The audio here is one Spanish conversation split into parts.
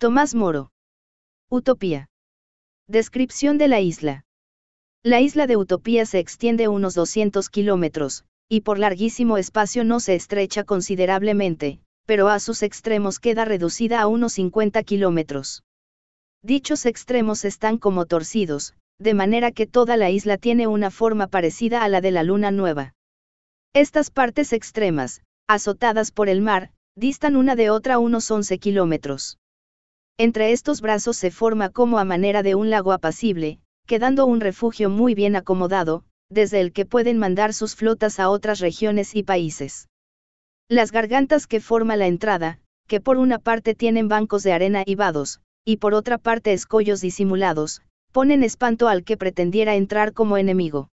Tomás Moro. Utopía. Descripción de la isla. La isla de Utopía se extiende unos 200 kilómetros, y por larguísimo espacio no se estrecha considerablemente, pero a sus extremos queda reducida a unos 50 kilómetros. Dichos extremos están como torcidos, de manera que toda la isla tiene una forma parecida a la de la luna nueva. Estas partes extremas, azotadas por el mar, distan una de otra unos 11 kilómetros. Entre estos brazos se forma como a manera de un lago apacible, quedando un refugio muy bien acomodado, desde el que pueden mandar sus flotas a otras regiones y países. Las gargantas que forma la entrada, que por una parte tienen bancos de arena y vados, y por otra parte escollos disimulados, ponen espanto al que pretendiera entrar como enemigo.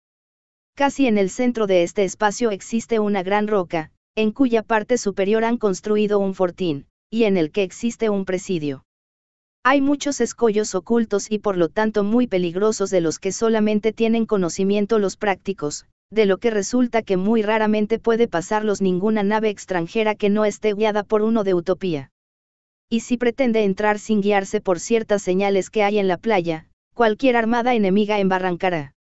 Casi en el centro de este espacio existe una gran roca, en cuya parte superior han construido un fortín, y en el que existe un presidio. Hay muchos escollos ocultos y por lo tanto muy peligrosos de los que solamente tienen conocimiento los prácticos, de lo que resulta que muy raramente puede pasarlos ninguna nave extranjera que no esté guiada por uno de utopía. Y si pretende entrar sin guiarse por ciertas señales que hay en la playa, cualquier armada enemiga embarrancará.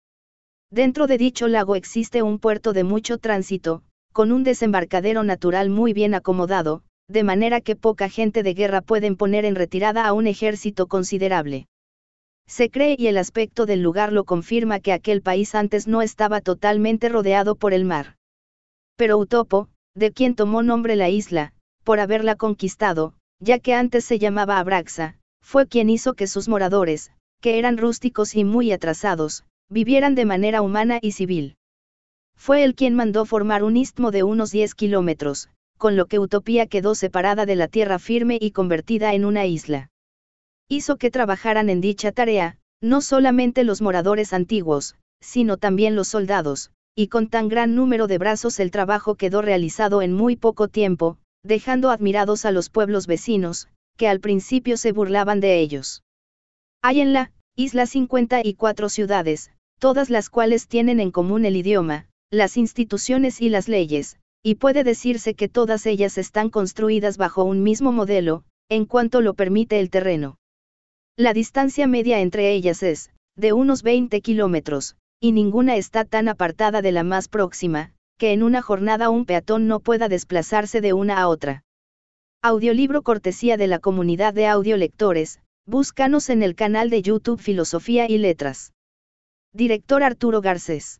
Dentro de dicho lago existe un puerto de mucho tránsito, con un desembarcadero natural muy bien acomodado, de manera que poca gente de guerra pueden poner en retirada a un ejército considerable. Se cree y el aspecto del lugar lo confirma que aquel país antes no estaba totalmente rodeado por el mar. Pero Utopo, de quien tomó nombre la isla, por haberla conquistado, ya que antes se llamaba Abraxa, fue quien hizo que sus moradores, que eran rústicos y muy atrasados, vivieran de manera humana y civil. Fue él quien mandó formar un istmo de unos 10 kilómetros, con lo que Utopía quedó separada de la tierra firme y convertida en una isla. Hizo que trabajaran en dicha tarea, no solamente los moradores antiguos, sino también los soldados, y con tan gran número de brazos el trabajo quedó realizado en muy poco tiempo, dejando admirados a los pueblos vecinos, que al principio se burlaban de ellos. Hay en la isla 54 ciudades, todas las cuales tienen en común el idioma, las instituciones y las leyes, y puede decirse que todas ellas están construidas bajo un mismo modelo, en cuanto lo permite el terreno. La distancia media entre ellas es, de unos 20 kilómetros, y ninguna está tan apartada de la más próxima, que en una jornada un peatón no pueda desplazarse de una a otra. Audiolibro cortesía de la comunidad de audiolectores, búscanos en el canal de YouTube Filosofía y Letras. Director Arturo Garcés.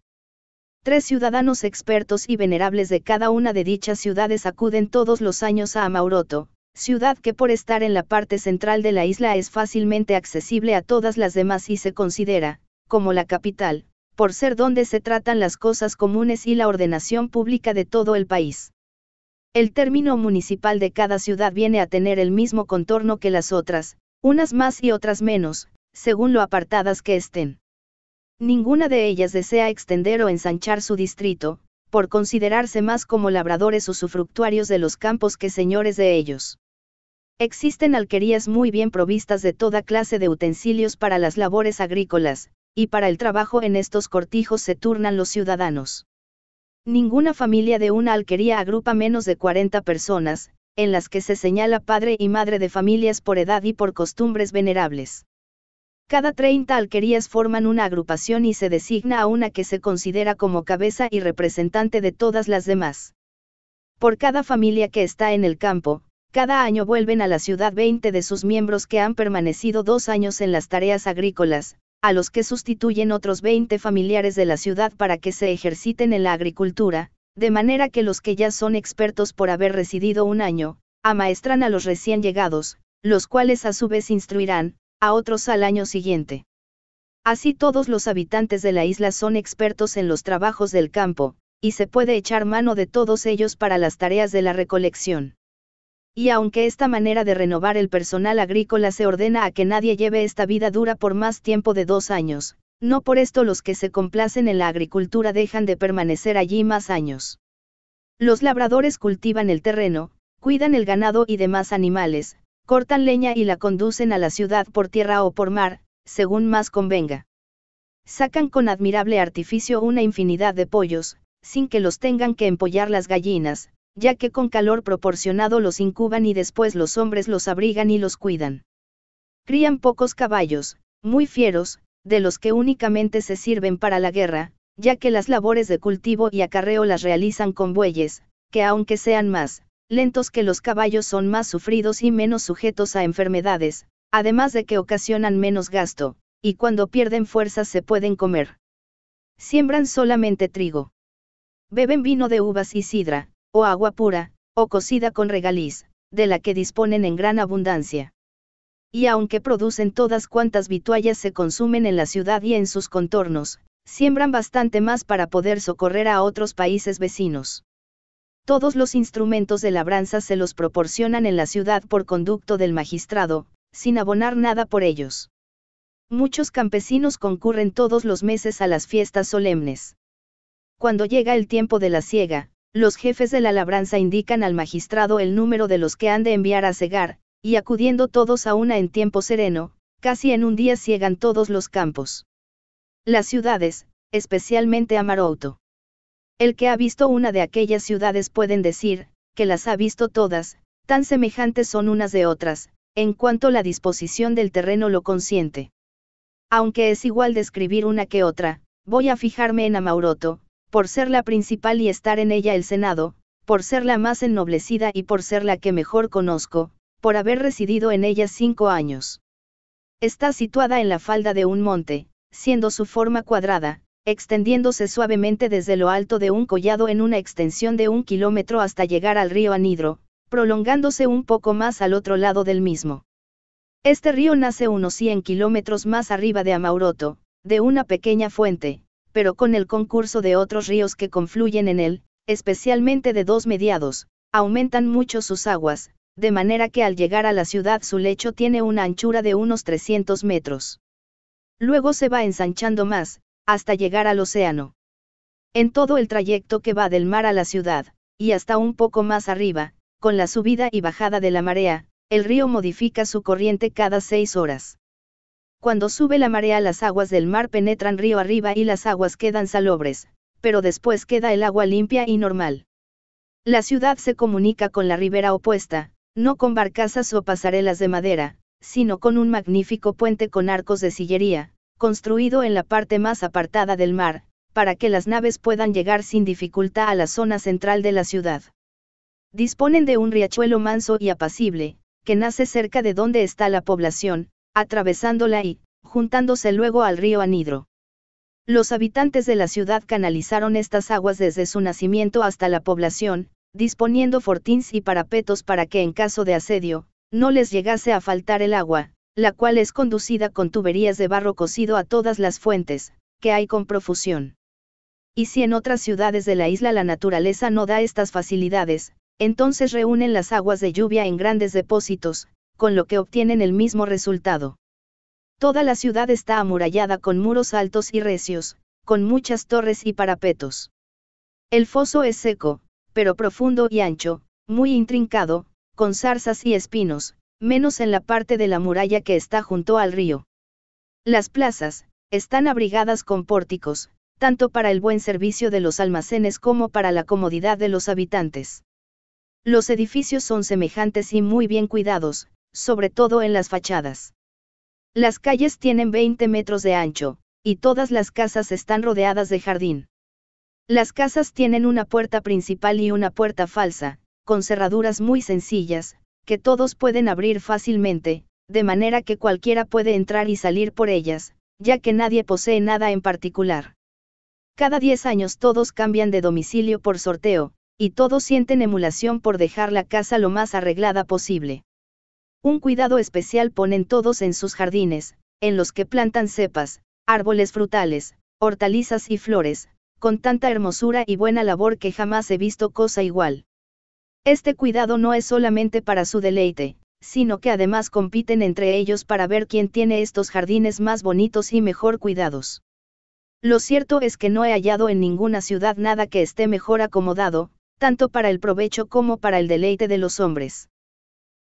Tres ciudadanos expertos y venerables de cada una de dichas ciudades acuden todos los años a Amauroto, ciudad que por estar en la parte central de la isla es fácilmente accesible a todas las demás y se considera, como la capital, por ser donde se tratan las cosas comunes y la ordenación pública de todo el país. El término municipal de cada ciudad viene a tener el mismo contorno que las otras, unas más y otras menos, según lo apartadas que estén. Ninguna de ellas desea extender o ensanchar su distrito, por considerarse más como labradores usufructuarios de los campos que señores de ellos. Existen alquerías muy bien provistas de toda clase de utensilios para las labores agrícolas, y para el trabajo en estos cortijos se turnan los ciudadanos. Ninguna familia de una alquería agrupa menos de 40 personas, en las que se señala padre y madre de familias por edad y por costumbres venerables. Cada 30 alquerías forman una agrupación y se designa a una que se considera como cabeza y representante de todas las demás. Por cada familia que está en el campo, cada año vuelven a la ciudad 20 de sus miembros que han permanecido dos años en las tareas agrícolas, a los que sustituyen otros 20 familiares de la ciudad para que se ejerciten en la agricultura, de manera que los que ya son expertos por haber residido un año, amaestran a los recién llegados, los cuales a su vez instruirán, a otros al año siguiente. Así todos los habitantes de la isla son expertos en los trabajos del campo, y se puede echar mano de todos ellos para las tareas de la recolección. Y aunque esta manera de renovar el personal agrícola se ordena a que nadie lleve esta vida dura por más tiempo de dos años, no por esto los que se complacen en la agricultura dejan de permanecer allí más años. Los labradores cultivan el terreno, cuidan el ganado y demás animales, cortan leña y la conducen a la ciudad por tierra o por mar, según más convenga. Sacan con admirable artificio una infinidad de pollos, sin que los tengan que empollar las gallinas, ya que con calor proporcionado los incuban y después los hombres los abrigan y los cuidan. Crían pocos caballos, muy fieros, de los que únicamente se sirven para la guerra, ya que las labores de cultivo y acarreo las realizan con bueyes, que aunque sean más, lentos que los caballos son más sufridos y menos sujetos a enfermedades, además de que ocasionan menos gasto, y cuando pierden fuerza se pueden comer. Siembran solamente trigo. Beben vino de uvas y sidra, o agua pura, o cocida con regaliz, de la que disponen en gran abundancia. Y aunque producen todas cuantas vituallas se consumen en la ciudad y en sus contornos, siembran bastante más para poder socorrer a otros países vecinos. Todos los instrumentos de labranza se los proporcionan en la ciudad por conducto del magistrado, sin abonar nada por ellos. Muchos campesinos concurren todos los meses a las fiestas solemnes. Cuando llega el tiempo de la siega, los jefes de la labranza indican al magistrado el número de los que han de enviar a cegar, y acudiendo todos a una en tiempo sereno, casi en un día ciegan todos los campos. Las ciudades, especialmente Maroto. El que ha visto una de aquellas ciudades pueden decir, que las ha visto todas, tan semejantes son unas de otras, en cuanto la disposición del terreno lo consiente. Aunque es igual describir una que otra, voy a fijarme en Amauroto, por ser la principal y estar en ella el Senado, por ser la más ennoblecida y por ser la que mejor conozco, por haber residido en ella cinco años. Está situada en la falda de un monte, siendo su forma cuadrada, extendiéndose suavemente desde lo alto de un collado en una extensión de un kilómetro hasta llegar al río Anidro, prolongándose un poco más al otro lado del mismo. Este río nace unos 100 kilómetros más arriba de Amauroto, de una pequeña fuente, pero con el concurso de otros ríos que confluyen en él, especialmente de dos mediados, aumentan mucho sus aguas, de manera que al llegar a la ciudad su lecho tiene una anchura de unos 300 metros. Luego se va ensanchando más, hasta llegar al océano. En todo el trayecto que va del mar a la ciudad, y hasta un poco más arriba, con la subida y bajada de la marea, el río modifica su corriente cada seis horas. Cuando sube la marea las aguas del mar penetran río arriba y las aguas quedan salobres, pero después queda el agua limpia y normal. La ciudad se comunica con la ribera opuesta, no con barcazas o pasarelas de madera, sino con un magnífico puente con arcos de sillería, construido en la parte más apartada del mar, para que las naves puedan llegar sin dificultad a la zona central de la ciudad. Disponen de un riachuelo manso y apacible, que nace cerca de donde está la población, atravesándola y, juntándose luego al río Anidro. Los habitantes de la ciudad canalizaron estas aguas desde su nacimiento hasta la población, disponiendo fortins y parapetos para que en caso de asedio, no les llegase a faltar el agua, la cual es conducida con tuberías de barro cocido a todas las fuentes, que hay con profusión. Y si en otras ciudades de la isla la naturaleza no da estas facilidades, entonces reúnen las aguas de lluvia en grandes depósitos, con lo que obtienen el mismo resultado. Toda la ciudad está amurallada con muros altos y recios, con muchas torres y parapetos. El foso es seco, pero profundo y ancho, muy intrincado, con zarzas y espinos, menos en la parte de la muralla que está junto al río. Las plazas, están abrigadas con pórticos, tanto para el buen servicio de los almacenes como para la comodidad de los habitantes. Los edificios son semejantes y muy bien cuidados, sobre todo en las fachadas. Las calles tienen 20 metros de ancho, y todas las casas están rodeadas de jardín. Las casas tienen una puerta principal y una puerta falsa, con cerraduras muy sencillas, que todos pueden abrir fácilmente, de manera que cualquiera puede entrar y salir por ellas, ya que nadie posee nada en particular. Cada 10 años todos cambian de domicilio por sorteo, y todos sienten emulación por dejar la casa lo más arreglada posible. Un cuidado especial ponen todos en sus jardines, en los que plantan cepas, árboles frutales, hortalizas y flores, con tanta hermosura y buena labor que jamás he visto cosa igual. Este cuidado no es solamente para su deleite, sino que además compiten entre ellos para ver quién tiene estos jardines más bonitos y mejor cuidados. Lo cierto es que no he hallado en ninguna ciudad nada que esté mejor acomodado, tanto para el provecho como para el deleite de los hombres.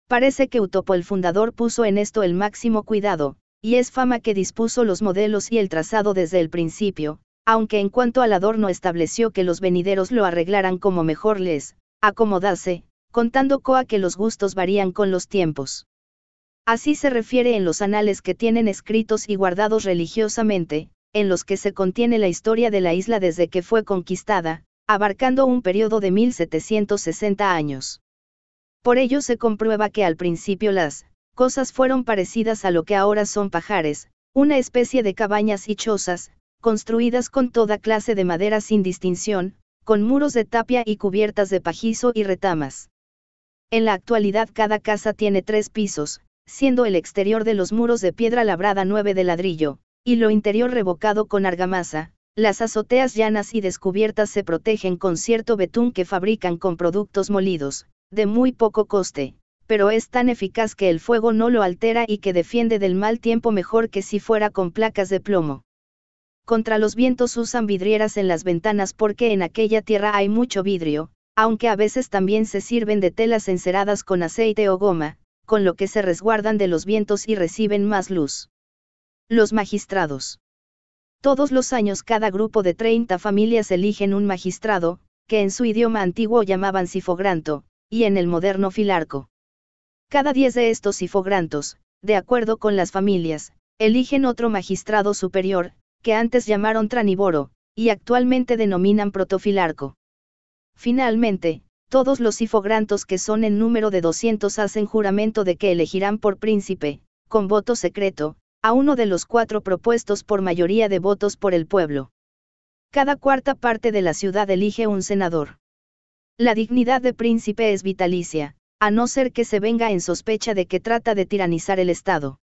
Parece que Utopo el fundador puso en esto el máximo cuidado, y es fama que dispuso los modelos y el trazado desde el principio, aunque en cuanto al adorno estableció que los venideros lo arreglaran como mejor les acomodarse, contando Coa que los gustos varían con los tiempos. Así se refiere en los anales que tienen escritos y guardados religiosamente, en los que se contiene la historia de la isla desde que fue conquistada, abarcando un periodo de 1760 años. Por ello se comprueba que al principio las cosas fueron parecidas a lo que ahora son pajares, una especie de cabañas y chozas, construidas con toda clase de madera sin distinción, con muros de tapia y cubiertas de pajizo y retamas. En la actualidad cada casa tiene tres pisos, siendo el exterior de los muros de piedra labrada nueve de ladrillo, y lo interior revocado con argamasa, las azoteas llanas y descubiertas se protegen con cierto betún que fabrican con productos molidos, de muy poco coste, pero es tan eficaz que el fuego no lo altera y que defiende del mal tiempo mejor que si fuera con placas de plomo. Contra los vientos usan vidrieras en las ventanas porque en aquella tierra hay mucho vidrio, aunque a veces también se sirven de telas enceradas con aceite o goma, con lo que se resguardan de los vientos y reciben más luz. Los magistrados. Todos los años cada grupo de 30 familias eligen un magistrado, que en su idioma antiguo llamaban sifogranto, y en el moderno filarco. Cada 10 de estos sifograntos, de acuerdo con las familias, eligen otro magistrado superior, que antes llamaron traniboro, y actualmente denominan protofilarco. Finalmente, todos los ifograntos que son en número de 200 hacen juramento de que elegirán por príncipe, con voto secreto, a uno de los cuatro propuestos por mayoría de votos por el pueblo. Cada cuarta parte de la ciudad elige un senador. La dignidad de príncipe es vitalicia, a no ser que se venga en sospecha de que trata de tiranizar el Estado.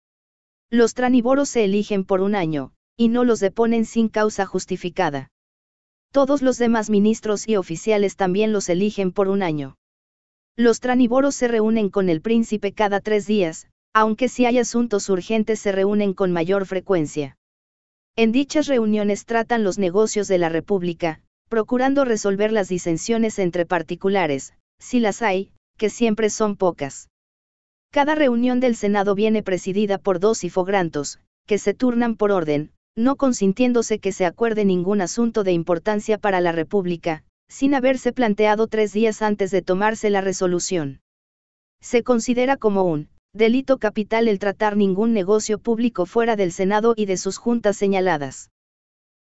Los traniboros se eligen por un año, y no los deponen sin causa justificada. Todos los demás ministros y oficiales también los eligen por un año. Los tranívoros se reúnen con el príncipe cada tres días, aunque si hay asuntos urgentes se reúnen con mayor frecuencia. En dichas reuniones tratan los negocios de la República, procurando resolver las disensiones entre particulares, si las hay, que siempre son pocas. Cada reunión del Senado viene presidida por dos ifograntos, que se turnan por orden, no consintiéndose que se acuerde ningún asunto de importancia para la República, sin haberse planteado tres días antes de tomarse la resolución. Se considera como un delito capital el tratar ningún negocio público fuera del Senado y de sus juntas señaladas.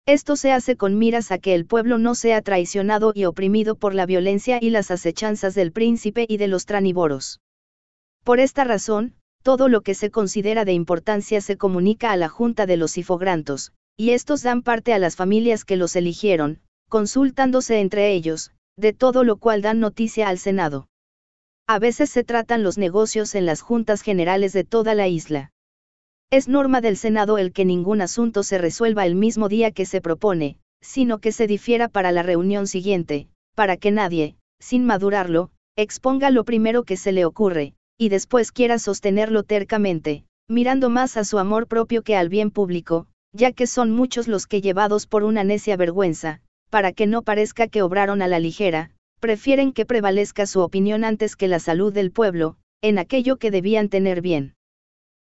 Esto se hace con miras a que el pueblo no sea traicionado y oprimido por la violencia y las acechanzas del príncipe y de los tranívoros. Por esta razón, todo lo que se considera de importancia se comunica a la Junta de los Cifograntos, y estos dan parte a las familias que los eligieron, consultándose entre ellos, de todo lo cual dan noticia al Senado. A veces se tratan los negocios en las juntas generales de toda la isla. Es norma del Senado el que ningún asunto se resuelva el mismo día que se propone, sino que se difiera para la reunión siguiente, para que nadie, sin madurarlo, exponga lo primero que se le ocurre, y después quiera sostenerlo tercamente, mirando más a su amor propio que al bien público, ya que son muchos los que llevados por una necia vergüenza, para que no parezca que obraron a la ligera, prefieren que prevalezca su opinión antes que la salud del pueblo, en aquello que debían tener bien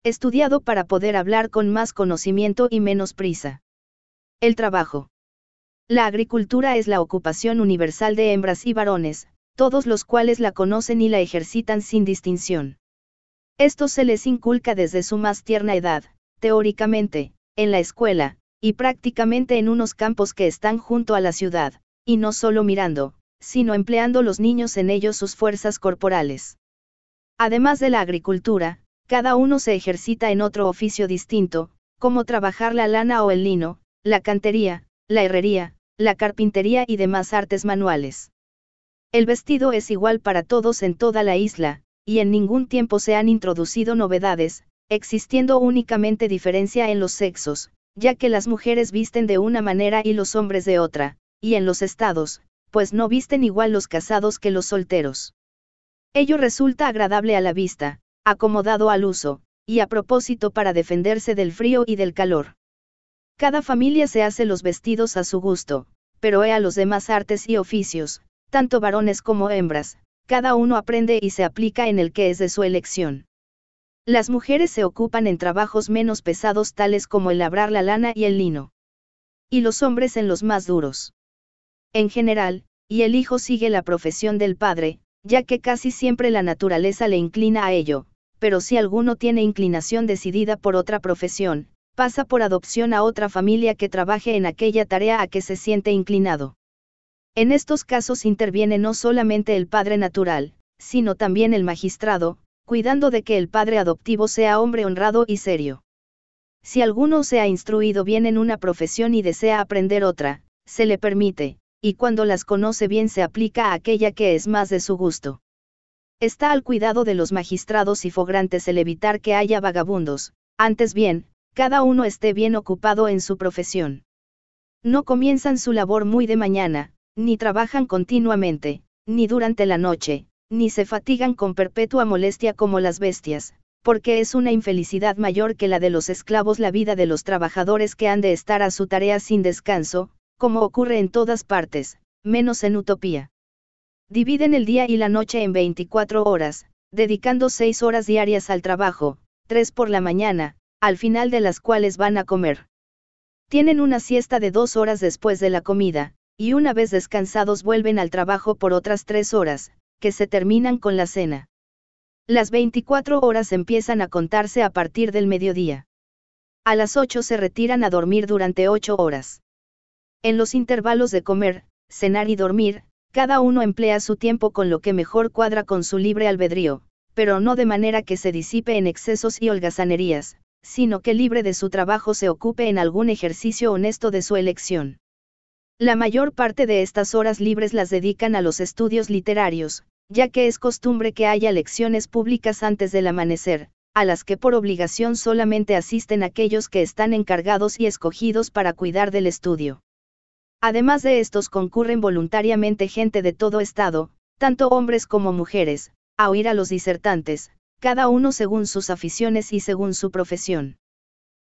estudiado para poder hablar con más conocimiento y menos prisa. El trabajo. La agricultura es la ocupación universal de hembras y varones, todos los cuales la conocen y la ejercitan sin distinción. Esto se les inculca desde su más tierna edad, teóricamente, en la escuela, y prácticamente en unos campos que están junto a la ciudad, y no solo mirando, sino empleando los niños en ellos sus fuerzas corporales. Además de la agricultura, cada uno se ejercita en otro oficio distinto, como trabajar la lana o el lino, la cantería, la herrería, la carpintería y demás artes manuales. El vestido es igual para todos en toda la isla, y en ningún tiempo se han introducido novedades, existiendo únicamente diferencia en los sexos, ya que las mujeres visten de una manera y los hombres de otra, y en los estados, pues no visten igual los casados que los solteros. Ello resulta agradable a la vista, acomodado al uso, y a propósito para defenderse del frío y del calor. Cada familia se hace los vestidos a su gusto, pero he a los demás artes y oficios, tanto varones como hembras, cada uno aprende y se aplica en el que es de su elección. Las mujeres se ocupan en trabajos menos pesados tales como el labrar la lana y el lino. Y los hombres en los más duros. En general, y el hijo sigue la profesión del padre, ya que casi siempre la naturaleza le inclina a ello, pero si alguno tiene inclinación decidida por otra profesión, pasa por adopción a otra familia que trabaje en aquella tarea a que se siente inclinado. En estos casos interviene no solamente el padre natural, sino también el magistrado, cuidando de que el padre adoptivo sea hombre honrado y serio. Si alguno se ha instruido bien en una profesión y desea aprender otra, se le permite, y cuando las conoce bien se aplica a aquella que es más de su gusto. Está al cuidado de los magistrados y fograntes el evitar que haya vagabundos, antes bien, cada uno esté bien ocupado en su profesión. No comienzan su labor muy de mañana, ni trabajan continuamente, ni durante la noche, ni se fatigan con perpetua molestia como las bestias, porque es una infelicidad mayor que la de los esclavos la vida de los trabajadores que han de estar a su tarea sin descanso, como ocurre en todas partes, menos en utopía. Dividen el día y la noche en 24 horas, dedicando 6 horas diarias al trabajo, 3 por la mañana, al final de las cuales van a comer. Tienen una siesta de 2 horas después de la comida, y una vez descansados vuelven al trabajo por otras tres horas, que se terminan con la cena. Las 24 horas empiezan a contarse a partir del mediodía. A las 8 se retiran a dormir durante 8 horas. En los intervalos de comer, cenar y dormir, cada uno emplea su tiempo con lo que mejor cuadra con su libre albedrío, pero no de manera que se disipe en excesos y holgazanerías, sino que libre de su trabajo se ocupe en algún ejercicio honesto de su elección. La mayor parte de estas horas libres las dedican a los estudios literarios, ya que es costumbre que haya lecciones públicas antes del amanecer, a las que por obligación solamente asisten aquellos que están encargados y escogidos para cuidar del estudio. Además de estos concurren voluntariamente gente de todo estado, tanto hombres como mujeres, a oír a los disertantes, cada uno según sus aficiones y según su profesión.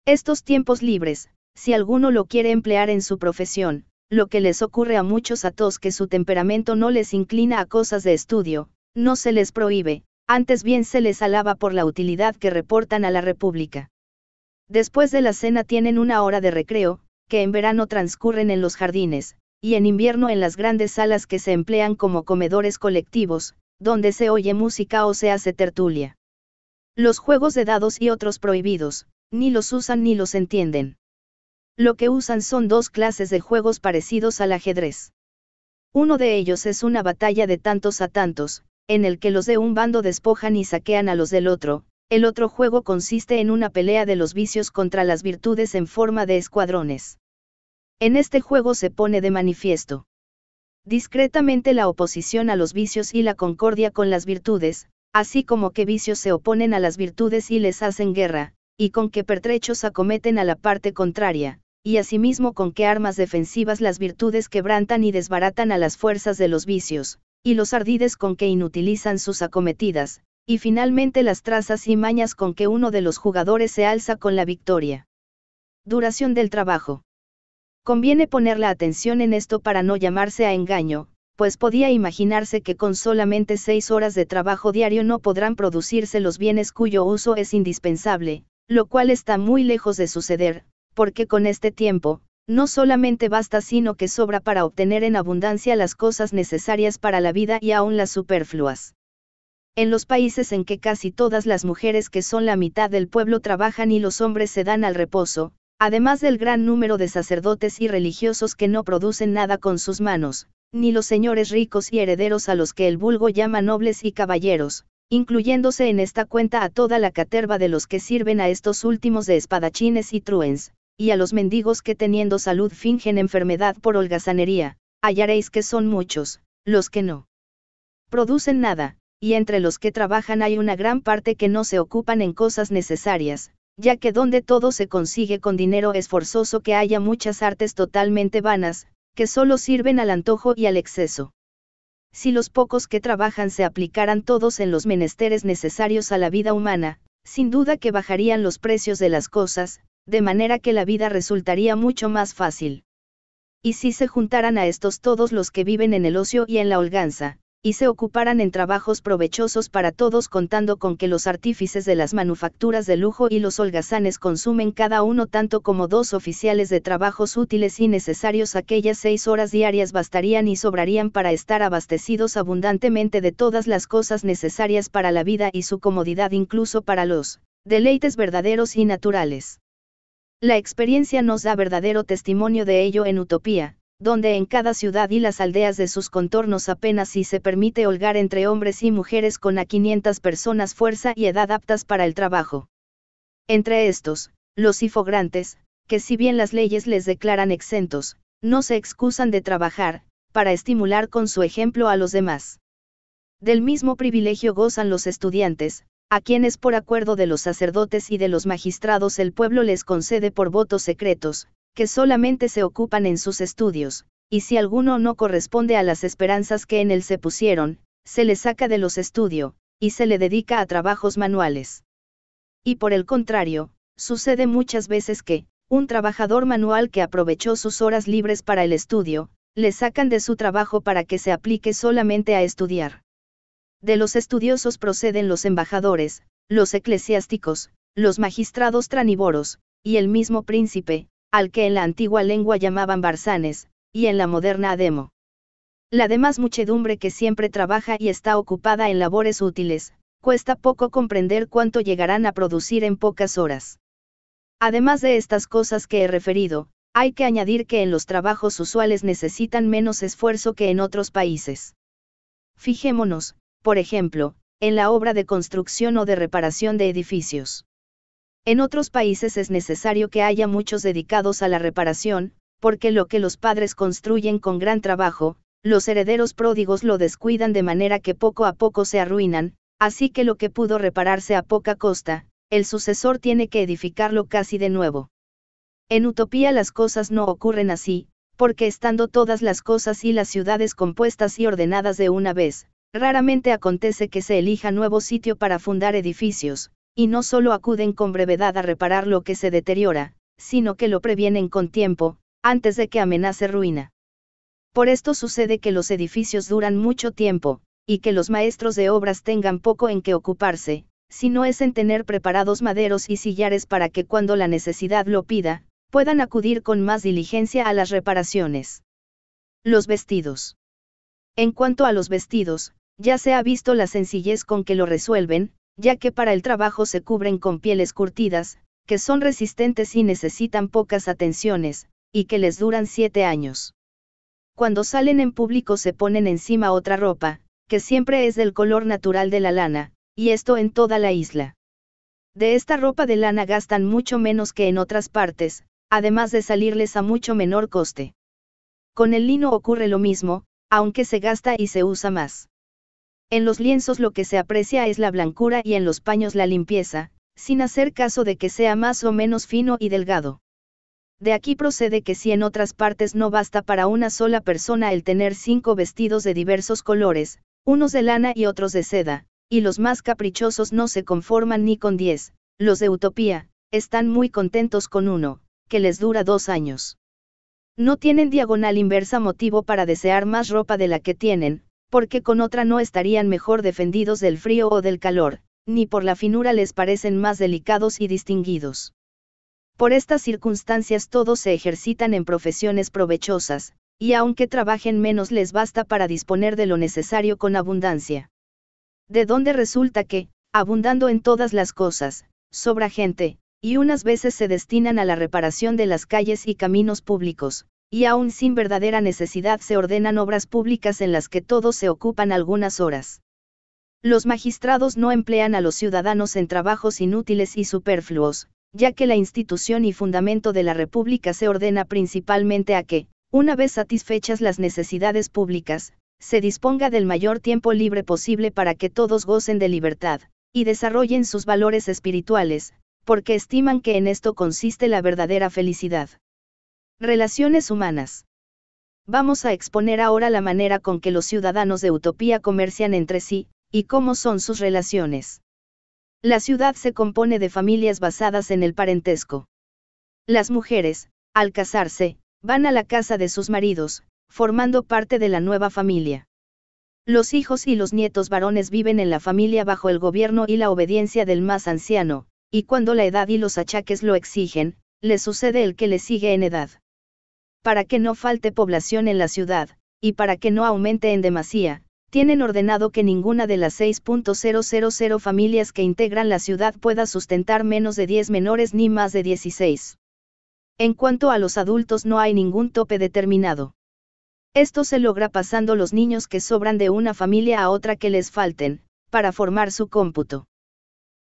Estos tiempos libres, si alguno lo quiere emplear en su profesión, lo que les ocurre a muchos atos que su temperamento no les inclina a cosas de estudio, no se les prohíbe, antes bien se les alaba por la utilidad que reportan a la República. Después de la cena tienen una hora de recreo, que en verano transcurren en los jardines, y en invierno en las grandes salas que se emplean como comedores colectivos, donde se oye música o se hace tertulia. Los juegos de dados y otros prohibidos, ni los usan ni los entienden lo que usan son dos clases de juegos parecidos al ajedrez. Uno de ellos es una batalla de tantos a tantos, en el que los de un bando despojan y saquean a los del otro, el otro juego consiste en una pelea de los vicios contra las virtudes en forma de escuadrones. En este juego se pone de manifiesto discretamente la oposición a los vicios y la concordia con las virtudes, así como que vicios se oponen a las virtudes y les hacen guerra, y con que pertrechos acometen a la parte contraria, y asimismo con qué armas defensivas las virtudes quebrantan y desbaratan a las fuerzas de los vicios, y los ardides con que inutilizan sus acometidas, y finalmente las trazas y mañas con que uno de los jugadores se alza con la victoria. Duración del trabajo. Conviene poner la atención en esto para no llamarse a engaño, pues podía imaginarse que con solamente seis horas de trabajo diario no podrán producirse los bienes cuyo uso es indispensable, lo cual está muy lejos de suceder, porque con este tiempo, no solamente basta sino que sobra para obtener en abundancia las cosas necesarias para la vida y aún las superfluas. En los países en que casi todas las mujeres que son la mitad del pueblo trabajan y los hombres se dan al reposo, además del gran número de sacerdotes y religiosos que no producen nada con sus manos, ni los señores ricos y herederos a los que el vulgo llama nobles y caballeros, incluyéndose en esta cuenta a toda la caterva de los que sirven a estos últimos de espadachines y truens, y a los mendigos que teniendo salud fingen enfermedad por holgazanería, hallaréis que son muchos, los que no producen nada, y entre los que trabajan hay una gran parte que no se ocupan en cosas necesarias, ya que donde todo se consigue con dinero es forzoso que haya muchas artes totalmente vanas, que solo sirven al antojo y al exceso. Si los pocos que trabajan se aplicaran todos en los menesteres necesarios a la vida humana, sin duda que bajarían los precios de las cosas, de manera que la vida resultaría mucho más fácil. Y si se juntaran a estos todos los que viven en el ocio y en la holganza, y se ocuparan en trabajos provechosos para todos contando con que los artífices de las manufacturas de lujo y los holgazanes consumen cada uno tanto como dos oficiales de trabajos útiles y necesarios aquellas seis horas diarias bastarían y sobrarían para estar abastecidos abundantemente de todas las cosas necesarias para la vida y su comodidad incluso para los deleites verdaderos y naturales. La experiencia nos da verdadero testimonio de ello en Utopía, donde en cada ciudad y las aldeas de sus contornos apenas si se permite holgar entre hombres y mujeres con a 500 personas fuerza y edad aptas para el trabajo. Entre estos, los ifograntes, que si bien las leyes les declaran exentos, no se excusan de trabajar, para estimular con su ejemplo a los demás. Del mismo privilegio gozan los estudiantes, a quienes por acuerdo de los sacerdotes y de los magistrados el pueblo les concede por votos secretos, que solamente se ocupan en sus estudios, y si alguno no corresponde a las esperanzas que en él se pusieron, se le saca de los estudios y se le dedica a trabajos manuales. Y por el contrario, sucede muchas veces que, un trabajador manual que aprovechó sus horas libres para el estudio, le sacan de su trabajo para que se aplique solamente a estudiar. De los estudiosos proceden los embajadores, los eclesiásticos, los magistrados tranívoros, y el mismo príncipe, al que en la antigua lengua llamaban barzanes, y en la moderna ademo. La demás muchedumbre que siempre trabaja y está ocupada en labores útiles, cuesta poco comprender cuánto llegarán a producir en pocas horas. Además de estas cosas que he referido, hay que añadir que en los trabajos usuales necesitan menos esfuerzo que en otros países. Fijémonos, por ejemplo, en la obra de construcción o de reparación de edificios. En otros países es necesario que haya muchos dedicados a la reparación, porque lo que los padres construyen con gran trabajo, los herederos pródigos lo descuidan de manera que poco a poco se arruinan, así que lo que pudo repararse a poca costa, el sucesor tiene que edificarlo casi de nuevo. En utopía las cosas no ocurren así, porque estando todas las cosas y las ciudades compuestas y ordenadas de una vez, Raramente acontece que se elija nuevo sitio para fundar edificios, y no solo acuden con brevedad a reparar lo que se deteriora, sino que lo previenen con tiempo, antes de que amenace ruina. Por esto sucede que los edificios duran mucho tiempo, y que los maestros de obras tengan poco en que ocuparse, si no es en tener preparados maderos y sillares para que cuando la necesidad lo pida, puedan acudir con más diligencia a las reparaciones. Los vestidos. En cuanto a los vestidos, ya se ha visto la sencillez con que lo resuelven, ya que para el trabajo se cubren con pieles curtidas, que son resistentes y necesitan pocas atenciones, y que les duran siete años. Cuando salen en público se ponen encima otra ropa, que siempre es del color natural de la lana, y esto en toda la isla. De esta ropa de lana gastan mucho menos que en otras partes, además de salirles a mucho menor coste. Con el lino ocurre lo mismo, aunque se gasta y se usa más. En los lienzos lo que se aprecia es la blancura y en los paños la limpieza, sin hacer caso de que sea más o menos fino y delgado. De aquí procede que si en otras partes no basta para una sola persona el tener cinco vestidos de diversos colores, unos de lana y otros de seda, y los más caprichosos no se conforman ni con diez, los de utopía, están muy contentos con uno, que les dura dos años. No tienen diagonal inversa motivo para desear más ropa de la que tienen, porque con otra no estarían mejor defendidos del frío o del calor, ni por la finura les parecen más delicados y distinguidos. Por estas circunstancias todos se ejercitan en profesiones provechosas, y aunque trabajen menos les basta para disponer de lo necesario con abundancia. De donde resulta que, abundando en todas las cosas, sobra gente, y unas veces se destinan a la reparación de las calles y caminos públicos, y aún sin verdadera necesidad se ordenan obras públicas en las que todos se ocupan algunas horas. Los magistrados no emplean a los ciudadanos en trabajos inútiles y superfluos, ya que la institución y fundamento de la República se ordena principalmente a que, una vez satisfechas las necesidades públicas, se disponga del mayor tiempo libre posible para que todos gocen de libertad, y desarrollen sus valores espirituales, porque estiman que en esto consiste la verdadera felicidad. Relaciones humanas. Vamos a exponer ahora la manera con que los ciudadanos de Utopía comercian entre sí, y cómo son sus relaciones. La ciudad se compone de familias basadas en el parentesco. Las mujeres, al casarse, van a la casa de sus maridos, formando parte de la nueva familia. Los hijos y los nietos varones viven en la familia bajo el gobierno y la obediencia del más anciano, y cuando la edad y los achaques lo exigen, le sucede el que le sigue en edad para que no falte población en la ciudad, y para que no aumente en demasía, tienen ordenado que ninguna de las 6.000 familias que integran la ciudad pueda sustentar menos de 10 menores ni más de 16. En cuanto a los adultos no hay ningún tope determinado. Esto se logra pasando los niños que sobran de una familia a otra que les falten, para formar su cómputo.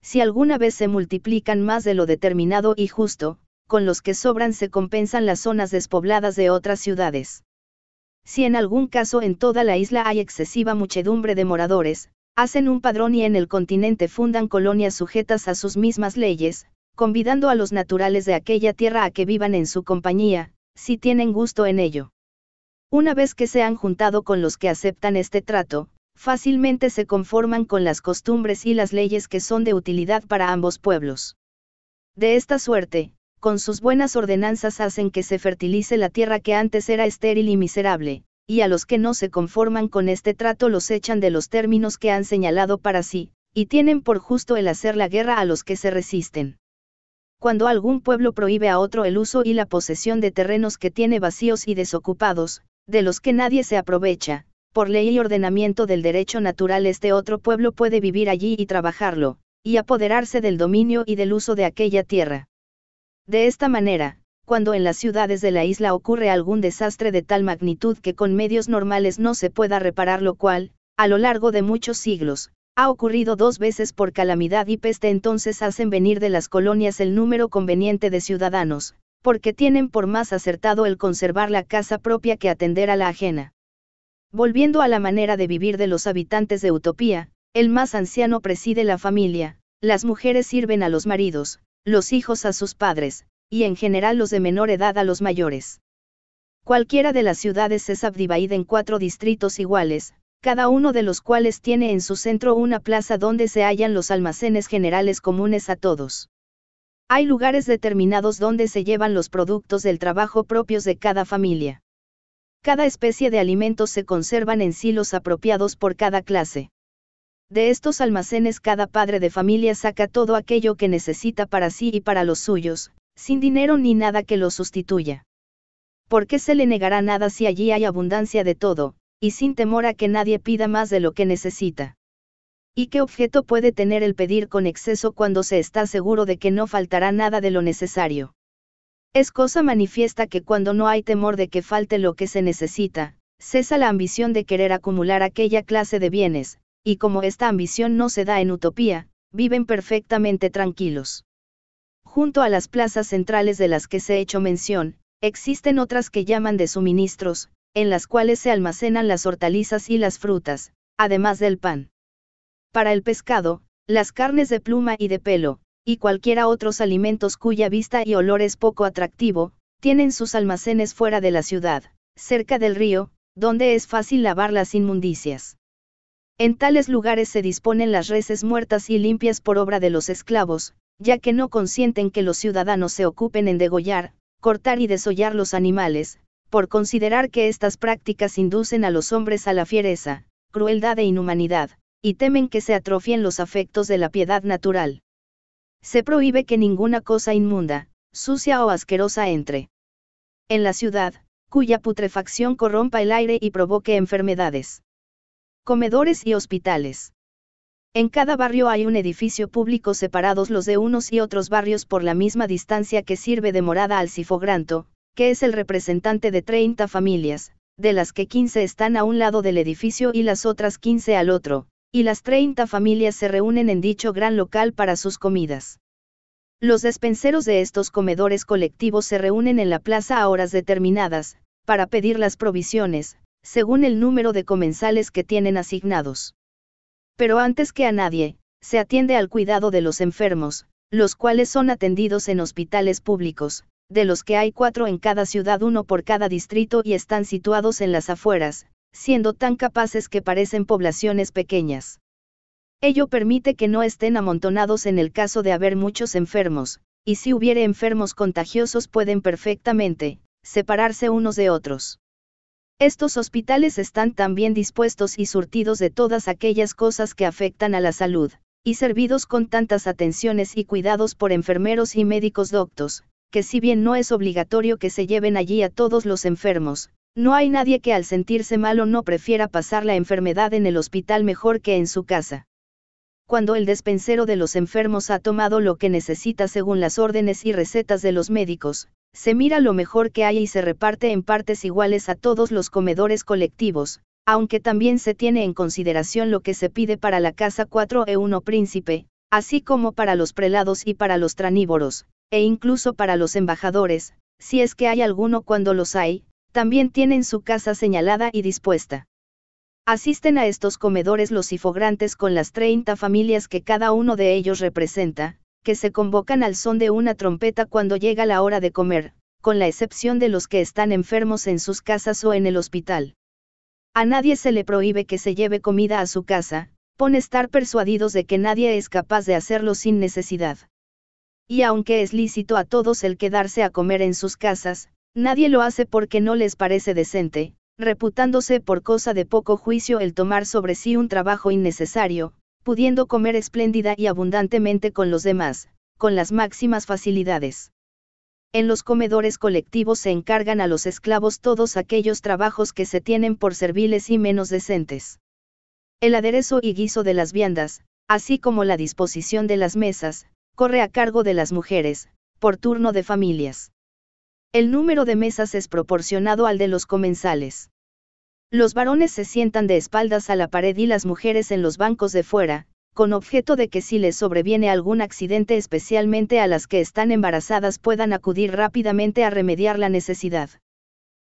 Si alguna vez se multiplican más de lo determinado y justo, con los que sobran se compensan las zonas despobladas de otras ciudades. Si en algún caso en toda la isla hay excesiva muchedumbre de moradores, hacen un padrón y en el continente fundan colonias sujetas a sus mismas leyes, convidando a los naturales de aquella tierra a que vivan en su compañía, si tienen gusto en ello. Una vez que se han juntado con los que aceptan este trato, fácilmente se conforman con las costumbres y las leyes que son de utilidad para ambos pueblos. De esta suerte, con sus buenas ordenanzas hacen que se fertilice la tierra que antes era estéril y miserable, y a los que no se conforman con este trato los echan de los términos que han señalado para sí, y tienen por justo el hacer la guerra a los que se resisten. Cuando algún pueblo prohíbe a otro el uso y la posesión de terrenos que tiene vacíos y desocupados, de los que nadie se aprovecha, por ley y ordenamiento del derecho natural este otro pueblo puede vivir allí y trabajarlo, y apoderarse del dominio y del uso de aquella tierra. De esta manera, cuando en las ciudades de la isla ocurre algún desastre de tal magnitud que con medios normales no se pueda reparar, lo cual, a lo largo de muchos siglos, ha ocurrido dos veces por calamidad y peste, entonces hacen venir de las colonias el número conveniente de ciudadanos, porque tienen por más acertado el conservar la casa propia que atender a la ajena. Volviendo a la manera de vivir de los habitantes de Utopía, el más anciano preside la familia, las mujeres sirven a los maridos, los hijos a sus padres, y en general los de menor edad a los mayores. Cualquiera de las ciudades es subdividida en cuatro distritos iguales, cada uno de los cuales tiene en su centro una plaza donde se hallan los almacenes generales comunes a todos. Hay lugares determinados donde se llevan los productos del trabajo propios de cada familia. Cada especie de alimentos se conservan en silos apropiados por cada clase. De estos almacenes cada padre de familia saca todo aquello que necesita para sí y para los suyos, sin dinero ni nada que lo sustituya. ¿Por qué se le negará nada si allí hay abundancia de todo, y sin temor a que nadie pida más de lo que necesita? ¿Y qué objeto puede tener el pedir con exceso cuando se está seguro de que no faltará nada de lo necesario? Es cosa manifiesta que cuando no hay temor de que falte lo que se necesita, cesa la ambición de querer acumular aquella clase de bienes, y como esta ambición no se da en utopía, viven perfectamente tranquilos. Junto a las plazas centrales de las que se ha hecho mención, existen otras que llaman de suministros, en las cuales se almacenan las hortalizas y las frutas, además del pan. Para el pescado, las carnes de pluma y de pelo, y cualquiera otros alimentos cuya vista y olor es poco atractivo, tienen sus almacenes fuera de la ciudad, cerca del río, donde es fácil lavar las inmundicias. En tales lugares se disponen las reses muertas y limpias por obra de los esclavos, ya que no consienten que los ciudadanos se ocupen en degollar, cortar y desollar los animales, por considerar que estas prácticas inducen a los hombres a la fiereza, crueldad e inhumanidad, y temen que se atrofien los afectos de la piedad natural. Se prohíbe que ninguna cosa inmunda, sucia o asquerosa entre en la ciudad, cuya putrefacción corrompa el aire y provoque enfermedades comedores y hospitales. En cada barrio hay un edificio público separados los de unos y otros barrios por la misma distancia que sirve de morada al Sifogranto, que es el representante de 30 familias, de las que 15 están a un lado del edificio y las otras 15 al otro, y las 30 familias se reúnen en dicho gran local para sus comidas. Los despenseros de estos comedores colectivos se reúnen en la plaza a horas determinadas, para pedir las provisiones, según el número de comensales que tienen asignados. Pero antes que a nadie, se atiende al cuidado de los enfermos, los cuales son atendidos en hospitales públicos, de los que hay cuatro en cada ciudad, uno por cada distrito y están situados en las afueras, siendo tan capaces que parecen poblaciones pequeñas. Ello permite que no estén amontonados en el caso de haber muchos enfermos, y si hubiere enfermos contagiosos pueden perfectamente, separarse unos de otros. Estos hospitales están también dispuestos y surtidos de todas aquellas cosas que afectan a la salud, y servidos con tantas atenciones y cuidados por enfermeros y médicos doctos, que si bien no es obligatorio que se lleven allí a todos los enfermos, no hay nadie que al sentirse malo no prefiera pasar la enfermedad en el hospital mejor que en su casa. Cuando el despensero de los enfermos ha tomado lo que necesita según las órdenes y recetas de los médicos, se mira lo mejor que hay y se reparte en partes iguales a todos los comedores colectivos, aunque también se tiene en consideración lo que se pide para la casa 4E1 príncipe, así como para los prelados y para los tranívoros, e incluso para los embajadores, si es que hay alguno cuando los hay, también tienen su casa señalada y dispuesta. Asisten a estos comedores los cifograntes con las 30 familias que cada uno de ellos representa, que se convocan al son de una trompeta cuando llega la hora de comer, con la excepción de los que están enfermos en sus casas o en el hospital. A nadie se le prohíbe que se lleve comida a su casa, pon estar persuadidos de que nadie es capaz de hacerlo sin necesidad. Y aunque es lícito a todos el quedarse a comer en sus casas, nadie lo hace porque no les parece decente, reputándose por cosa de poco juicio el tomar sobre sí un trabajo innecesario, pudiendo comer espléndida y abundantemente con los demás, con las máximas facilidades. En los comedores colectivos se encargan a los esclavos todos aquellos trabajos que se tienen por serviles y menos decentes. El aderezo y guiso de las viandas, así como la disposición de las mesas, corre a cargo de las mujeres, por turno de familias. El número de mesas es proporcionado al de los comensales. Los varones se sientan de espaldas a la pared y las mujeres en los bancos de fuera, con objeto de que si les sobreviene algún accidente especialmente a las que están embarazadas puedan acudir rápidamente a remediar la necesidad.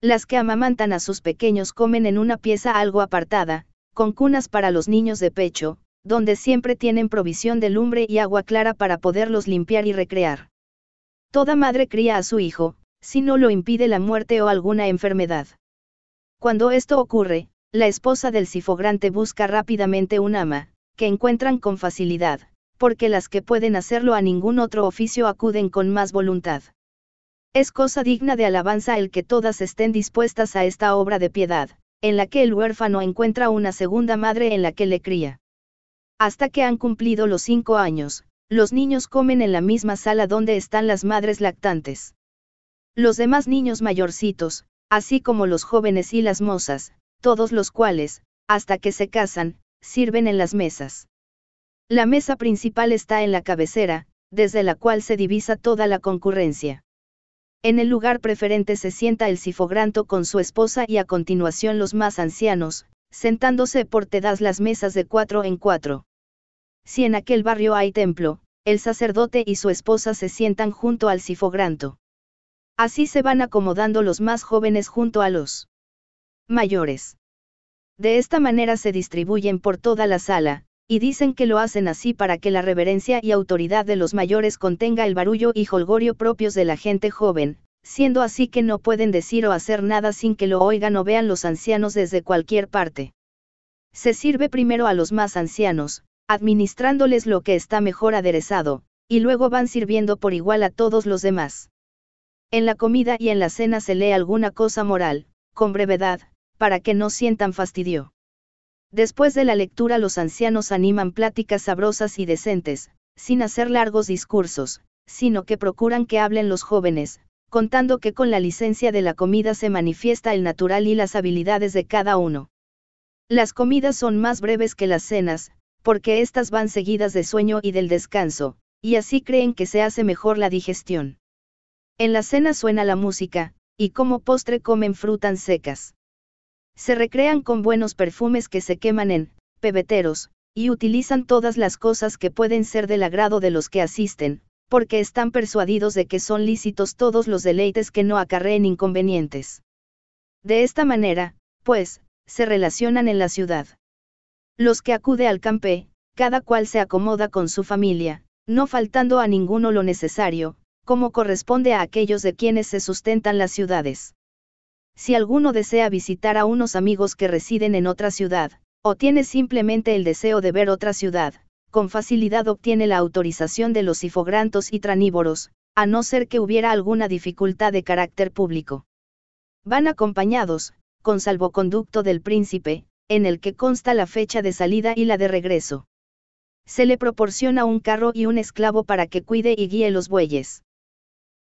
Las que amamantan a sus pequeños comen en una pieza algo apartada, con cunas para los niños de pecho, donde siempre tienen provisión de lumbre y agua clara para poderlos limpiar y recrear. Toda madre cría a su hijo, si no lo impide la muerte o alguna enfermedad. Cuando esto ocurre, la esposa del sifogrante busca rápidamente un ama, que encuentran con facilidad, porque las que pueden hacerlo a ningún otro oficio acuden con más voluntad. Es cosa digna de alabanza el que todas estén dispuestas a esta obra de piedad, en la que el huérfano encuentra una segunda madre en la que le cría. Hasta que han cumplido los cinco años, los niños comen en la misma sala donde están las madres lactantes. Los demás niños mayorcitos, así como los jóvenes y las mozas, todos los cuales, hasta que se casan, sirven en las mesas. La mesa principal está en la cabecera, desde la cual se divisa toda la concurrencia. En el lugar preferente se sienta el sifogranto con su esposa y a continuación los más ancianos, sentándose por tedaz las mesas de cuatro en cuatro. Si en aquel barrio hay templo, el sacerdote y su esposa se sientan junto al sifogranto. Así se van acomodando los más jóvenes junto a los mayores. De esta manera se distribuyen por toda la sala, y dicen que lo hacen así para que la reverencia y autoridad de los mayores contenga el barullo y jolgorio propios de la gente joven, siendo así que no pueden decir o hacer nada sin que lo oigan o vean los ancianos desde cualquier parte. Se sirve primero a los más ancianos, administrándoles lo que está mejor aderezado, y luego van sirviendo por igual a todos los demás. En la comida y en la cena se lee alguna cosa moral, con brevedad, para que no sientan fastidio. Después de la lectura los ancianos animan pláticas sabrosas y decentes, sin hacer largos discursos, sino que procuran que hablen los jóvenes, contando que con la licencia de la comida se manifiesta el natural y las habilidades de cada uno. Las comidas son más breves que las cenas, porque éstas van seguidas de sueño y del descanso, y así creen que se hace mejor la digestión. En la cena suena la música, y como postre comen frutas secas. Se recrean con buenos perfumes que se queman en pebeteros, y utilizan todas las cosas que pueden ser del agrado de los que asisten, porque están persuadidos de que son lícitos todos los deleites que no acarreen inconvenientes. De esta manera, pues, se relacionan en la ciudad. Los que acude al campé, cada cual se acomoda con su familia, no faltando a ninguno lo necesario, como corresponde a aquellos de quienes se sustentan las ciudades. Si alguno desea visitar a unos amigos que residen en otra ciudad, o tiene simplemente el deseo de ver otra ciudad, con facilidad obtiene la autorización de los ifograntos y tranívoros, a no ser que hubiera alguna dificultad de carácter público. Van acompañados, con salvoconducto del príncipe, en el que consta la fecha de salida y la de regreso. Se le proporciona un carro y un esclavo para que cuide y guíe los bueyes.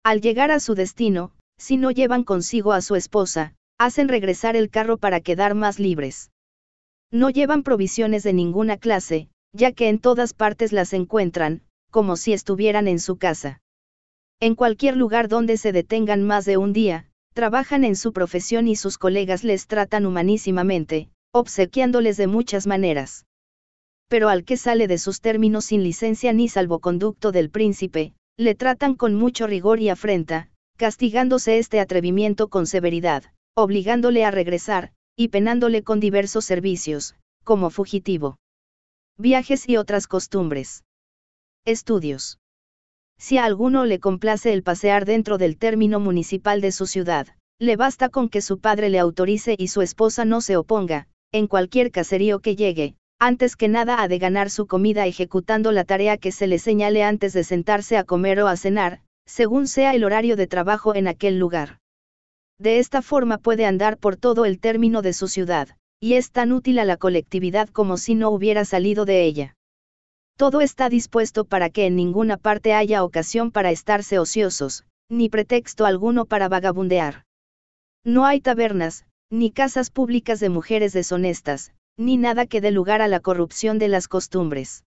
Al llegar a su destino, si no llevan consigo a su esposa, hacen regresar el carro para quedar más libres. No llevan provisiones de ninguna clase, ya que en todas partes las encuentran, como si estuvieran en su casa. En cualquier lugar donde se detengan más de un día, trabajan en su profesión y sus colegas les tratan humanísimamente, obsequiándoles de muchas maneras. Pero al que sale de sus términos sin licencia ni salvoconducto del príncipe, le tratan con mucho rigor y afrenta, castigándose este atrevimiento con severidad, obligándole a regresar, y penándole con diversos servicios, como fugitivo. Viajes y otras costumbres. Estudios. Si a alguno le complace el pasear dentro del término municipal de su ciudad, le basta con que su padre le autorice y su esposa no se oponga, en cualquier caserío que llegue, antes que nada ha de ganar su comida ejecutando la tarea que se le señale antes de sentarse a comer o a cenar, según sea el horario de trabajo en aquel lugar. De esta forma puede andar por todo el término de su ciudad, y es tan útil a la colectividad como si no hubiera salido de ella. Todo está dispuesto para que en ninguna parte haya ocasión para estarse ociosos, ni pretexto alguno para vagabundear. No hay tabernas, ni casas públicas de mujeres deshonestas, ni nada que dé lugar a la corrupción de las costumbres.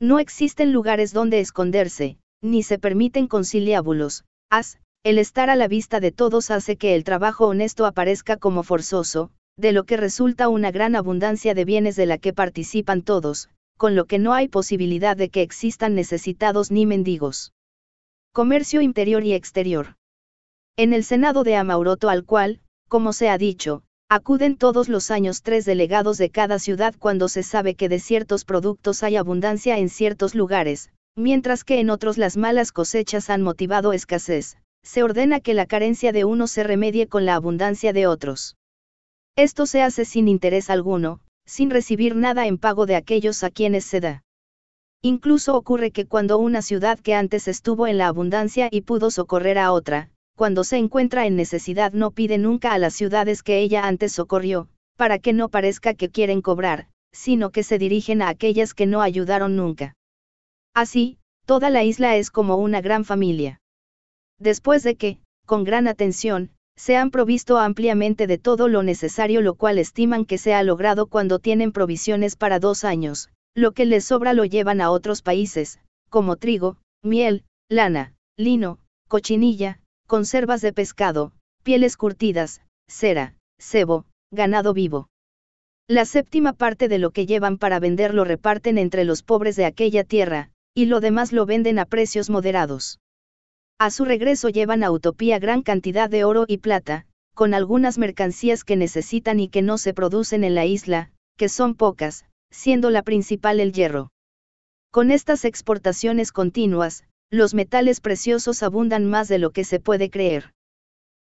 No existen lugares donde esconderse, ni se permiten conciliábulos, as, el estar a la vista de todos hace que el trabajo honesto aparezca como forzoso, de lo que resulta una gran abundancia de bienes de la que participan todos, con lo que no hay posibilidad de que existan necesitados ni mendigos. Comercio interior y exterior. En el Senado de Amauroto al cual, como se ha dicho, Acuden todos los años tres delegados de cada ciudad cuando se sabe que de ciertos productos hay abundancia en ciertos lugares, mientras que en otros las malas cosechas han motivado escasez, se ordena que la carencia de uno se remedie con la abundancia de otros. Esto se hace sin interés alguno, sin recibir nada en pago de aquellos a quienes se da. Incluso ocurre que cuando una ciudad que antes estuvo en la abundancia y pudo socorrer a otra, cuando se encuentra en necesidad no pide nunca a las ciudades que ella antes socorrió, para que no parezca que quieren cobrar, sino que se dirigen a aquellas que no ayudaron nunca. Así, toda la isla es como una gran familia. Después de que, con gran atención, se han provisto ampliamente de todo lo necesario, lo cual estiman que se ha logrado cuando tienen provisiones para dos años, lo que les sobra lo llevan a otros países, como trigo, miel, lana, lino, cochinilla, conservas de pescado, pieles curtidas, cera, cebo, ganado vivo. La séptima parte de lo que llevan para vender lo reparten entre los pobres de aquella tierra, y lo demás lo venden a precios moderados. A su regreso llevan a Utopía gran cantidad de oro y plata, con algunas mercancías que necesitan y que no se producen en la isla, que son pocas, siendo la principal el hierro. Con estas exportaciones continuas, los metales preciosos abundan más de lo que se puede creer.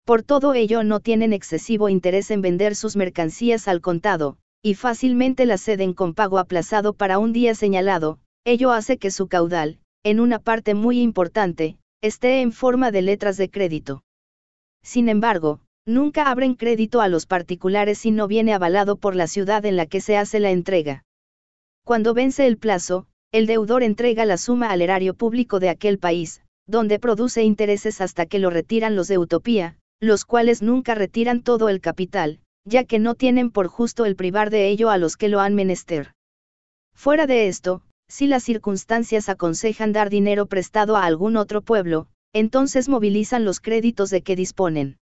Por todo ello no tienen excesivo interés en vender sus mercancías al contado, y fácilmente las ceden con pago aplazado para un día señalado, ello hace que su caudal, en una parte muy importante, esté en forma de letras de crédito. Sin embargo, nunca abren crédito a los particulares si no viene avalado por la ciudad en la que se hace la entrega. Cuando vence el plazo, el deudor entrega la suma al erario público de aquel país, donde produce intereses hasta que lo retiran los de Utopía, los cuales nunca retiran todo el capital, ya que no tienen por justo el privar de ello a los que lo han menester. Fuera de esto, si las circunstancias aconsejan dar dinero prestado a algún otro pueblo, entonces movilizan los créditos de que disponen.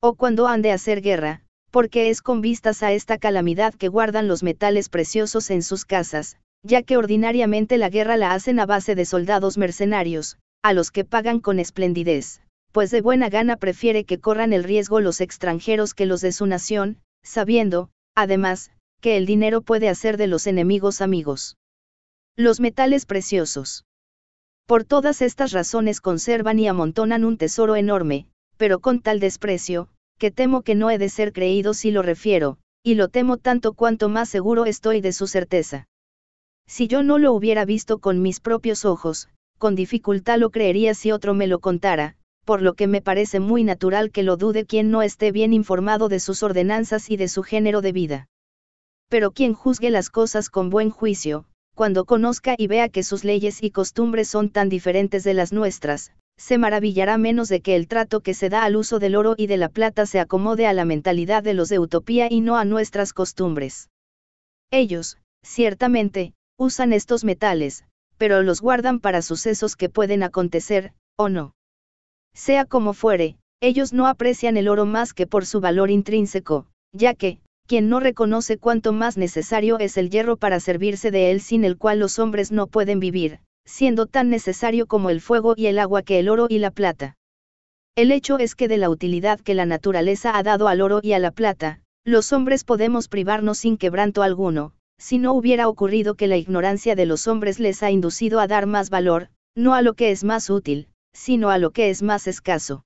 O cuando han de hacer guerra, porque es con vistas a esta calamidad que guardan los metales preciosos en sus casas, ya que ordinariamente la guerra la hacen a base de soldados mercenarios, a los que pagan con esplendidez, pues de buena gana prefiere que corran el riesgo los extranjeros que los de su nación, sabiendo, además, que el dinero puede hacer de los enemigos amigos. Los metales preciosos. Por todas estas razones conservan y amontonan un tesoro enorme, pero con tal desprecio, que temo que no he de ser creído si lo refiero, y lo temo tanto cuanto más seguro estoy de su certeza. Si yo no lo hubiera visto con mis propios ojos, con dificultad lo creería si otro me lo contara, por lo que me parece muy natural que lo dude quien no esté bien informado de sus ordenanzas y de su género de vida. Pero quien juzgue las cosas con buen juicio, cuando conozca y vea que sus leyes y costumbres son tan diferentes de las nuestras, se maravillará menos de que el trato que se da al uso del oro y de la plata se acomode a la mentalidad de los de utopía y no a nuestras costumbres. Ellos, ciertamente, Usan estos metales, pero los guardan para sucesos que pueden acontecer, o no. Sea como fuere, ellos no aprecian el oro más que por su valor intrínseco, ya que, quien no reconoce cuánto más necesario es el hierro para servirse de él sin el cual los hombres no pueden vivir, siendo tan necesario como el fuego y el agua que el oro y la plata. El hecho es que de la utilidad que la naturaleza ha dado al oro y a la plata, los hombres podemos privarnos sin quebranto alguno, si no hubiera ocurrido que la ignorancia de los hombres les ha inducido a dar más valor, no a lo que es más útil, sino a lo que es más escaso.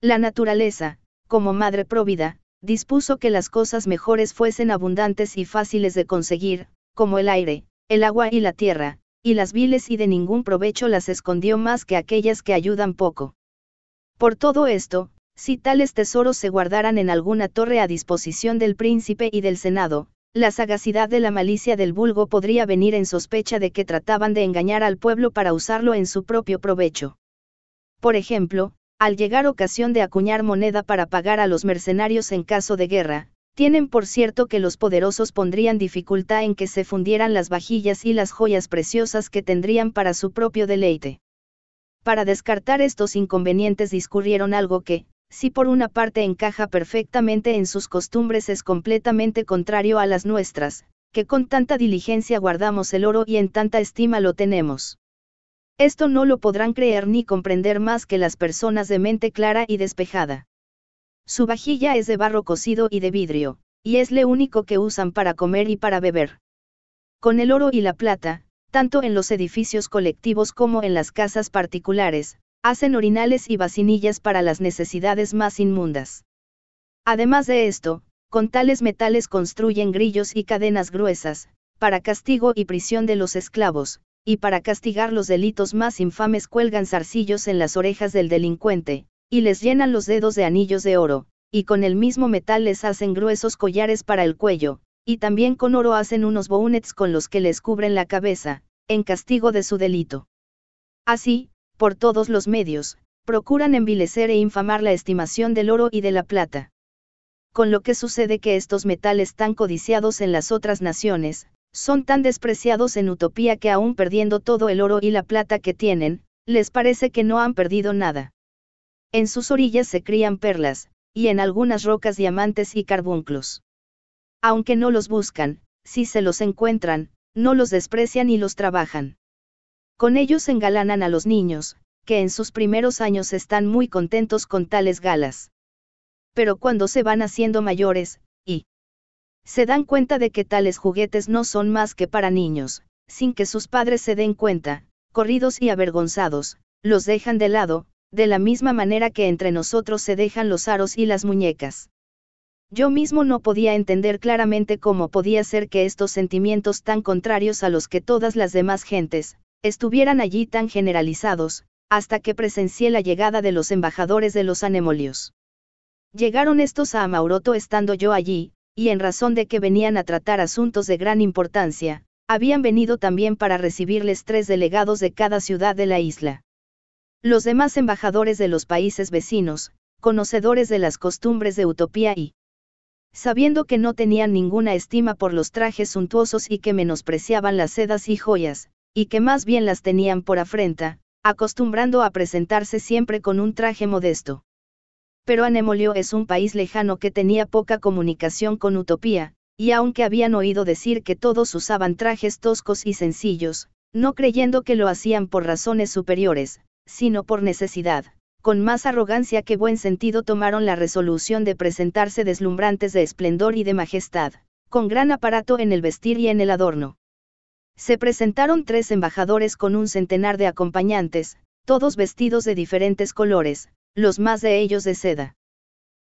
La naturaleza, como madre próvida, dispuso que las cosas mejores fuesen abundantes y fáciles de conseguir, como el aire, el agua y la tierra, y las viles y de ningún provecho las escondió más que aquellas que ayudan poco. Por todo esto, si tales tesoros se guardaran en alguna torre a disposición del príncipe y del senado, la sagacidad de la malicia del vulgo podría venir en sospecha de que trataban de engañar al pueblo para usarlo en su propio provecho. Por ejemplo, al llegar ocasión de acuñar moneda para pagar a los mercenarios en caso de guerra, tienen por cierto que los poderosos pondrían dificultad en que se fundieran las vajillas y las joyas preciosas que tendrían para su propio deleite. Para descartar estos inconvenientes discurrieron algo que, si por una parte encaja perfectamente en sus costumbres es completamente contrario a las nuestras, que con tanta diligencia guardamos el oro y en tanta estima lo tenemos. Esto no lo podrán creer ni comprender más que las personas de mente clara y despejada. Su vajilla es de barro cocido y de vidrio, y es lo único que usan para comer y para beber. Con el oro y la plata, tanto en los edificios colectivos como en las casas particulares, Hacen orinales y vacinillas para las necesidades más inmundas. Además de esto, con tales metales construyen grillos y cadenas gruesas, para castigo y prisión de los esclavos, y para castigar los delitos más infames cuelgan zarcillos en las orejas del delincuente, y les llenan los dedos de anillos de oro, y con el mismo metal les hacen gruesos collares para el cuello, y también con oro hacen unos bounets con los que les cubren la cabeza, en castigo de su delito. Así, por todos los medios, procuran envilecer e infamar la estimación del oro y de la plata. Con lo que sucede que estos metales tan codiciados en las otras naciones, son tan despreciados en utopía que aún perdiendo todo el oro y la plata que tienen, les parece que no han perdido nada. En sus orillas se crían perlas, y en algunas rocas diamantes y carbunclos. Aunque no los buscan, si se los encuentran, no los desprecian y los trabajan. Con ellos engalanan a los niños, que en sus primeros años están muy contentos con tales galas. Pero cuando se van haciendo mayores, y se dan cuenta de que tales juguetes no son más que para niños, sin que sus padres se den cuenta, corridos y avergonzados, los dejan de lado, de la misma manera que entre nosotros se dejan los aros y las muñecas. Yo mismo no podía entender claramente cómo podía ser que estos sentimientos tan contrarios a los que todas las demás gentes, estuvieran allí tan generalizados, hasta que presencié la llegada de los embajadores de los anemolios. Llegaron estos a Amauroto estando yo allí, y en razón de que venían a tratar asuntos de gran importancia, habían venido también para recibirles tres delegados de cada ciudad de la isla. Los demás embajadores de los países vecinos, conocedores de las costumbres de Utopía y, sabiendo que no tenían ninguna estima por los trajes suntuosos y que menospreciaban las sedas y joyas, y que más bien las tenían por afrenta, acostumbrando a presentarse siempre con un traje modesto. Pero Anemolio es un país lejano que tenía poca comunicación con Utopía, y aunque habían oído decir que todos usaban trajes toscos y sencillos, no creyendo que lo hacían por razones superiores, sino por necesidad, con más arrogancia que buen sentido tomaron la resolución de presentarse deslumbrantes de esplendor y de majestad, con gran aparato en el vestir y en el adorno. Se presentaron tres embajadores con un centenar de acompañantes, todos vestidos de diferentes colores, los más de ellos de seda.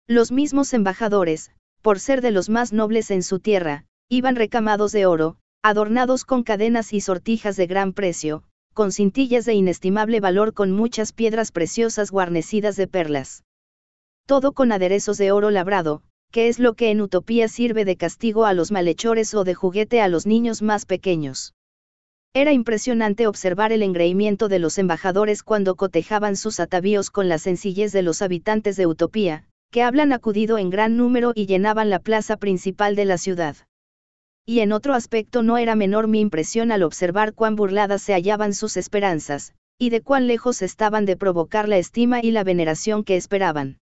Los mismos embajadores, por ser de los más nobles en su tierra, iban recamados de oro, adornados con cadenas y sortijas de gran precio, con cintillas de inestimable valor con muchas piedras preciosas guarnecidas de perlas. Todo con aderezos de oro labrado, que es lo que en utopía sirve de castigo a los malhechores o de juguete a los niños más pequeños. Era impresionante observar el engreimiento de los embajadores cuando cotejaban sus atavíos con la sencillez de los habitantes de Utopía, que hablan acudido en gran número y llenaban la plaza principal de la ciudad. Y en otro aspecto no era menor mi impresión al observar cuán burladas se hallaban sus esperanzas, y de cuán lejos estaban de provocar la estima y la veneración que esperaban.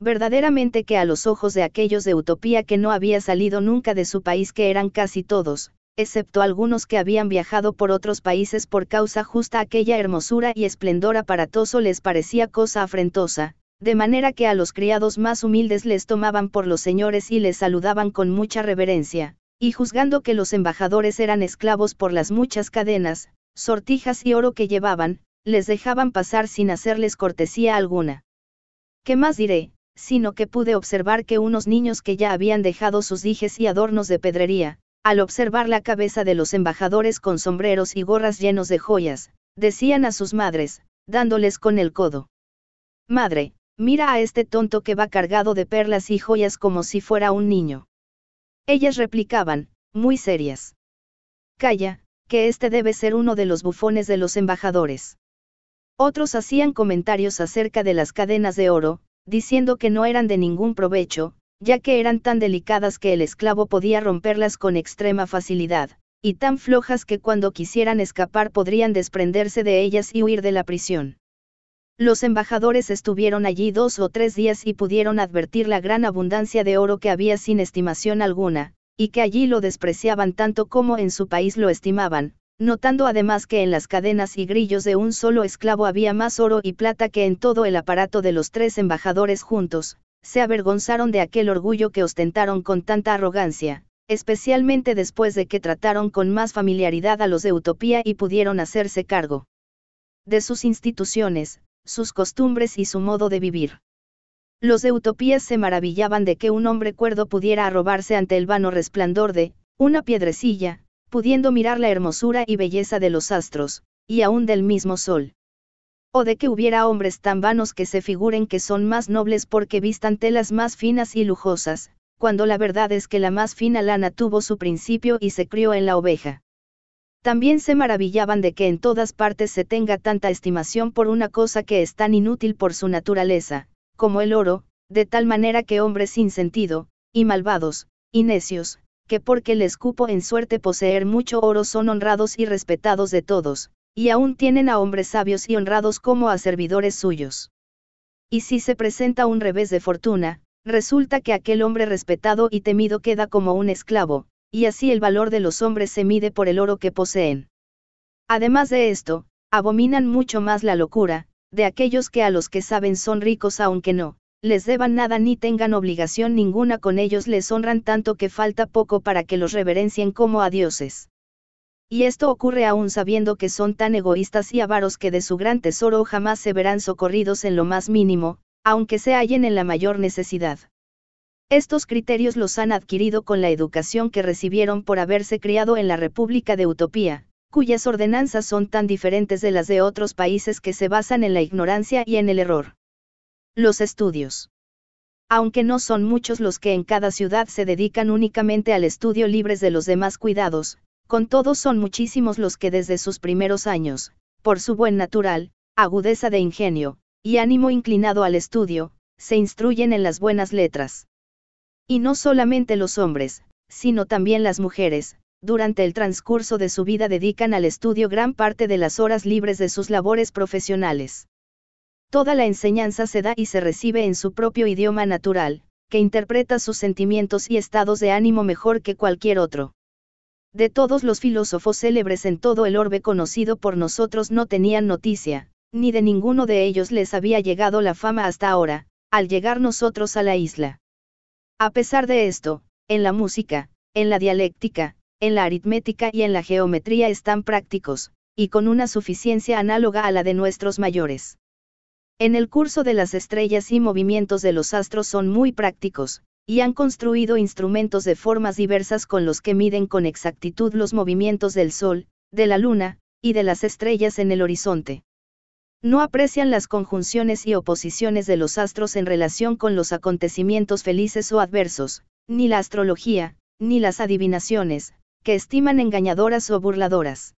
Verdaderamente que a los ojos de aquellos de Utopía que no había salido nunca de su país que eran casi todos, excepto algunos que habían viajado por otros países por causa justa aquella hermosura y esplendor aparatoso les parecía cosa afrentosa, de manera que a los criados más humildes les tomaban por los señores y les saludaban con mucha reverencia, y juzgando que los embajadores eran esclavos por las muchas cadenas, sortijas y oro que llevaban, les dejaban pasar sin hacerles cortesía alguna. ¿Qué más diré? sino que pude observar que unos niños que ya habían dejado sus dijes y adornos de pedrería, al observar la cabeza de los embajadores con sombreros y gorras llenos de joyas, decían a sus madres, dándoles con el codo. Madre, mira a este tonto que va cargado de perlas y joyas como si fuera un niño. Ellas replicaban, muy serias. Calla, que este debe ser uno de los bufones de los embajadores. Otros hacían comentarios acerca de las cadenas de oro, diciendo que no eran de ningún provecho, ya que eran tan delicadas que el esclavo podía romperlas con extrema facilidad, y tan flojas que cuando quisieran escapar podrían desprenderse de ellas y huir de la prisión. Los embajadores estuvieron allí dos o tres días y pudieron advertir la gran abundancia de oro que había sin estimación alguna, y que allí lo despreciaban tanto como en su país lo estimaban, notando además que en las cadenas y grillos de un solo esclavo había más oro y plata que en todo el aparato de los tres embajadores juntos, se avergonzaron de aquel orgullo que ostentaron con tanta arrogancia, especialmente después de que trataron con más familiaridad a los de Utopía y pudieron hacerse cargo de sus instituciones, sus costumbres y su modo de vivir. Los de Utopía se maravillaban de que un hombre cuerdo pudiera arrobarse ante el vano resplandor de una piedrecilla, pudiendo mirar la hermosura y belleza de los astros, y aún del mismo sol o de que hubiera hombres tan vanos que se figuren que son más nobles porque vistan telas más finas y lujosas, cuando la verdad es que la más fina lana tuvo su principio y se crió en la oveja. También se maravillaban de que en todas partes se tenga tanta estimación por una cosa que es tan inútil por su naturaleza, como el oro, de tal manera que hombres sin sentido, y malvados, y necios, que porque les cupo en suerte poseer mucho oro son honrados y respetados de todos, y aún tienen a hombres sabios y honrados como a servidores suyos. Y si se presenta un revés de fortuna, resulta que aquel hombre respetado y temido queda como un esclavo, y así el valor de los hombres se mide por el oro que poseen. Además de esto, abominan mucho más la locura, de aquellos que a los que saben son ricos aunque no, les deban nada ni tengan obligación ninguna con ellos les honran tanto que falta poco para que los reverencien como a dioses. Y esto ocurre aún sabiendo que son tan egoístas y avaros que de su gran tesoro jamás se verán socorridos en lo más mínimo, aunque se hallen en la mayor necesidad. Estos criterios los han adquirido con la educación que recibieron por haberse criado en la República de Utopía, cuyas ordenanzas son tan diferentes de las de otros países que se basan en la ignorancia y en el error. Los estudios. Aunque no son muchos los que en cada ciudad se dedican únicamente al estudio libres de los demás cuidados, con todo son muchísimos los que desde sus primeros años, por su buen natural, agudeza de ingenio, y ánimo inclinado al estudio, se instruyen en las buenas letras. Y no solamente los hombres, sino también las mujeres, durante el transcurso de su vida dedican al estudio gran parte de las horas libres de sus labores profesionales. Toda la enseñanza se da y se recibe en su propio idioma natural, que interpreta sus sentimientos y estados de ánimo mejor que cualquier otro. De todos los filósofos célebres en todo el orbe conocido por nosotros no tenían noticia, ni de ninguno de ellos les había llegado la fama hasta ahora, al llegar nosotros a la isla. A pesar de esto, en la música, en la dialéctica, en la aritmética y en la geometría están prácticos, y con una suficiencia análoga a la de nuestros mayores. En el curso de las estrellas y movimientos de los astros son muy prácticos, y han construido instrumentos de formas diversas con los que miden con exactitud los movimientos del Sol, de la Luna, y de las estrellas en el horizonte. No aprecian las conjunciones y oposiciones de los astros en relación con los acontecimientos felices o adversos, ni la astrología, ni las adivinaciones, que estiman engañadoras o burladoras.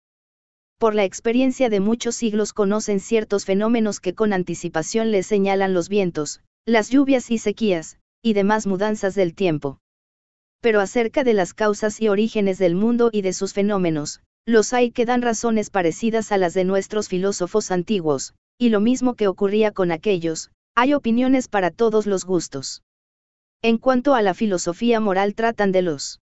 Por la experiencia de muchos siglos conocen ciertos fenómenos que con anticipación les señalan los vientos, las lluvias y sequías, y demás mudanzas del tiempo. Pero acerca de las causas y orígenes del mundo y de sus fenómenos, los hay que dan razones parecidas a las de nuestros filósofos antiguos, y lo mismo que ocurría con aquellos, hay opiniones para todos los gustos. En cuanto a la filosofía moral tratan de los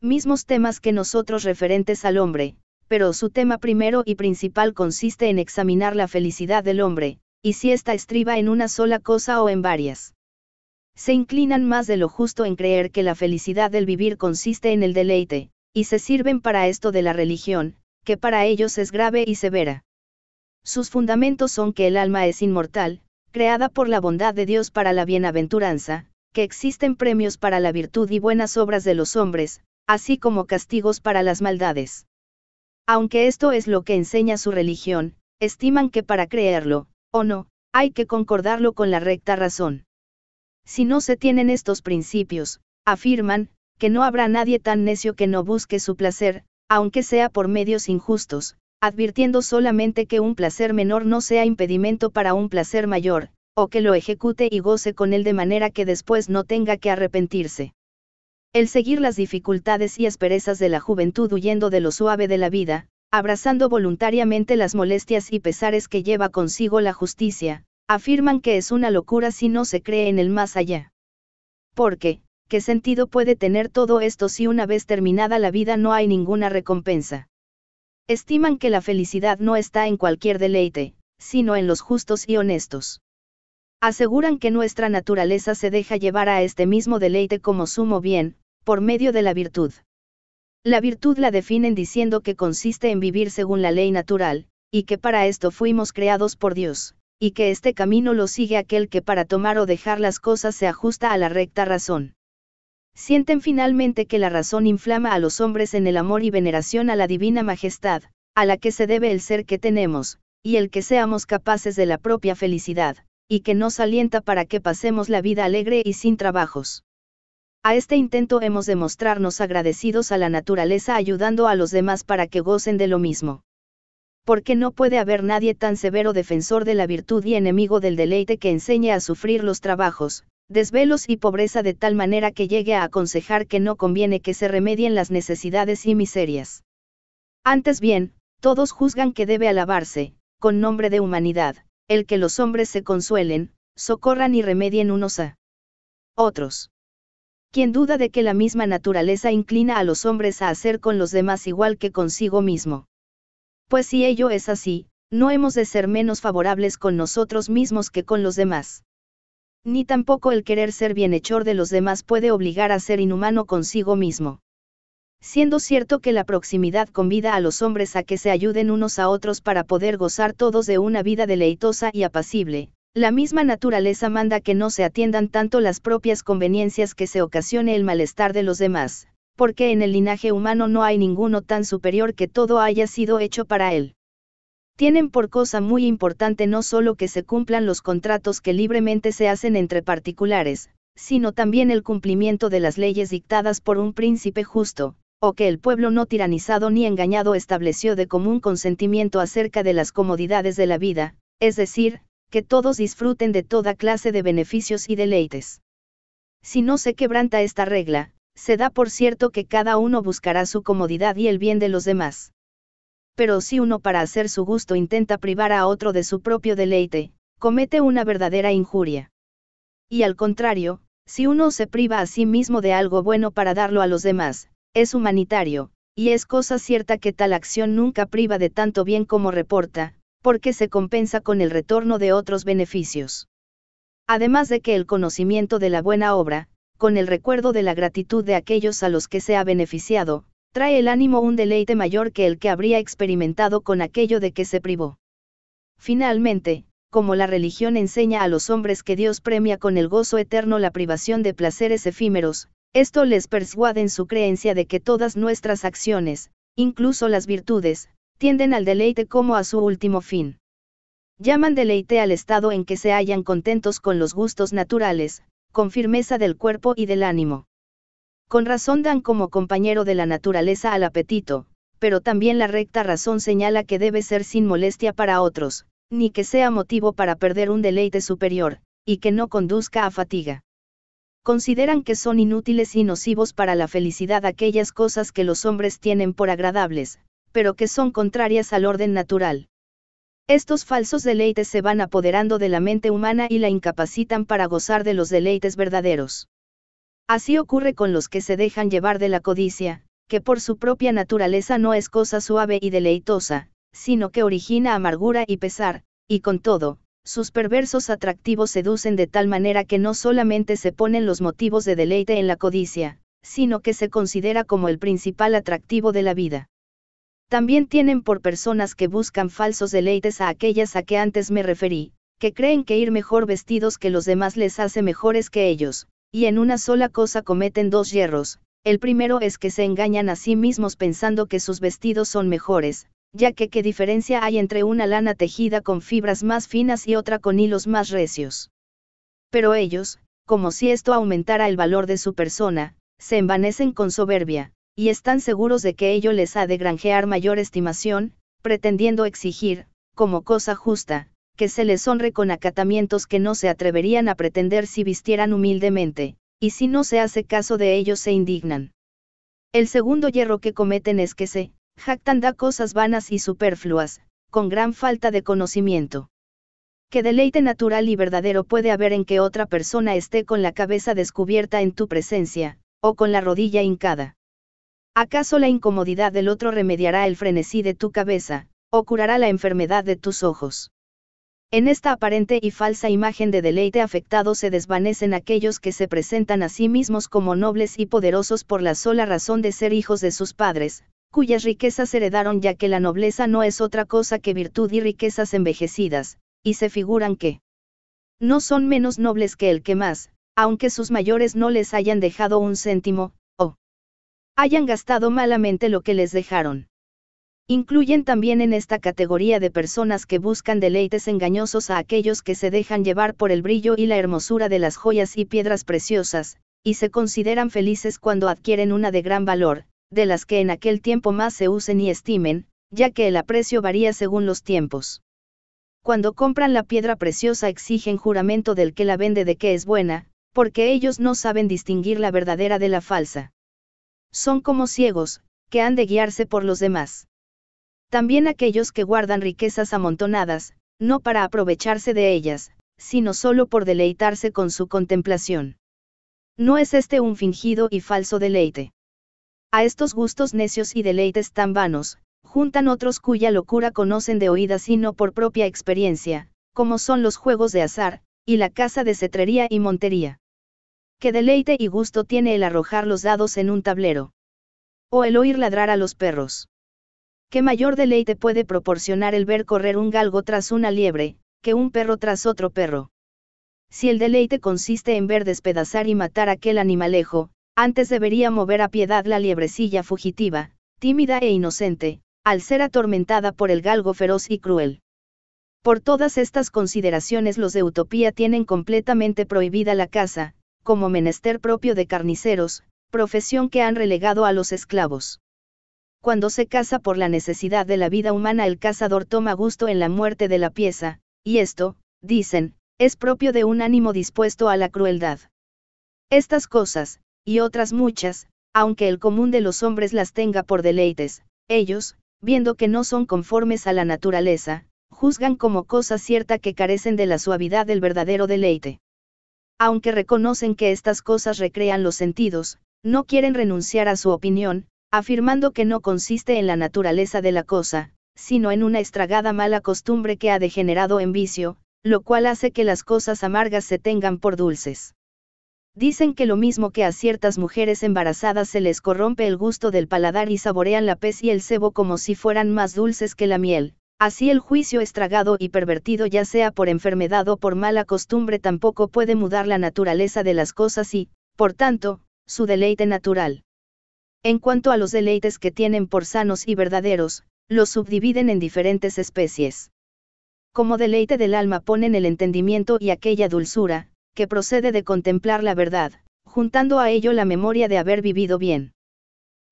mismos temas que nosotros referentes al hombre, pero su tema primero y principal consiste en examinar la felicidad del hombre, y si esta estriba en una sola cosa o en varias se inclinan más de lo justo en creer que la felicidad del vivir consiste en el deleite, y se sirven para esto de la religión, que para ellos es grave y severa. Sus fundamentos son que el alma es inmortal, creada por la bondad de Dios para la bienaventuranza, que existen premios para la virtud y buenas obras de los hombres, así como castigos para las maldades. Aunque esto es lo que enseña su religión, estiman que para creerlo, o no, hay que concordarlo con la recta razón. Si no se tienen estos principios, afirman, que no habrá nadie tan necio que no busque su placer, aunque sea por medios injustos, advirtiendo solamente que un placer menor no sea impedimento para un placer mayor, o que lo ejecute y goce con él de manera que después no tenga que arrepentirse. El seguir las dificultades y asperezas de la juventud huyendo de lo suave de la vida, abrazando voluntariamente las molestias y pesares que lleva consigo la justicia, afirman que es una locura si no se cree en el más allá. Porque, ¿qué sentido puede tener todo esto si una vez terminada la vida no hay ninguna recompensa? Estiman que la felicidad no está en cualquier deleite, sino en los justos y honestos. Aseguran que nuestra naturaleza se deja llevar a este mismo deleite como sumo bien, por medio de la virtud. La virtud la definen diciendo que consiste en vivir según la ley natural, y que para esto fuimos creados por Dios, y que este camino lo sigue aquel que para tomar o dejar las cosas se ajusta a la recta razón. Sienten finalmente que la razón inflama a los hombres en el amor y veneración a la divina majestad, a la que se debe el ser que tenemos, y el que seamos capaces de la propia felicidad, y que nos alienta para que pasemos la vida alegre y sin trabajos. A este intento hemos de mostrarnos agradecidos a la naturaleza ayudando a los demás para que gocen de lo mismo porque no puede haber nadie tan severo defensor de la virtud y enemigo del deleite que enseñe a sufrir los trabajos, desvelos y pobreza de tal manera que llegue a aconsejar que no conviene que se remedien las necesidades y miserias. Antes bien, todos juzgan que debe alabarse, con nombre de humanidad, el que los hombres se consuelen, socorran y remedien unos a otros. Quien duda de que la misma naturaleza inclina a los hombres a hacer con los demás igual que consigo mismo? Pues si ello es así, no hemos de ser menos favorables con nosotros mismos que con los demás. Ni tampoco el querer ser bienhechor de los demás puede obligar a ser inhumano consigo mismo. Siendo cierto que la proximidad convida a los hombres a que se ayuden unos a otros para poder gozar todos de una vida deleitosa y apacible, la misma naturaleza manda que no se atiendan tanto las propias conveniencias que se ocasione el malestar de los demás, porque en el linaje humano no hay ninguno tan superior que todo haya sido hecho para él. Tienen por cosa muy importante no solo que se cumplan los contratos que libremente se hacen entre particulares, sino también el cumplimiento de las leyes dictadas por un príncipe justo, o que el pueblo no tiranizado ni engañado estableció de común consentimiento acerca de las comodidades de la vida, es decir, que todos disfruten de toda clase de beneficios y deleites. Si no se quebranta esta regla, se da por cierto que cada uno buscará su comodidad y el bien de los demás. Pero si uno para hacer su gusto intenta privar a otro de su propio deleite, comete una verdadera injuria. Y al contrario, si uno se priva a sí mismo de algo bueno para darlo a los demás, es humanitario, y es cosa cierta que tal acción nunca priva de tanto bien como reporta, porque se compensa con el retorno de otros beneficios. Además de que el conocimiento de la buena obra, con el recuerdo de la gratitud de aquellos a los que se ha beneficiado, trae el ánimo un deleite mayor que el que habría experimentado con aquello de que se privó. Finalmente, como la religión enseña a los hombres que Dios premia con el gozo eterno la privación de placeres efímeros, esto les persuade en su creencia de que todas nuestras acciones, incluso las virtudes, tienden al deleite como a su último fin. Llaman deleite al estado en que se hallan contentos con los gustos naturales, con firmeza del cuerpo y del ánimo. Con razón dan como compañero de la naturaleza al apetito, pero también la recta razón señala que debe ser sin molestia para otros, ni que sea motivo para perder un deleite superior, y que no conduzca a fatiga. Consideran que son inútiles y nocivos para la felicidad aquellas cosas que los hombres tienen por agradables, pero que son contrarias al orden natural. Estos falsos deleites se van apoderando de la mente humana y la incapacitan para gozar de los deleites verdaderos. Así ocurre con los que se dejan llevar de la codicia, que por su propia naturaleza no es cosa suave y deleitosa, sino que origina amargura y pesar, y con todo, sus perversos atractivos seducen de tal manera que no solamente se ponen los motivos de deleite en la codicia, sino que se considera como el principal atractivo de la vida. También tienen por personas que buscan falsos deleites a aquellas a que antes me referí, que creen que ir mejor vestidos que los demás les hace mejores que ellos, y en una sola cosa cometen dos hierros, el primero es que se engañan a sí mismos pensando que sus vestidos son mejores, ya que qué diferencia hay entre una lana tejida con fibras más finas y otra con hilos más recios. Pero ellos, como si esto aumentara el valor de su persona, se envanecen con soberbia, y están seguros de que ello les ha de granjear mayor estimación, pretendiendo exigir, como cosa justa, que se les honre con acatamientos que no se atreverían a pretender si vistieran humildemente, y si no se hace caso de ellos se indignan. El segundo hierro que cometen es que se, jactan da cosas vanas y superfluas, con gran falta de conocimiento. Qué deleite natural y verdadero puede haber en que otra persona esté con la cabeza descubierta en tu presencia, o con la rodilla hincada. ¿Acaso la incomodidad del otro remediará el frenesí de tu cabeza, o curará la enfermedad de tus ojos? En esta aparente y falsa imagen de deleite afectado se desvanecen aquellos que se presentan a sí mismos como nobles y poderosos por la sola razón de ser hijos de sus padres, cuyas riquezas heredaron ya que la nobleza no es otra cosa que virtud y riquezas envejecidas, y se figuran que no son menos nobles que el que más, aunque sus mayores no les hayan dejado un céntimo, hayan gastado malamente lo que les dejaron. Incluyen también en esta categoría de personas que buscan deleites engañosos a aquellos que se dejan llevar por el brillo y la hermosura de las joyas y piedras preciosas, y se consideran felices cuando adquieren una de gran valor, de las que en aquel tiempo más se usen y estimen, ya que el aprecio varía según los tiempos. Cuando compran la piedra preciosa exigen juramento del que la vende de que es buena, porque ellos no saben distinguir la verdadera de la falsa son como ciegos, que han de guiarse por los demás. También aquellos que guardan riquezas amontonadas, no para aprovecharse de ellas, sino solo por deleitarse con su contemplación. No es este un fingido y falso deleite. A estos gustos necios y deleites tan vanos, juntan otros cuya locura conocen de oídas y no por propia experiencia, como son los juegos de azar, y la caza de cetrería y montería. Qué deleite y gusto tiene el arrojar los dados en un tablero. O el oír ladrar a los perros. Qué mayor deleite puede proporcionar el ver correr un galgo tras una liebre, que un perro tras otro perro. Si el deleite consiste en ver despedazar y matar aquel animalejo, antes debería mover a piedad la liebrecilla fugitiva, tímida e inocente, al ser atormentada por el galgo feroz y cruel. Por todas estas consideraciones los de Utopía tienen completamente prohibida la caza, como menester propio de carniceros, profesión que han relegado a los esclavos. Cuando se caza por la necesidad de la vida humana el cazador toma gusto en la muerte de la pieza, y esto, dicen, es propio de un ánimo dispuesto a la crueldad. Estas cosas, y otras muchas, aunque el común de los hombres las tenga por deleites, ellos, viendo que no son conformes a la naturaleza, juzgan como cosa cierta que carecen de la suavidad del verdadero deleite aunque reconocen que estas cosas recrean los sentidos, no quieren renunciar a su opinión, afirmando que no consiste en la naturaleza de la cosa, sino en una estragada mala costumbre que ha degenerado en vicio, lo cual hace que las cosas amargas se tengan por dulces. Dicen que lo mismo que a ciertas mujeres embarazadas se les corrompe el gusto del paladar y saborean la pez y el cebo como si fueran más dulces que la miel, Así el juicio estragado y pervertido ya sea por enfermedad o por mala costumbre tampoco puede mudar la naturaleza de las cosas y, por tanto, su deleite natural. En cuanto a los deleites que tienen por sanos y verdaderos, los subdividen en diferentes especies. Como deleite del alma ponen el entendimiento y aquella dulzura, que procede de contemplar la verdad, juntando a ello la memoria de haber vivido bien.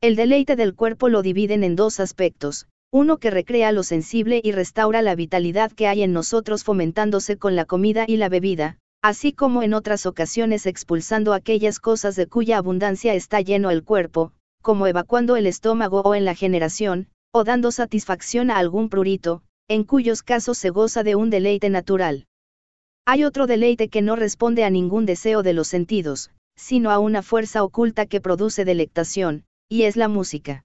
El deleite del cuerpo lo dividen en dos aspectos, uno que recrea lo sensible y restaura la vitalidad que hay en nosotros fomentándose con la comida y la bebida, así como en otras ocasiones expulsando aquellas cosas de cuya abundancia está lleno el cuerpo, como evacuando el estómago o en la generación, o dando satisfacción a algún prurito, en cuyos casos se goza de un deleite natural. Hay otro deleite que no responde a ningún deseo de los sentidos, sino a una fuerza oculta que produce delectación, y es la música.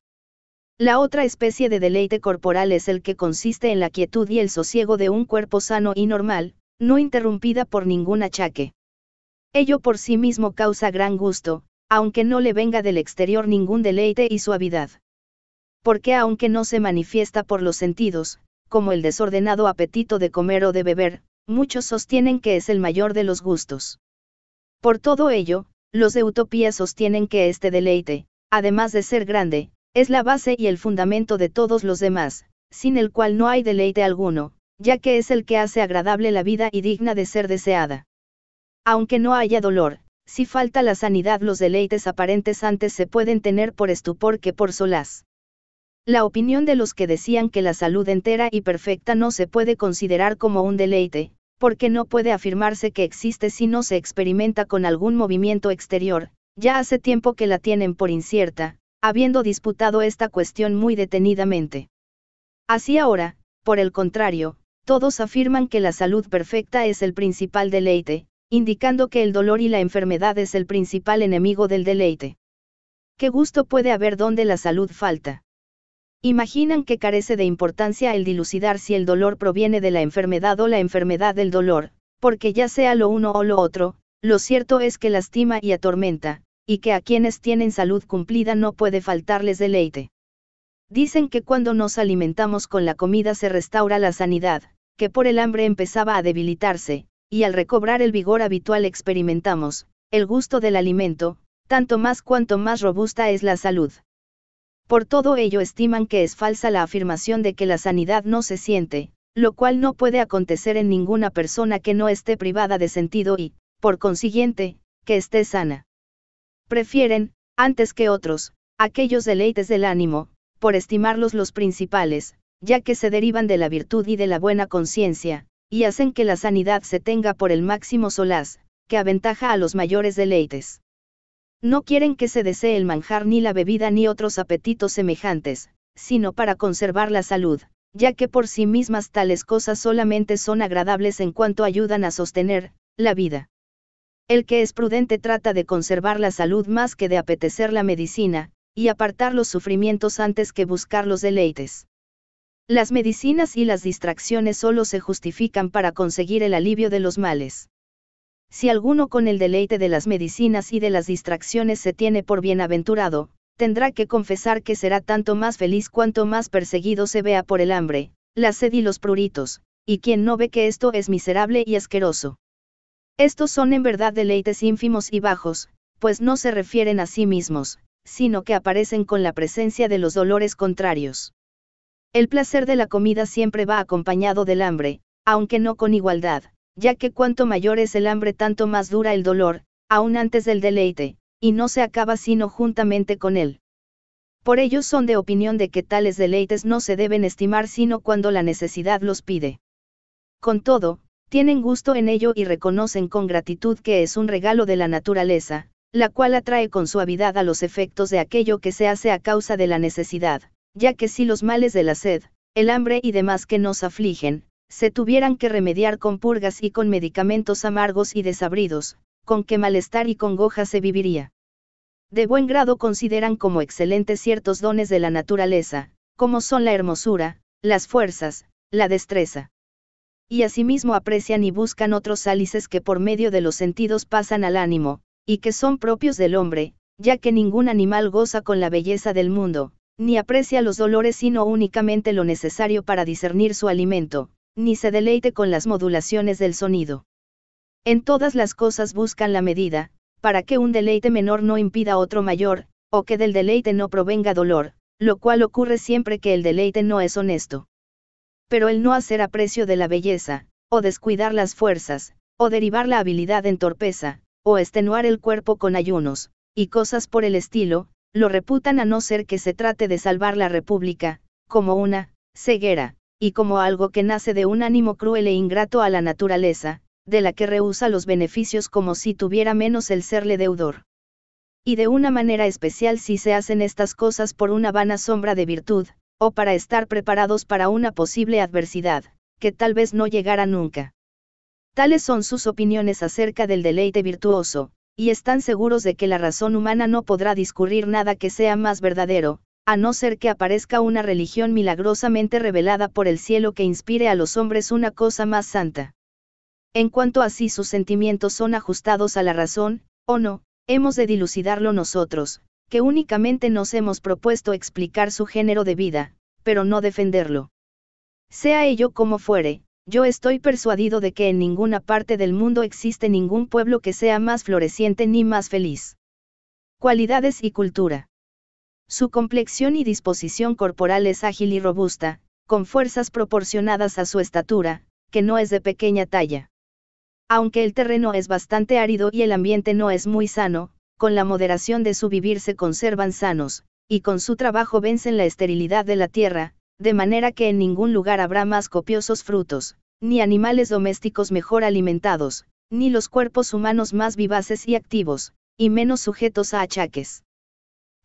La otra especie de deleite corporal es el que consiste en la quietud y el sosiego de un cuerpo sano y normal, no interrumpida por ningún achaque. Ello por sí mismo causa gran gusto, aunque no le venga del exterior ningún deleite y suavidad. Porque aunque no se manifiesta por los sentidos, como el desordenado apetito de comer o de beber, muchos sostienen que es el mayor de los gustos. Por todo ello, los de utopía sostienen que este deleite, además de ser grande, es la base y el fundamento de todos los demás, sin el cual no hay deleite alguno, ya que es el que hace agradable la vida y digna de ser deseada. Aunque no haya dolor, si falta la sanidad los deleites aparentes antes se pueden tener por estupor que por solaz. La opinión de los que decían que la salud entera y perfecta no se puede considerar como un deleite, porque no puede afirmarse que existe si no se experimenta con algún movimiento exterior, ya hace tiempo que la tienen por incierta, habiendo disputado esta cuestión muy detenidamente. Así ahora, por el contrario, todos afirman que la salud perfecta es el principal deleite, indicando que el dolor y la enfermedad es el principal enemigo del deleite. ¿Qué gusto puede haber donde la salud falta? Imaginan que carece de importancia el dilucidar si el dolor proviene de la enfermedad o la enfermedad del dolor, porque ya sea lo uno o lo otro, lo cierto es que lastima y atormenta, y que a quienes tienen salud cumplida no puede faltarles deleite. Dicen que cuando nos alimentamos con la comida se restaura la sanidad, que por el hambre empezaba a debilitarse, y al recobrar el vigor habitual experimentamos, el gusto del alimento, tanto más cuanto más robusta es la salud. Por todo ello estiman que es falsa la afirmación de que la sanidad no se siente, lo cual no puede acontecer en ninguna persona que no esté privada de sentido y, por consiguiente, que esté sana prefieren, antes que otros, aquellos deleites del ánimo, por estimarlos los principales, ya que se derivan de la virtud y de la buena conciencia, y hacen que la sanidad se tenga por el máximo solaz, que aventaja a los mayores deleites. No quieren que se desee el manjar ni la bebida ni otros apetitos semejantes, sino para conservar la salud, ya que por sí mismas tales cosas solamente son agradables en cuanto ayudan a sostener, la vida. El que es prudente trata de conservar la salud más que de apetecer la medicina, y apartar los sufrimientos antes que buscar los deleites. Las medicinas y las distracciones solo se justifican para conseguir el alivio de los males. Si alguno con el deleite de las medicinas y de las distracciones se tiene por bienaventurado, tendrá que confesar que será tanto más feliz cuanto más perseguido se vea por el hambre, la sed y los pruritos, y quien no ve que esto es miserable y asqueroso. Estos son en verdad deleites ínfimos y bajos, pues no se refieren a sí mismos, sino que aparecen con la presencia de los dolores contrarios. El placer de la comida siempre va acompañado del hambre, aunque no con igualdad, ya que cuanto mayor es el hambre tanto más dura el dolor, aún antes del deleite, y no se acaba sino juntamente con él. Por ello son de opinión de que tales deleites no se deben estimar sino cuando la necesidad los pide. Con todo, tienen gusto en ello y reconocen con gratitud que es un regalo de la naturaleza, la cual atrae con suavidad a los efectos de aquello que se hace a causa de la necesidad, ya que si los males de la sed, el hambre y demás que nos afligen, se tuvieran que remediar con purgas y con medicamentos amargos y desabridos, con qué malestar y congoja se viviría. De buen grado consideran como excelentes ciertos dones de la naturaleza, como son la hermosura, las fuerzas, la destreza y asimismo aprecian y buscan otros álices que por medio de los sentidos pasan al ánimo, y que son propios del hombre, ya que ningún animal goza con la belleza del mundo, ni aprecia los dolores sino únicamente lo necesario para discernir su alimento, ni se deleite con las modulaciones del sonido. En todas las cosas buscan la medida, para que un deleite menor no impida otro mayor, o que del deleite no provenga dolor, lo cual ocurre siempre que el deleite no es honesto pero el no hacer aprecio de la belleza, o descuidar las fuerzas, o derivar la habilidad en torpeza, o estenuar el cuerpo con ayunos, y cosas por el estilo, lo reputan a no ser que se trate de salvar la República, como una ceguera, y como algo que nace de un ánimo cruel e ingrato a la naturaleza, de la que rehúsa los beneficios como si tuviera menos el serle deudor. Y de una manera especial si se hacen estas cosas por una vana sombra de virtud, o para estar preparados para una posible adversidad, que tal vez no llegara nunca. Tales son sus opiniones acerca del deleite virtuoso, y están seguros de que la razón humana no podrá discurrir nada que sea más verdadero, a no ser que aparezca una religión milagrosamente revelada por el cielo que inspire a los hombres una cosa más santa. En cuanto a si sus sentimientos son ajustados a la razón, o no, hemos de dilucidarlo nosotros, que únicamente nos hemos propuesto explicar su género de vida, pero no defenderlo. Sea ello como fuere, yo estoy persuadido de que en ninguna parte del mundo existe ningún pueblo que sea más floreciente ni más feliz. Cualidades y cultura. Su complexión y disposición corporal es ágil y robusta, con fuerzas proporcionadas a su estatura, que no es de pequeña talla. Aunque el terreno es bastante árido y el ambiente no es muy sano, con la moderación de su vivir se conservan sanos, y con su trabajo vencen la esterilidad de la tierra, de manera que en ningún lugar habrá más copiosos frutos, ni animales domésticos mejor alimentados, ni los cuerpos humanos más vivaces y activos, y menos sujetos a achaques.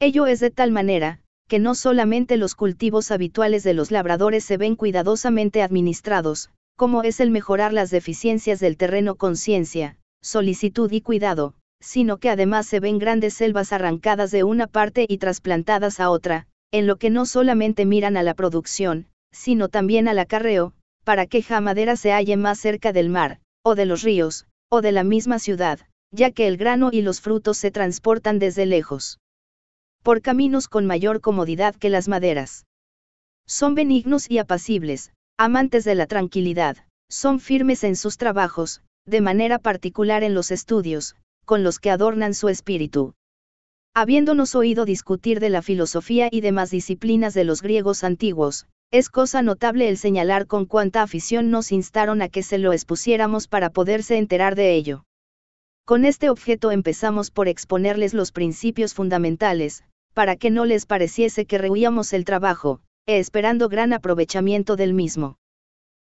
Ello es de tal manera, que no solamente los cultivos habituales de los labradores se ven cuidadosamente administrados, como es el mejorar las deficiencias del terreno con ciencia, solicitud y cuidado, sino que además se ven grandes selvas arrancadas de una parte y trasplantadas a otra, en lo que no solamente miran a la producción, sino también al acarreo, para que Jamadera se halle más cerca del mar, o de los ríos, o de la misma ciudad, ya que el grano y los frutos se transportan desde lejos. Por caminos con mayor comodidad que las maderas. Son benignos y apacibles, amantes de la tranquilidad, son firmes en sus trabajos, de manera particular en los estudios, con los que adornan su espíritu. Habiéndonos oído discutir de la filosofía y demás disciplinas de los griegos antiguos, es cosa notable el señalar con cuánta afición nos instaron a que se lo expusiéramos para poderse enterar de ello. Con este objeto empezamos por exponerles los principios fundamentales, para que no les pareciese que rehuíamos el trabajo, e esperando gran aprovechamiento del mismo.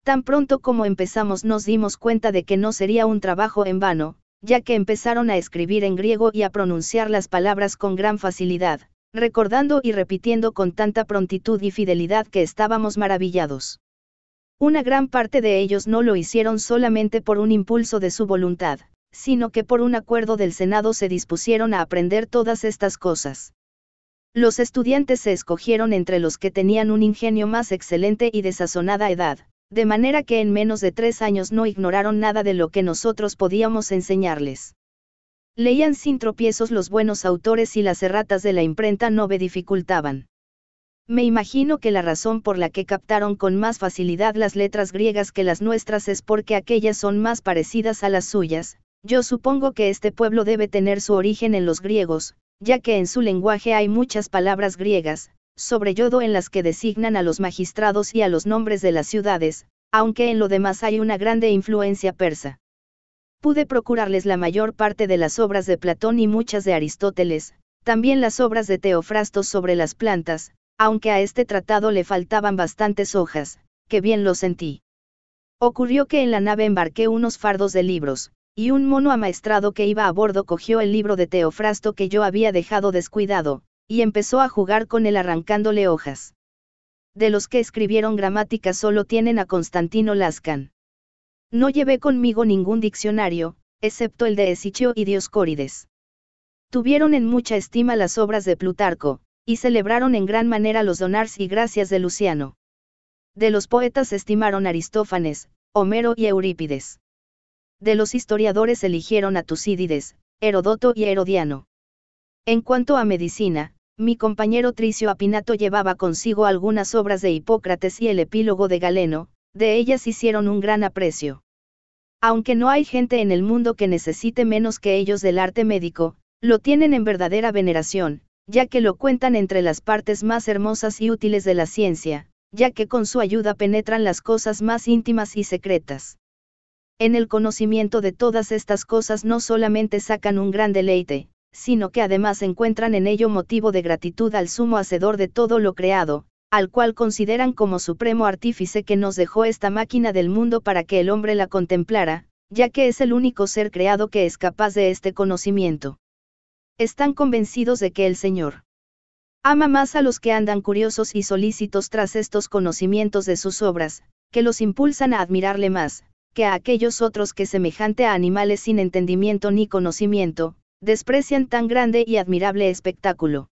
Tan pronto como empezamos nos dimos cuenta de que no sería un trabajo en vano, ya que empezaron a escribir en griego y a pronunciar las palabras con gran facilidad, recordando y repitiendo con tanta prontitud y fidelidad que estábamos maravillados. Una gran parte de ellos no lo hicieron solamente por un impulso de su voluntad, sino que por un acuerdo del Senado se dispusieron a aprender todas estas cosas. Los estudiantes se escogieron entre los que tenían un ingenio más excelente y de sazonada edad, de manera que en menos de tres años no ignoraron nada de lo que nosotros podíamos enseñarles. Leían sin tropiezos los buenos autores y las erratas de la imprenta no me dificultaban. Me imagino que la razón por la que captaron con más facilidad las letras griegas que las nuestras es porque aquellas son más parecidas a las suyas, yo supongo que este pueblo debe tener su origen en los griegos, ya que en su lenguaje hay muchas palabras griegas, sobre yodo en las que designan a los magistrados y a los nombres de las ciudades, aunque en lo demás hay una grande influencia persa. Pude procurarles la mayor parte de las obras de Platón y muchas de Aristóteles, también las obras de Teofrasto sobre las plantas, aunque a este tratado le faltaban bastantes hojas, que bien lo sentí. Ocurrió que en la nave embarqué unos fardos de libros, y un mono amaestrado que iba a bordo cogió el libro de Teofrasto que yo había dejado descuidado, y empezó a jugar con él arrancándole hojas. De los que escribieron gramática solo tienen a Constantino Lascan. No llevé conmigo ningún diccionario, excepto el de Esichio y Dioscórides. Tuvieron en mucha estima las obras de Plutarco, y celebraron en gran manera los donars y gracias de Luciano. De los poetas estimaron Aristófanes, Homero y Eurípides. De los historiadores eligieron a Tucídides, Herodoto y Herodiano. En cuanto a medicina, mi compañero Tricio Apinato llevaba consigo algunas obras de Hipócrates y el epílogo de Galeno, de ellas hicieron un gran aprecio. Aunque no hay gente en el mundo que necesite menos que ellos del arte médico, lo tienen en verdadera veneración, ya que lo cuentan entre las partes más hermosas y útiles de la ciencia, ya que con su ayuda penetran las cosas más íntimas y secretas. En el conocimiento de todas estas cosas no solamente sacan un gran deleite, sino que además encuentran en ello motivo de gratitud al sumo hacedor de todo lo creado, al cual consideran como supremo artífice que nos dejó esta máquina del mundo para que el hombre la contemplara, ya que es el único ser creado que es capaz de este conocimiento. Están convencidos de que el Señor ama más a los que andan curiosos y solícitos tras estos conocimientos de sus obras, que los impulsan a admirarle más, que a aquellos otros que semejante a animales sin entendimiento ni conocimiento, desprecian tan grande y admirable espectáculo.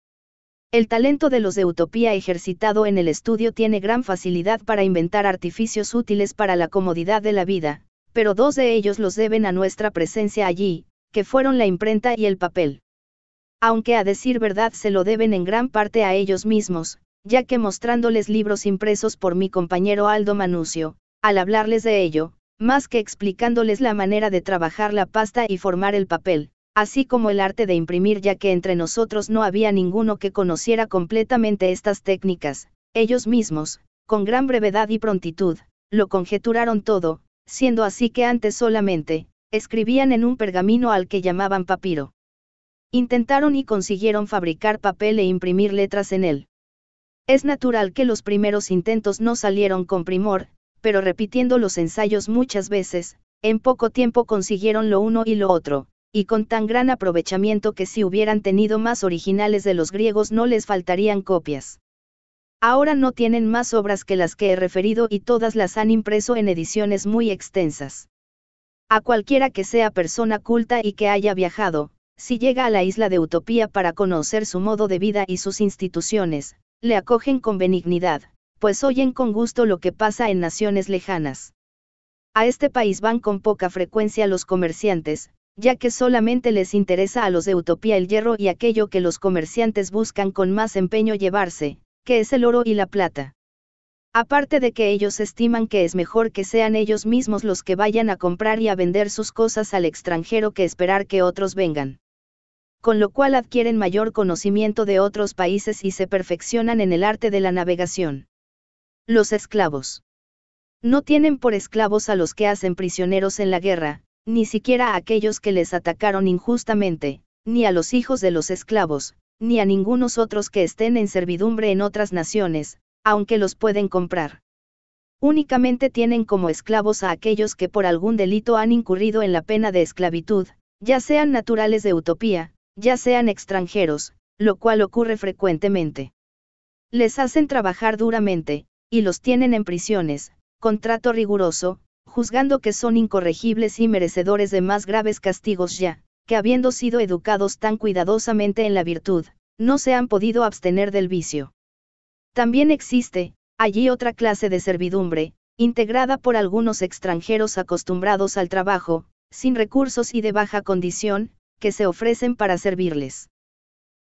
El talento de los de Utopía ejercitado en el estudio tiene gran facilidad para inventar artificios útiles para la comodidad de la vida, pero dos de ellos los deben a nuestra presencia allí, que fueron la imprenta y el papel. Aunque a decir verdad se lo deben en gran parte a ellos mismos, ya que mostrándoles libros impresos por mi compañero Aldo Manucio, al hablarles de ello, más que explicándoles la manera de trabajar la pasta y formar el papel, así como el arte de imprimir ya que entre nosotros no había ninguno que conociera completamente estas técnicas, ellos mismos, con gran brevedad y prontitud, lo conjeturaron todo, siendo así que antes solamente, escribían en un pergamino al que llamaban papiro. Intentaron y consiguieron fabricar papel e imprimir letras en él. Es natural que los primeros intentos no salieron con primor, pero repitiendo los ensayos muchas veces, en poco tiempo consiguieron lo uno y lo otro, y con tan gran aprovechamiento que si hubieran tenido más originales de los griegos no les faltarían copias. Ahora no tienen más obras que las que he referido y todas las han impreso en ediciones muy extensas. A cualquiera que sea persona culta y que haya viajado, si llega a la isla de Utopía para conocer su modo de vida y sus instituciones, le acogen con benignidad, pues oyen con gusto lo que pasa en naciones lejanas. A este país van con poca frecuencia los comerciantes, ya que solamente les interesa a los de Utopía el hierro y aquello que los comerciantes buscan con más empeño llevarse, que es el oro y la plata. Aparte de que ellos estiman que es mejor que sean ellos mismos los que vayan a comprar y a vender sus cosas al extranjero que esperar que otros vengan. Con lo cual adquieren mayor conocimiento de otros países y se perfeccionan en el arte de la navegación. Los esclavos. No tienen por esclavos a los que hacen prisioneros en la guerra, ni siquiera a aquellos que les atacaron injustamente, ni a los hijos de los esclavos, ni a ningunos otros que estén en servidumbre en otras naciones, aunque los pueden comprar. Únicamente tienen como esclavos a aquellos que por algún delito han incurrido en la pena de esclavitud, ya sean naturales de utopía, ya sean extranjeros, lo cual ocurre frecuentemente. Les hacen trabajar duramente, y los tienen en prisiones, contrato riguroso, juzgando que son incorregibles y merecedores de más graves castigos ya, que habiendo sido educados tan cuidadosamente en la virtud, no se han podido abstener del vicio. También existe, allí otra clase de servidumbre, integrada por algunos extranjeros acostumbrados al trabajo, sin recursos y de baja condición, que se ofrecen para servirles.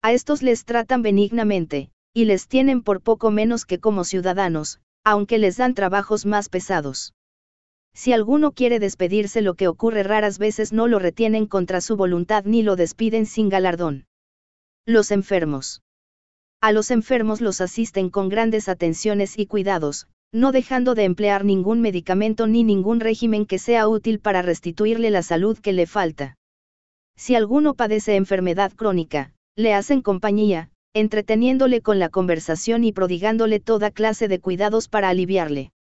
A estos les tratan benignamente, y les tienen por poco menos que como ciudadanos, aunque les dan trabajos más pesados si alguno quiere despedirse lo que ocurre raras veces no lo retienen contra su voluntad ni lo despiden sin galardón. Los enfermos. A los enfermos los asisten con grandes atenciones y cuidados, no dejando de emplear ningún medicamento ni ningún régimen que sea útil para restituirle la salud que le falta. Si alguno padece enfermedad crónica, le hacen compañía, entreteniéndole con la conversación y prodigándole toda clase de cuidados para aliviarle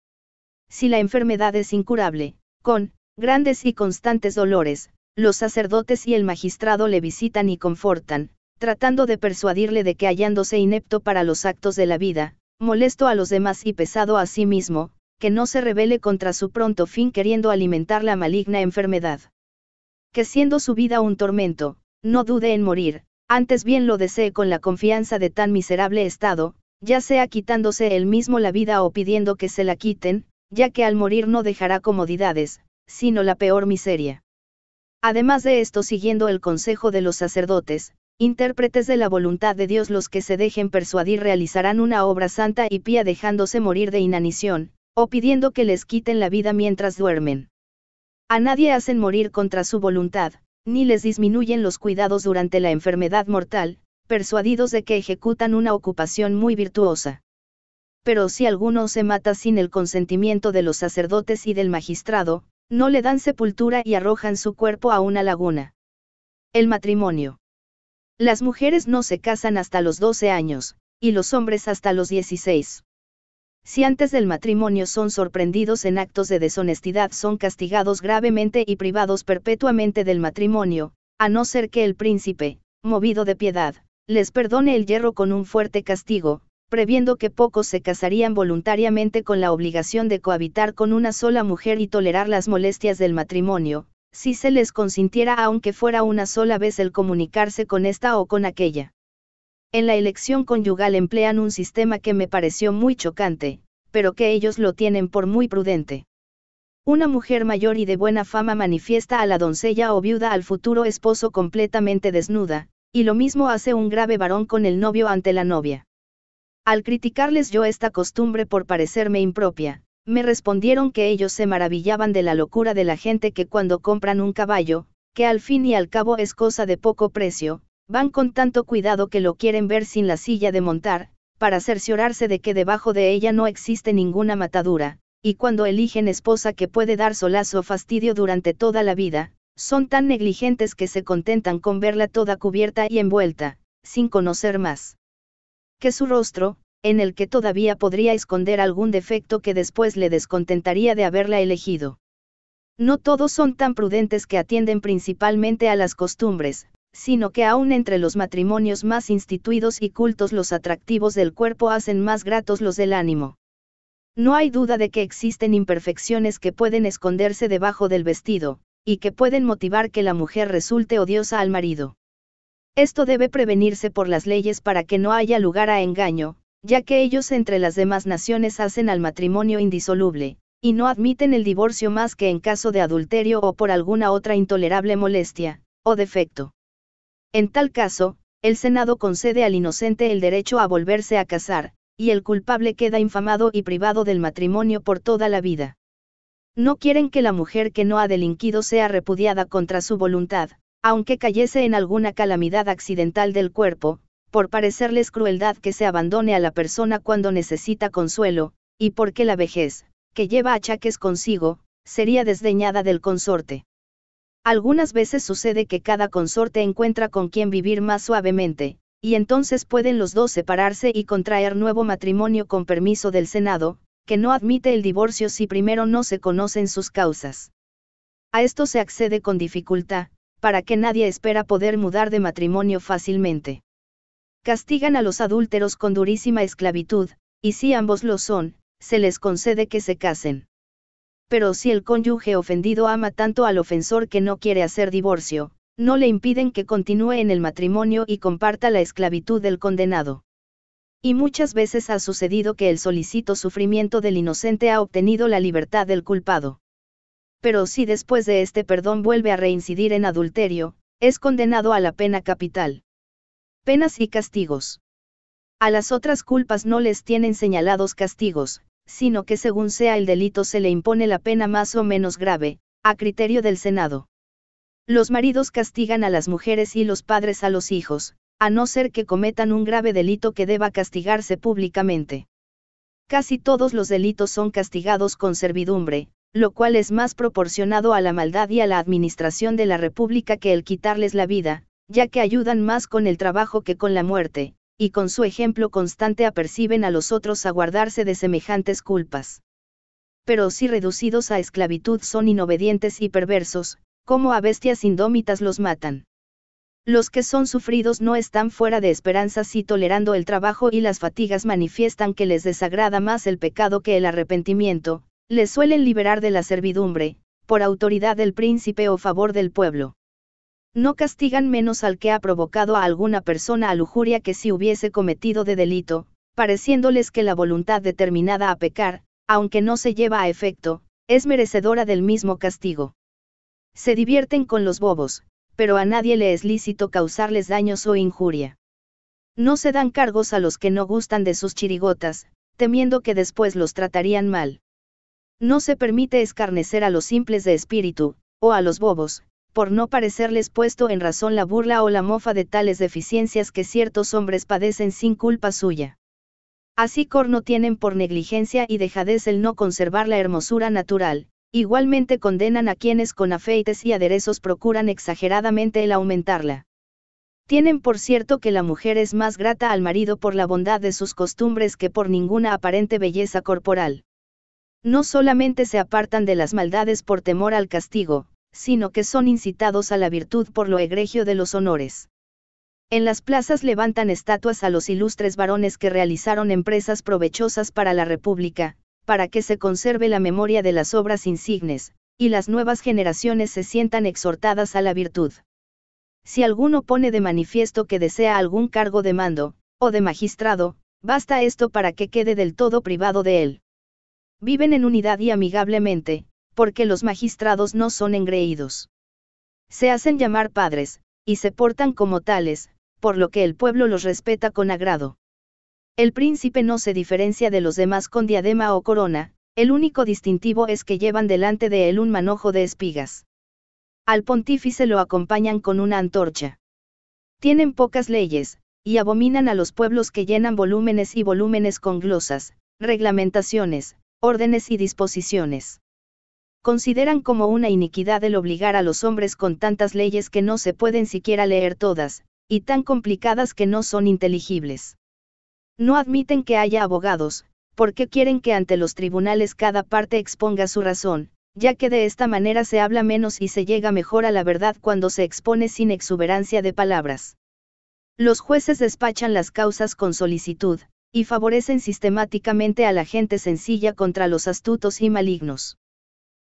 si la enfermedad es incurable, con grandes y constantes dolores, los sacerdotes y el magistrado le visitan y confortan, tratando de persuadirle de que hallándose inepto para los actos de la vida, molesto a los demás y pesado a sí mismo, que no se rebele contra su pronto fin queriendo alimentar la maligna enfermedad. Que siendo su vida un tormento, no dude en morir, antes bien lo desee con la confianza de tan miserable estado, ya sea quitándose él mismo la vida o pidiendo que se la quiten, ya que al morir no dejará comodidades, sino la peor miseria. Además de esto, siguiendo el consejo de los sacerdotes, intérpretes de la voluntad de Dios los que se dejen persuadir realizarán una obra santa y pía dejándose morir de inanición, o pidiendo que les quiten la vida mientras duermen. A nadie hacen morir contra su voluntad, ni les disminuyen los cuidados durante la enfermedad mortal, persuadidos de que ejecutan una ocupación muy virtuosa pero si alguno se mata sin el consentimiento de los sacerdotes y del magistrado, no le dan sepultura y arrojan su cuerpo a una laguna. El matrimonio. Las mujeres no se casan hasta los 12 años, y los hombres hasta los 16. Si antes del matrimonio son sorprendidos en actos de deshonestidad son castigados gravemente y privados perpetuamente del matrimonio, a no ser que el príncipe, movido de piedad, les perdone el hierro con un fuerte castigo, previendo que pocos se casarían voluntariamente con la obligación de cohabitar con una sola mujer y tolerar las molestias del matrimonio, si se les consintiera aunque fuera una sola vez el comunicarse con esta o con aquella. En la elección conyugal emplean un sistema que me pareció muy chocante, pero que ellos lo tienen por muy prudente. Una mujer mayor y de buena fama manifiesta a la doncella o viuda al futuro esposo completamente desnuda, y lo mismo hace un grave varón con el novio ante la novia. Al criticarles yo esta costumbre por parecerme impropia, me respondieron que ellos se maravillaban de la locura de la gente que cuando compran un caballo, que al fin y al cabo es cosa de poco precio, van con tanto cuidado que lo quieren ver sin la silla de montar, para cerciorarse de que debajo de ella no existe ninguna matadura, y cuando eligen esposa que puede dar solazo o fastidio durante toda la vida, son tan negligentes que se contentan con verla toda cubierta y envuelta, sin conocer más que su rostro, en el que todavía podría esconder algún defecto que después le descontentaría de haberla elegido. No todos son tan prudentes que atienden principalmente a las costumbres, sino que aún entre los matrimonios más instituidos y cultos los atractivos del cuerpo hacen más gratos los del ánimo. No hay duda de que existen imperfecciones que pueden esconderse debajo del vestido, y que pueden motivar que la mujer resulte odiosa al marido. Esto debe prevenirse por las leyes para que no haya lugar a engaño, ya que ellos entre las demás naciones hacen al matrimonio indisoluble, y no admiten el divorcio más que en caso de adulterio o por alguna otra intolerable molestia, o defecto. En tal caso, el Senado concede al inocente el derecho a volverse a casar, y el culpable queda infamado y privado del matrimonio por toda la vida. No quieren que la mujer que no ha delinquido sea repudiada contra su voluntad, aunque cayese en alguna calamidad accidental del cuerpo, por parecerles crueldad que se abandone a la persona cuando necesita consuelo, y porque la vejez, que lleva achaques consigo, sería desdeñada del consorte. Algunas veces sucede que cada consorte encuentra con quien vivir más suavemente, y entonces pueden los dos separarse y contraer nuevo matrimonio con permiso del Senado, que no admite el divorcio si primero no se conocen sus causas. A esto se accede con dificultad, para que nadie espera poder mudar de matrimonio fácilmente. Castigan a los adúlteros con durísima esclavitud, y si ambos lo son, se les concede que se casen. Pero si el cónyuge ofendido ama tanto al ofensor que no quiere hacer divorcio, no le impiden que continúe en el matrimonio y comparta la esclavitud del condenado. Y muchas veces ha sucedido que el solicito sufrimiento del inocente ha obtenido la libertad del culpado pero si después de este perdón vuelve a reincidir en adulterio, es condenado a la pena capital. Penas y castigos. A las otras culpas no les tienen señalados castigos, sino que según sea el delito se le impone la pena más o menos grave, a criterio del Senado. Los maridos castigan a las mujeres y los padres a los hijos, a no ser que cometan un grave delito que deba castigarse públicamente. Casi todos los delitos son castigados con servidumbre, lo cual es más proporcionado a la maldad y a la administración de la República que el quitarles la vida, ya que ayudan más con el trabajo que con la muerte, y con su ejemplo constante aperciben a los otros a guardarse de semejantes culpas. Pero si reducidos a esclavitud son inobedientes y perversos, como a bestias indómitas los matan. Los que son sufridos no están fuera de esperanza si tolerando el trabajo y las fatigas manifiestan que les desagrada más el pecado que el arrepentimiento, les suelen liberar de la servidumbre, por autoridad del príncipe o favor del pueblo. No castigan menos al que ha provocado a alguna persona a lujuria que si hubiese cometido de delito, pareciéndoles que la voluntad determinada a pecar, aunque no se lleva a efecto, es merecedora del mismo castigo. Se divierten con los bobos, pero a nadie le es lícito causarles daños o injuria. No se dan cargos a los que no gustan de sus chirigotas, temiendo que después los tratarían mal. No se permite escarnecer a los simples de espíritu, o a los bobos, por no parecerles puesto en razón la burla o la mofa de tales deficiencias que ciertos hombres padecen sin culpa suya. Así corno tienen por negligencia y dejadez el no conservar la hermosura natural, igualmente condenan a quienes con afeites y aderezos procuran exageradamente el aumentarla. Tienen por cierto que la mujer es más grata al marido por la bondad de sus costumbres que por ninguna aparente belleza corporal. No solamente se apartan de las maldades por temor al castigo, sino que son incitados a la virtud por lo egregio de los honores. En las plazas levantan estatuas a los ilustres varones que realizaron empresas provechosas para la República, para que se conserve la memoria de las obras insignes, y las nuevas generaciones se sientan exhortadas a la virtud. Si alguno pone de manifiesto que desea algún cargo de mando, o de magistrado, basta esto para que quede del todo privado de él. Viven en unidad y amigablemente, porque los magistrados no son engreídos. Se hacen llamar padres, y se portan como tales, por lo que el pueblo los respeta con agrado. El príncipe no se diferencia de los demás con diadema o corona, el único distintivo es que llevan delante de él un manojo de espigas. Al pontífice lo acompañan con una antorcha. Tienen pocas leyes, y abominan a los pueblos que llenan volúmenes y volúmenes con glosas, reglamentaciones, órdenes y disposiciones. Consideran como una iniquidad el obligar a los hombres con tantas leyes que no se pueden siquiera leer todas, y tan complicadas que no son inteligibles. No admiten que haya abogados, porque quieren que ante los tribunales cada parte exponga su razón, ya que de esta manera se habla menos y se llega mejor a la verdad cuando se expone sin exuberancia de palabras. Los jueces despachan las causas con solicitud, y favorecen sistemáticamente a la gente sencilla contra los astutos y malignos.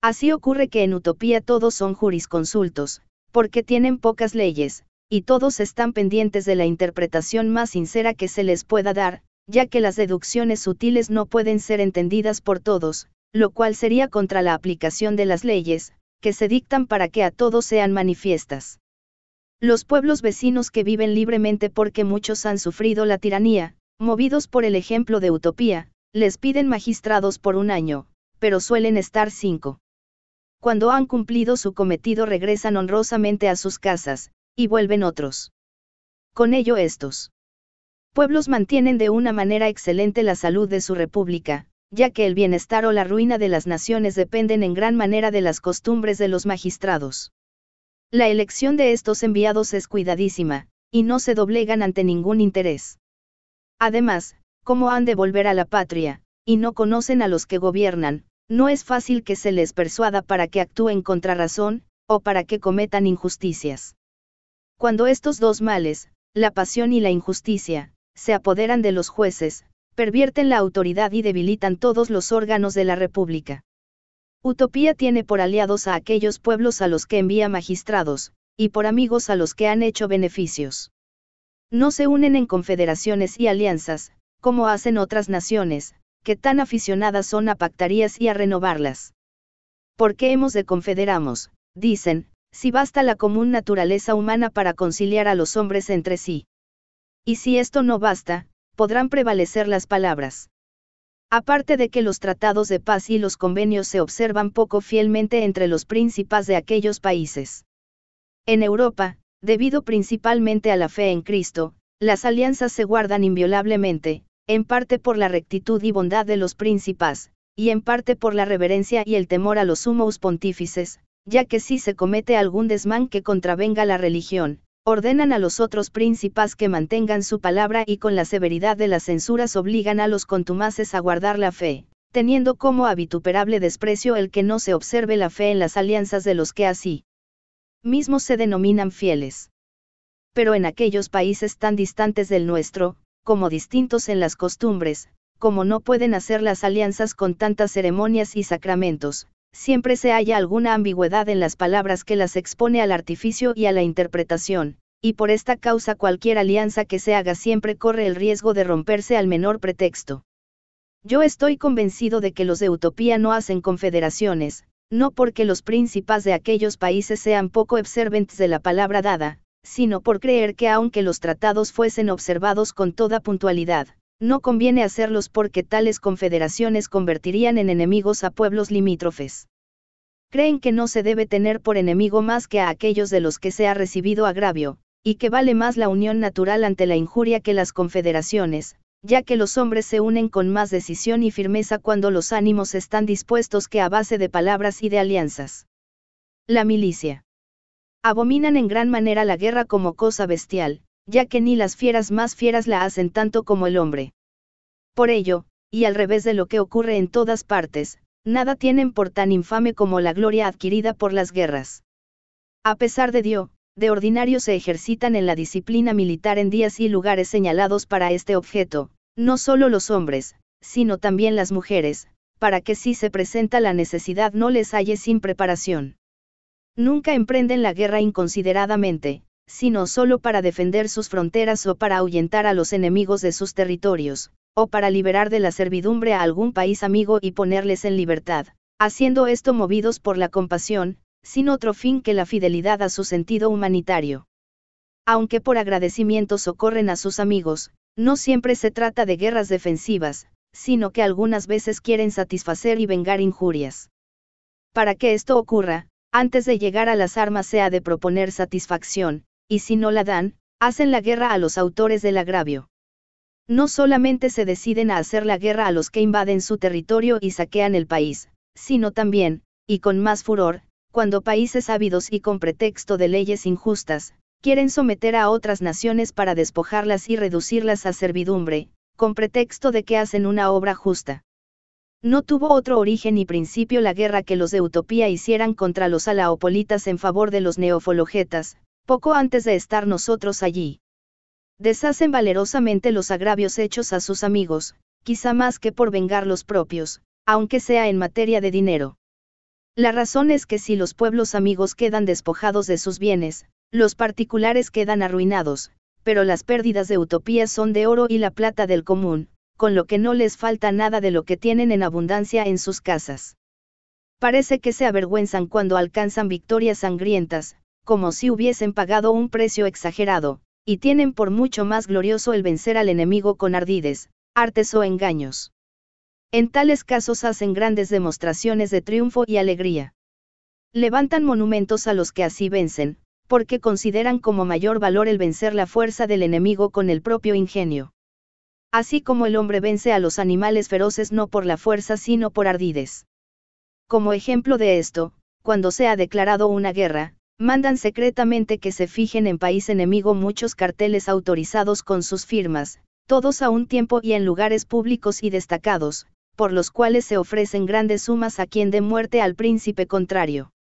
Así ocurre que en Utopía todos son jurisconsultos, porque tienen pocas leyes, y todos están pendientes de la interpretación más sincera que se les pueda dar, ya que las deducciones sutiles no pueden ser entendidas por todos, lo cual sería contra la aplicación de las leyes, que se dictan para que a todos sean manifiestas. Los pueblos vecinos que viven libremente porque muchos han sufrido la tiranía, Movidos por el ejemplo de utopía, les piden magistrados por un año, pero suelen estar cinco. Cuando han cumplido su cometido regresan honrosamente a sus casas, y vuelven otros. Con ello estos pueblos mantienen de una manera excelente la salud de su república, ya que el bienestar o la ruina de las naciones dependen en gran manera de las costumbres de los magistrados. La elección de estos enviados es cuidadísima, y no se doblegan ante ningún interés. Además, como han de volver a la patria? Y no conocen a los que gobiernan, no es fácil que se les persuada para que actúen contra razón, o para que cometan injusticias. Cuando estos dos males, la pasión y la injusticia, se apoderan de los jueces, pervierten la autoridad y debilitan todos los órganos de la República. Utopía tiene por aliados a aquellos pueblos a los que envía magistrados, y por amigos a los que han hecho beneficios. No se unen en confederaciones y alianzas, como hacen otras naciones, que tan aficionadas son a pactarías y a renovarlas. ¿Por qué hemos de confederamos? Dicen, si basta la común naturaleza humana para conciliar a los hombres entre sí. Y si esto no basta, podrán prevalecer las palabras. Aparte de que los tratados de paz y los convenios se observan poco fielmente entre los príncipes de aquellos países. En Europa, Debido principalmente a la fe en Cristo, las alianzas se guardan inviolablemente, en parte por la rectitud y bondad de los príncipes, y en parte por la reverencia y el temor a los sumos pontífices, ya que si se comete algún desmán que contravenga la religión, ordenan a los otros príncipes que mantengan su palabra y con la severidad de las censuras obligan a los contumaces a guardar la fe, teniendo como habituperable desprecio el que no se observe la fe en las alianzas de los que así mismos se denominan fieles. Pero en aquellos países tan distantes del nuestro, como distintos en las costumbres, como no pueden hacer las alianzas con tantas ceremonias y sacramentos, siempre se halla alguna ambigüedad en las palabras que las expone al artificio y a la interpretación, y por esta causa cualquier alianza que se haga siempre corre el riesgo de romperse al menor pretexto. Yo estoy convencido de que los de Utopía no hacen confederaciones, no porque los príncipes de aquellos países sean poco observantes de la palabra dada, sino por creer que aunque los tratados fuesen observados con toda puntualidad, no conviene hacerlos porque tales confederaciones convertirían en enemigos a pueblos limítrofes. Creen que no se debe tener por enemigo más que a aquellos de los que se ha recibido agravio, y que vale más la unión natural ante la injuria que las confederaciones, ya que los hombres se unen con más decisión y firmeza cuando los ánimos están dispuestos que a base de palabras y de alianzas. La milicia. Abominan en gran manera la guerra como cosa bestial, ya que ni las fieras más fieras la hacen tanto como el hombre. Por ello, y al revés de lo que ocurre en todas partes, nada tienen por tan infame como la gloria adquirida por las guerras. A pesar de Dios, de ordinario se ejercitan en la disciplina militar en días y lugares señalados para este objeto, no solo los hombres, sino también las mujeres, para que si se presenta la necesidad no les halle sin preparación. Nunca emprenden la guerra inconsideradamente, sino solo para defender sus fronteras o para ahuyentar a los enemigos de sus territorios, o para liberar de la servidumbre a algún país amigo y ponerles en libertad, haciendo esto movidos por la compasión, sin otro fin que la fidelidad a su sentido humanitario. Aunque por agradecimiento socorren a sus amigos, no siempre se trata de guerras defensivas, sino que algunas veces quieren satisfacer y vengar injurias. Para que esto ocurra, antes de llegar a las armas se ha de proponer satisfacción, y si no la dan, hacen la guerra a los autores del agravio. No solamente se deciden a hacer la guerra a los que invaden su territorio y saquean el país, sino también, y con más furor, cuando países ávidos y con pretexto de leyes injustas, quieren someter a otras naciones para despojarlas y reducirlas a servidumbre, con pretexto de que hacen una obra justa. No tuvo otro origen y principio la guerra que los de Utopía hicieran contra los alaopolitas en favor de los neofologetas, poco antes de estar nosotros allí. Deshacen valerosamente los agravios hechos a sus amigos, quizá más que por vengar los propios, aunque sea en materia de dinero. La razón es que si los pueblos amigos quedan despojados de sus bienes, los particulares quedan arruinados, pero las pérdidas de utopía son de oro y la plata del común, con lo que no les falta nada de lo que tienen en abundancia en sus casas. Parece que se avergüenzan cuando alcanzan victorias sangrientas, como si hubiesen pagado un precio exagerado, y tienen por mucho más glorioso el vencer al enemigo con ardides, artes o engaños. En tales casos hacen grandes demostraciones de triunfo y alegría. Levantan monumentos a los que así vencen, porque consideran como mayor valor el vencer la fuerza del enemigo con el propio ingenio. Así como el hombre vence a los animales feroces no por la fuerza sino por ardides. Como ejemplo de esto, cuando se ha declarado una guerra, mandan secretamente que se fijen en país enemigo muchos carteles autorizados con sus firmas, todos a un tiempo y en lugares públicos y destacados, por los cuales se ofrecen grandes sumas a quien dé muerte al príncipe contrario.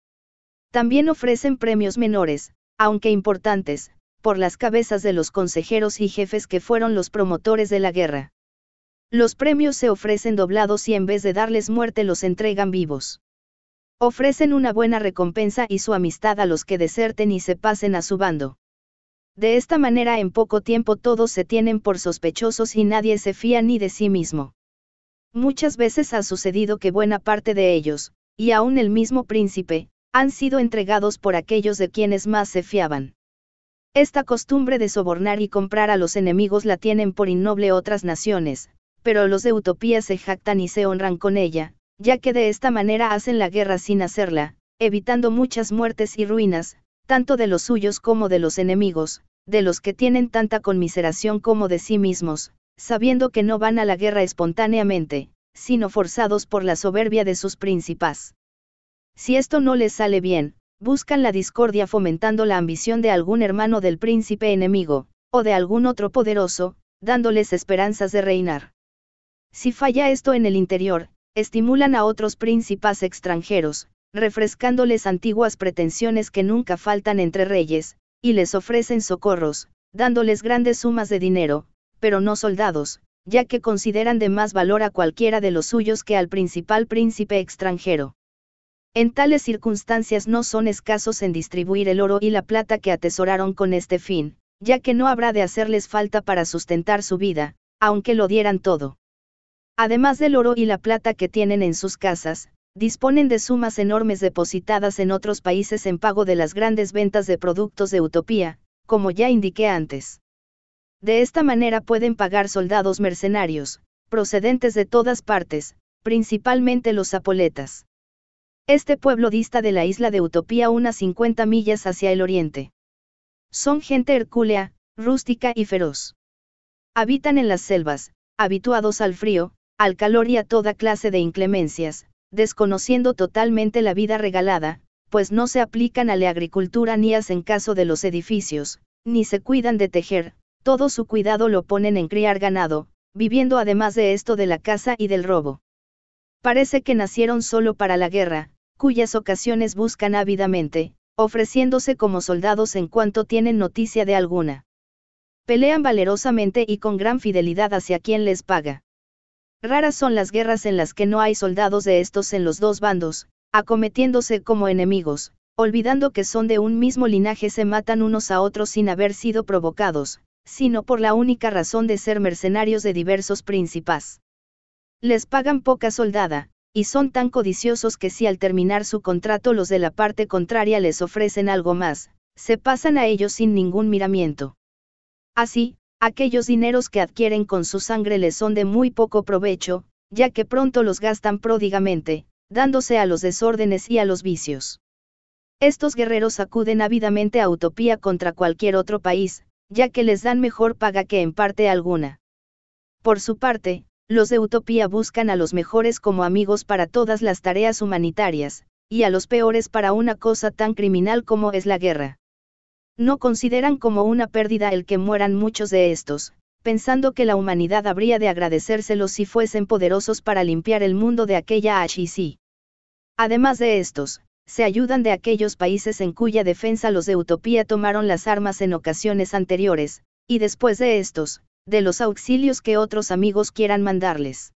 También ofrecen premios menores, aunque importantes, por las cabezas de los consejeros y jefes que fueron los promotores de la guerra. Los premios se ofrecen doblados y en vez de darles muerte los entregan vivos. Ofrecen una buena recompensa y su amistad a los que deserten y se pasen a su bando. De esta manera en poco tiempo todos se tienen por sospechosos y nadie se fía ni de sí mismo. Muchas veces ha sucedido que buena parte de ellos, y aún el mismo príncipe, han sido entregados por aquellos de quienes más se fiaban. Esta costumbre de sobornar y comprar a los enemigos la tienen por innoble otras naciones, pero los de utopía se jactan y se honran con ella, ya que de esta manera hacen la guerra sin hacerla, evitando muchas muertes y ruinas, tanto de los suyos como de los enemigos, de los que tienen tanta conmiseración como de sí mismos, sabiendo que no van a la guerra espontáneamente, sino forzados por la soberbia de sus príncipes. Si esto no les sale bien, buscan la discordia fomentando la ambición de algún hermano del príncipe enemigo, o de algún otro poderoso, dándoles esperanzas de reinar. Si falla esto en el interior, estimulan a otros príncipes extranjeros, refrescándoles antiguas pretensiones que nunca faltan entre reyes, y les ofrecen socorros, dándoles grandes sumas de dinero, pero no soldados, ya que consideran de más valor a cualquiera de los suyos que al principal príncipe extranjero. En tales circunstancias no son escasos en distribuir el oro y la plata que atesoraron con este fin, ya que no habrá de hacerles falta para sustentar su vida, aunque lo dieran todo. Además del oro y la plata que tienen en sus casas, disponen de sumas enormes depositadas en otros países en pago de las grandes ventas de productos de utopía, como ya indiqué antes. De esta manera pueden pagar soldados mercenarios, procedentes de todas partes, principalmente los zapoletas. Este pueblo dista de la isla de Utopía unas 50 millas hacia el oriente. Son gente hercúlea, rústica y feroz. Habitan en las selvas, habituados al frío, al calor y a toda clase de inclemencias, desconociendo totalmente la vida regalada, pues no se aplican a la agricultura ni hacen caso de los edificios, ni se cuidan de tejer, todo su cuidado lo ponen en criar ganado, viviendo además de esto de la caza y del robo. Parece que nacieron solo para la guerra, cuyas ocasiones buscan ávidamente, ofreciéndose como soldados en cuanto tienen noticia de alguna. Pelean valerosamente y con gran fidelidad hacia quien les paga. Raras son las guerras en las que no hay soldados de estos en los dos bandos, acometiéndose como enemigos, olvidando que son de un mismo linaje se matan unos a otros sin haber sido provocados, sino por la única razón de ser mercenarios de diversos príncipes. Les pagan poca soldada, y son tan codiciosos que si al terminar su contrato los de la parte contraria les ofrecen algo más, se pasan a ellos sin ningún miramiento. Así, aquellos dineros que adquieren con su sangre les son de muy poco provecho, ya que pronto los gastan pródigamente, dándose a los desórdenes y a los vicios. Estos guerreros acuden ávidamente a Utopía contra cualquier otro país, ya que les dan mejor paga que en parte alguna. Por su parte, los de Utopía buscan a los mejores como amigos para todas las tareas humanitarias, y a los peores para una cosa tan criminal como es la guerra. No consideran como una pérdida el que mueran muchos de estos, pensando que la humanidad habría de agradecérselos si fuesen poderosos para limpiar el mundo de aquella HIC. Además de estos, se ayudan de aquellos países en cuya defensa los de Utopía tomaron las armas en ocasiones anteriores, y después de estos, de los auxilios que otros amigos quieran mandarles.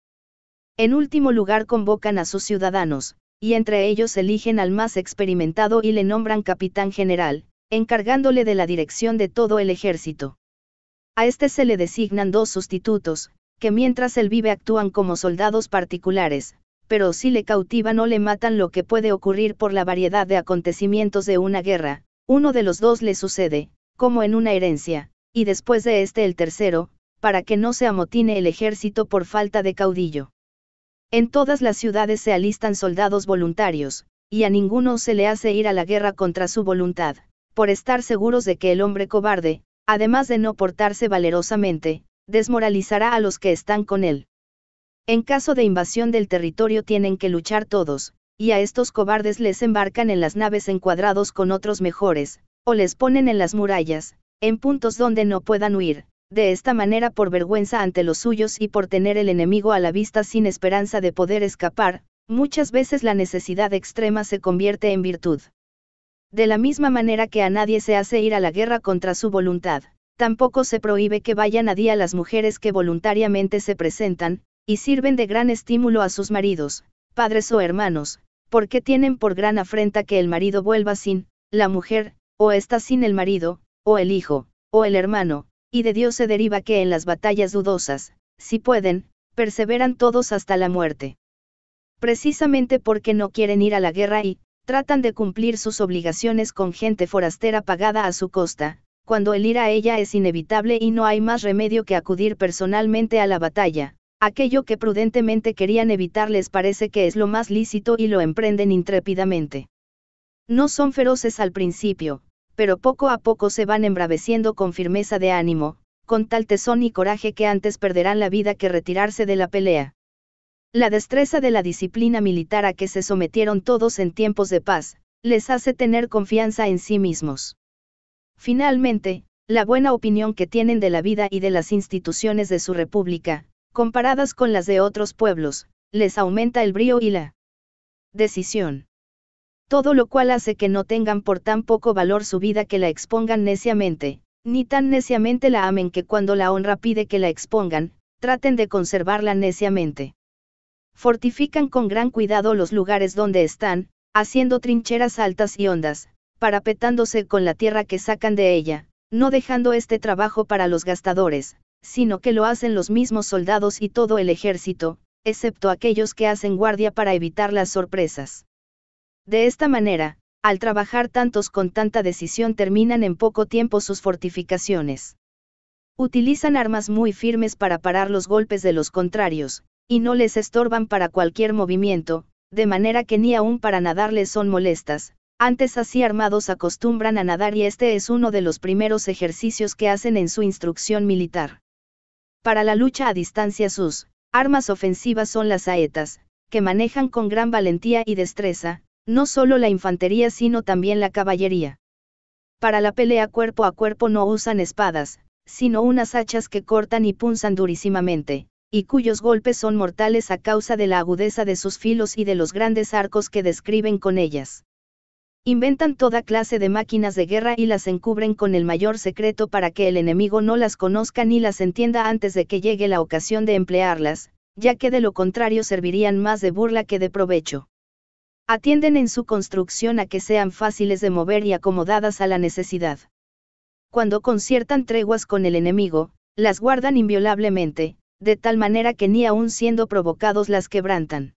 En último lugar convocan a sus ciudadanos, y entre ellos eligen al más experimentado y le nombran capitán general, encargándole de la dirección de todo el ejército. A este se le designan dos sustitutos, que mientras él vive actúan como soldados particulares, pero si le cautivan o le matan lo que puede ocurrir por la variedad de acontecimientos de una guerra, uno de los dos le sucede, como en una herencia, y después de este el tercero, para que no se amotine el ejército por falta de caudillo. En todas las ciudades se alistan soldados voluntarios, y a ninguno se le hace ir a la guerra contra su voluntad, por estar seguros de que el hombre cobarde, además de no portarse valerosamente, desmoralizará a los que están con él. En caso de invasión del territorio tienen que luchar todos, y a estos cobardes les embarcan en las naves encuadrados con otros mejores, o les ponen en las murallas, en puntos donde no puedan huir, de esta manera por vergüenza ante los suyos y por tener el enemigo a la vista sin esperanza de poder escapar, muchas veces la necesidad extrema se convierte en virtud. De la misma manera que a nadie se hace ir a la guerra contra su voluntad, tampoco se prohíbe que vayan a día las mujeres que voluntariamente se presentan, y sirven de gran estímulo a sus maridos, padres o hermanos, porque tienen por gran afrenta que el marido vuelva sin, la mujer, o está sin el marido, o el hijo, o el hermano, y de Dios se deriva que en las batallas dudosas, si pueden, perseveran todos hasta la muerte. Precisamente porque no quieren ir a la guerra y, tratan de cumplir sus obligaciones con gente forastera pagada a su costa, cuando el ir a ella es inevitable y no hay más remedio que acudir personalmente a la batalla, aquello que prudentemente querían evitar les parece que es lo más lícito y lo emprenden intrépidamente. No son feroces al principio, pero poco a poco se van embraveciendo con firmeza de ánimo, con tal tesón y coraje que antes perderán la vida que retirarse de la pelea. La destreza de la disciplina militar a que se sometieron todos en tiempos de paz, les hace tener confianza en sí mismos. Finalmente, la buena opinión que tienen de la vida y de las instituciones de su república, comparadas con las de otros pueblos, les aumenta el brío y la decisión todo lo cual hace que no tengan por tan poco valor su vida que la expongan neciamente, ni tan neciamente la amen que cuando la honra pide que la expongan, traten de conservarla neciamente. Fortifican con gran cuidado los lugares donde están, haciendo trincheras altas y hondas, parapetándose con la tierra que sacan de ella, no dejando este trabajo para los gastadores, sino que lo hacen los mismos soldados y todo el ejército, excepto aquellos que hacen guardia para evitar las sorpresas. De esta manera, al trabajar tantos con tanta decisión terminan en poco tiempo sus fortificaciones. Utilizan armas muy firmes para parar los golpes de los contrarios, y no les estorban para cualquier movimiento, de manera que ni aun para nadar les son molestas, antes así armados acostumbran a nadar y este es uno de los primeros ejercicios que hacen en su instrucción militar. Para la lucha a distancia sus armas ofensivas son las saetas, que manejan con gran valentía y destreza, no solo la infantería sino también la caballería. Para la pelea cuerpo a cuerpo no usan espadas, sino unas hachas que cortan y punzan durísimamente, y cuyos golpes son mortales a causa de la agudeza de sus filos y de los grandes arcos que describen con ellas. Inventan toda clase de máquinas de guerra y las encubren con el mayor secreto para que el enemigo no las conozca ni las entienda antes de que llegue la ocasión de emplearlas, ya que de lo contrario servirían más de burla que de provecho. Atienden en su construcción a que sean fáciles de mover y acomodadas a la necesidad. Cuando conciertan treguas con el enemigo, las guardan inviolablemente, de tal manera que ni aun siendo provocados las quebrantan.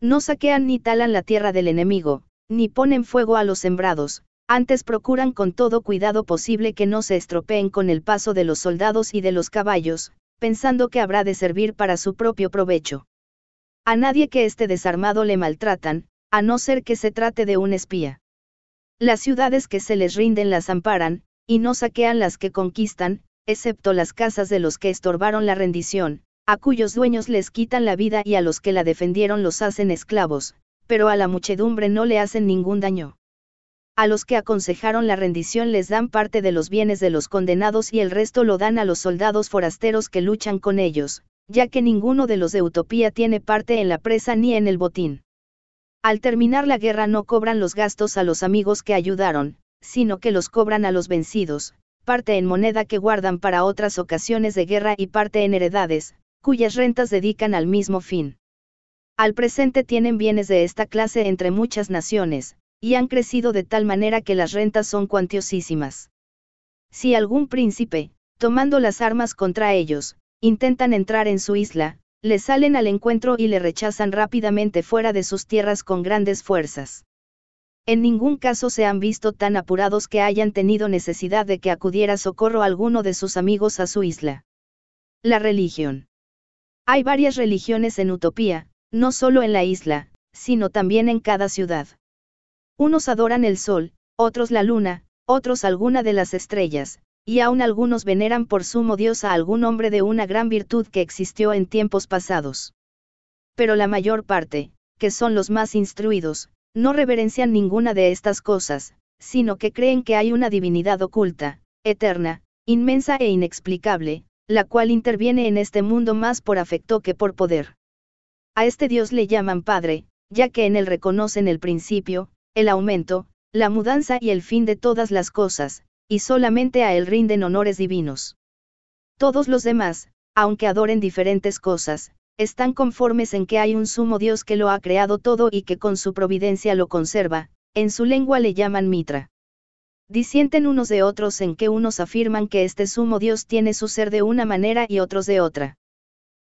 No saquean ni talan la tierra del enemigo, ni ponen fuego a los sembrados, antes procuran con todo cuidado posible que no se estropeen con el paso de los soldados y de los caballos, pensando que habrá de servir para su propio provecho. A nadie que esté desarmado le maltratan, a no ser que se trate de un espía. Las ciudades que se les rinden las amparan, y no saquean las que conquistan, excepto las casas de los que estorbaron la rendición, a cuyos dueños les quitan la vida y a los que la defendieron los hacen esclavos, pero a la muchedumbre no le hacen ningún daño. A los que aconsejaron la rendición les dan parte de los bienes de los condenados y el resto lo dan a los soldados forasteros que luchan con ellos, ya que ninguno de los de Utopía tiene parte en la presa ni en el botín. Al terminar la guerra no cobran los gastos a los amigos que ayudaron, sino que los cobran a los vencidos, parte en moneda que guardan para otras ocasiones de guerra y parte en heredades, cuyas rentas dedican al mismo fin. Al presente tienen bienes de esta clase entre muchas naciones, y han crecido de tal manera que las rentas son cuantiosísimas. Si algún príncipe, tomando las armas contra ellos, intentan entrar en su isla, le salen al encuentro y le rechazan rápidamente fuera de sus tierras con grandes fuerzas. En ningún caso se han visto tan apurados que hayan tenido necesidad de que acudiera socorro alguno de sus amigos a su isla. La religión. Hay varias religiones en Utopía, no solo en la isla, sino también en cada ciudad. Unos adoran el sol, otros la luna, otros alguna de las estrellas, y aún algunos veneran por sumo Dios a algún hombre de una gran virtud que existió en tiempos pasados. Pero la mayor parte, que son los más instruidos, no reverencian ninguna de estas cosas, sino que creen que hay una divinidad oculta, eterna, inmensa e inexplicable, la cual interviene en este mundo más por afecto que por poder. A este Dios le llaman Padre, ya que en él reconocen el principio, el aumento, la mudanza y el fin de todas las cosas, y solamente a él rinden honores divinos. Todos los demás, aunque adoren diferentes cosas, están conformes en que hay un sumo Dios que lo ha creado todo y que con su providencia lo conserva, en su lengua le llaman mitra. Disienten unos de otros en que unos afirman que este sumo Dios tiene su ser de una manera y otros de otra.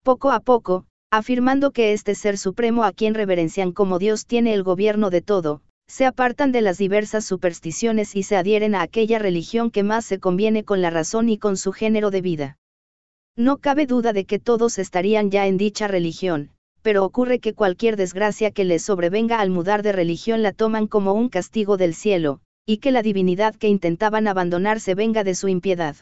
Poco a poco, afirmando que este ser supremo a quien reverencian como Dios tiene el gobierno de todo, se apartan de las diversas supersticiones y se adhieren a aquella religión que más se conviene con la razón y con su género de vida. No cabe duda de que todos estarían ya en dicha religión, pero ocurre que cualquier desgracia que les sobrevenga al mudar de religión la toman como un castigo del cielo, y que la divinidad que intentaban abandonarse venga de su impiedad.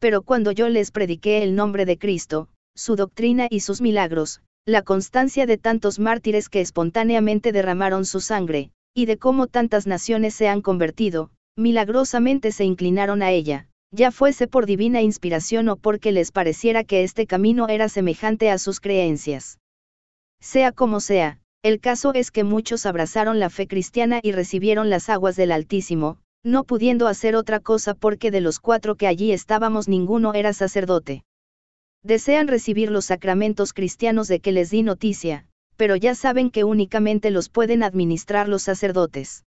Pero cuando yo les prediqué el nombre de Cristo, su doctrina y sus milagros, la constancia de tantos mártires que espontáneamente derramaron su sangre, y de cómo tantas naciones se han convertido, milagrosamente se inclinaron a ella, ya fuese por divina inspiración o porque les pareciera que este camino era semejante a sus creencias. Sea como sea, el caso es que muchos abrazaron la fe cristiana y recibieron las aguas del Altísimo, no pudiendo hacer otra cosa porque de los cuatro que allí estábamos ninguno era sacerdote. Desean recibir los sacramentos cristianos de que les di noticia, pero ya saben que únicamente los pueden administrar los sacerdotes.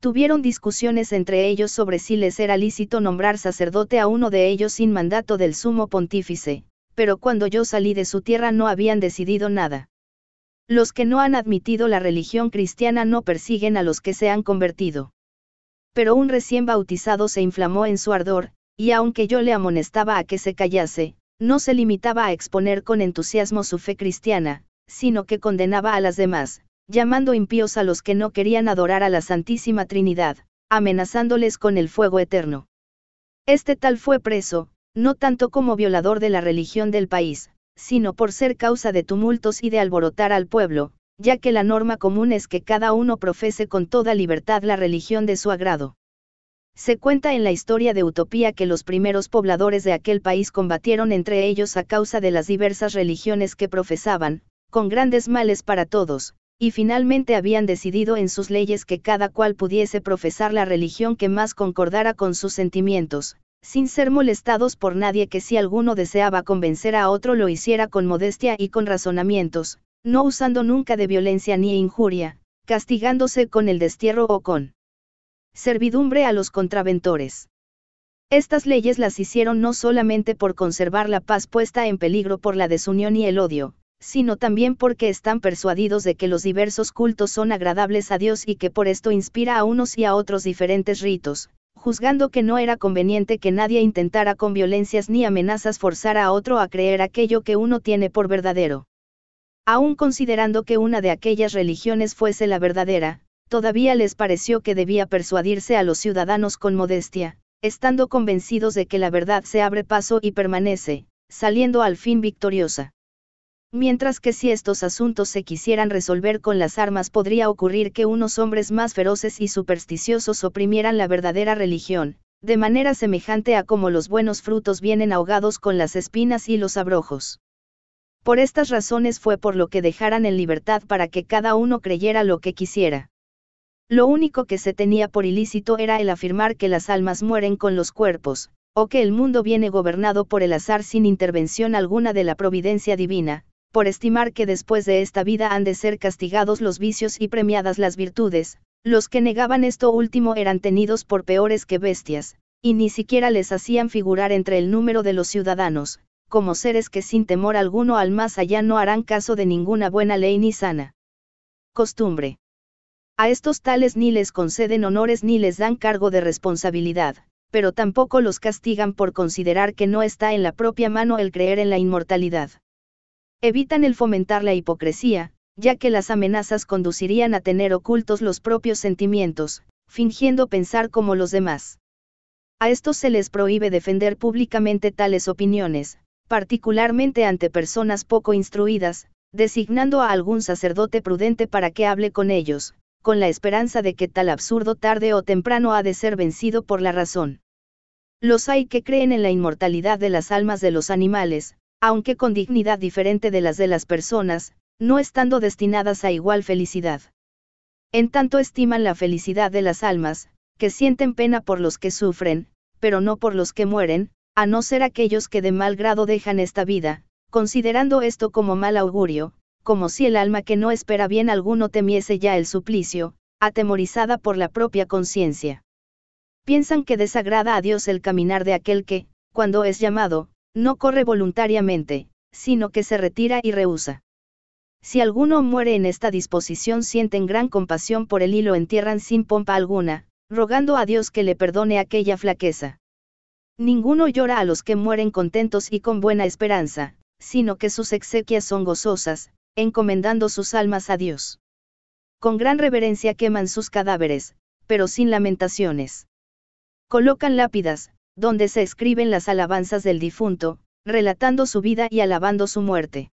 Tuvieron discusiones entre ellos sobre si les era lícito nombrar sacerdote a uno de ellos sin mandato del sumo pontífice, pero cuando yo salí de su tierra no habían decidido nada. Los que no han admitido la religión cristiana no persiguen a los que se han convertido. Pero un recién bautizado se inflamó en su ardor, y aunque yo le amonestaba a que se callase, no se limitaba a exponer con entusiasmo su fe cristiana, sino que condenaba a las demás, llamando impíos a los que no querían adorar a la Santísima Trinidad, amenazándoles con el fuego eterno. Este tal fue preso, no tanto como violador de la religión del país, sino por ser causa de tumultos y de alborotar al pueblo, ya que la norma común es que cada uno profese con toda libertad la religión de su agrado. Se cuenta en la historia de Utopía que los primeros pobladores de aquel país combatieron entre ellos a causa de las diversas religiones que profesaban, con grandes males para todos, y finalmente habían decidido en sus leyes que cada cual pudiese profesar la religión que más concordara con sus sentimientos, sin ser molestados por nadie que si alguno deseaba convencer a otro lo hiciera con modestia y con razonamientos, no usando nunca de violencia ni injuria, castigándose con el destierro o con servidumbre a los contraventores. Estas leyes las hicieron no solamente por conservar la paz puesta en peligro por la desunión y el odio, sino también porque están persuadidos de que los diversos cultos son agradables a Dios y que por esto inspira a unos y a otros diferentes ritos, juzgando que no era conveniente que nadie intentara con violencias ni amenazas forzar a otro a creer aquello que uno tiene por verdadero. Aún considerando que una de aquellas religiones fuese la verdadera, todavía les pareció que debía persuadirse a los ciudadanos con modestia, estando convencidos de que la verdad se abre paso y permanece, saliendo al fin victoriosa mientras que si estos asuntos se quisieran resolver con las armas podría ocurrir que unos hombres más feroces y supersticiosos oprimieran la verdadera religión, de manera semejante a como los buenos frutos vienen ahogados con las espinas y los abrojos. Por estas razones fue por lo que dejaran en libertad para que cada uno creyera lo que quisiera. Lo único que se tenía por ilícito era el afirmar que las almas mueren con los cuerpos, o que el mundo viene gobernado por el azar sin intervención alguna de la providencia divina, por estimar que después de esta vida han de ser castigados los vicios y premiadas las virtudes, los que negaban esto último eran tenidos por peores que bestias, y ni siquiera les hacían figurar entre el número de los ciudadanos, como seres que sin temor alguno al más allá no harán caso de ninguna buena ley ni sana costumbre. A estos tales ni les conceden honores ni les dan cargo de responsabilidad, pero tampoco los castigan por considerar que no está en la propia mano el creer en la inmortalidad. Evitan el fomentar la hipocresía, ya que las amenazas conducirían a tener ocultos los propios sentimientos, fingiendo pensar como los demás. A estos se les prohíbe defender públicamente tales opiniones, particularmente ante personas poco instruidas, designando a algún sacerdote prudente para que hable con ellos, con la esperanza de que tal absurdo tarde o temprano ha de ser vencido por la razón. Los hay que creen en la inmortalidad de las almas de los animales, aunque con dignidad diferente de las de las personas, no estando destinadas a igual felicidad. En tanto estiman la felicidad de las almas, que sienten pena por los que sufren, pero no por los que mueren, a no ser aquellos que de mal grado dejan esta vida, considerando esto como mal augurio, como si el alma que no espera bien alguno temiese ya el suplicio, atemorizada por la propia conciencia. Piensan que desagrada a Dios el caminar de aquel que, cuando es llamado, no corre voluntariamente, sino que se retira y rehúsa. Si alguno muere en esta disposición sienten gran compasión por él y lo entierran sin pompa alguna, rogando a Dios que le perdone aquella flaqueza. Ninguno llora a los que mueren contentos y con buena esperanza, sino que sus exequias son gozosas, encomendando sus almas a Dios. Con gran reverencia queman sus cadáveres, pero sin lamentaciones. Colocan lápidas, donde se escriben las alabanzas del difunto, relatando su vida y alabando su muerte.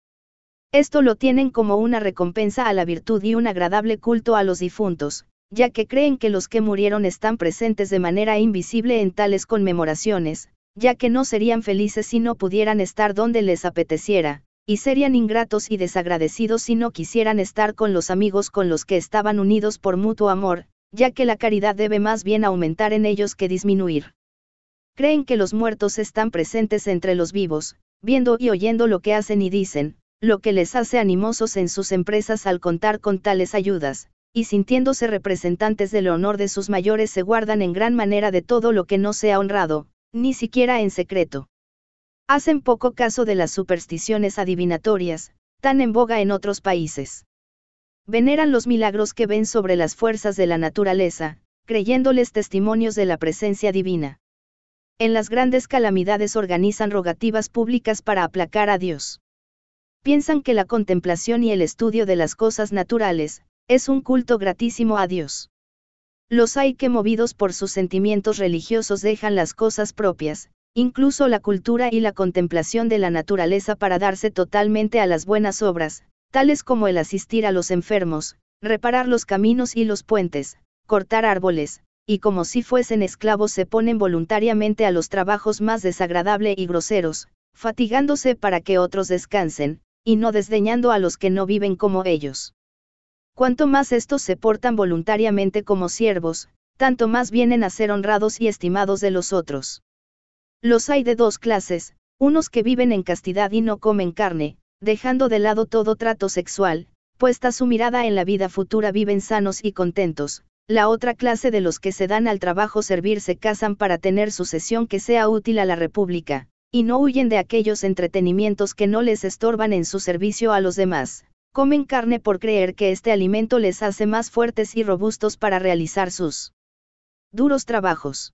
Esto lo tienen como una recompensa a la virtud y un agradable culto a los difuntos, ya que creen que los que murieron están presentes de manera invisible en tales conmemoraciones, ya que no serían felices si no pudieran estar donde les apeteciera, y serían ingratos y desagradecidos si no quisieran estar con los amigos con los que estaban unidos por mutuo amor, ya que la caridad debe más bien aumentar en ellos que disminuir. Creen que los muertos están presentes entre los vivos, viendo y oyendo lo que hacen y dicen, lo que les hace animosos en sus empresas al contar con tales ayudas, y sintiéndose representantes del honor de sus mayores se guardan en gran manera de todo lo que no sea honrado, ni siquiera en secreto. Hacen poco caso de las supersticiones adivinatorias, tan en boga en otros países. Veneran los milagros que ven sobre las fuerzas de la naturaleza, creyéndoles testimonios de la presencia divina en las grandes calamidades organizan rogativas públicas para aplacar a Dios. Piensan que la contemplación y el estudio de las cosas naturales, es un culto gratísimo a Dios. Los hay que movidos por sus sentimientos religiosos dejan las cosas propias, incluso la cultura y la contemplación de la naturaleza para darse totalmente a las buenas obras, tales como el asistir a los enfermos, reparar los caminos y los puentes, cortar árboles, y como si fuesen esclavos se ponen voluntariamente a los trabajos más desagradables y groseros, fatigándose para que otros descansen, y no desdeñando a los que no viven como ellos. Cuanto más estos se portan voluntariamente como siervos, tanto más vienen a ser honrados y estimados de los otros. Los hay de dos clases, unos que viven en castidad y no comen carne, dejando de lado todo trato sexual, puesta su mirada en la vida futura viven sanos y contentos, la otra clase de los que se dan al trabajo servir se casan para tener sucesión que sea útil a la República, y no huyen de aquellos entretenimientos que no les estorban en su servicio a los demás. Comen carne por creer que este alimento les hace más fuertes y robustos para realizar sus duros trabajos.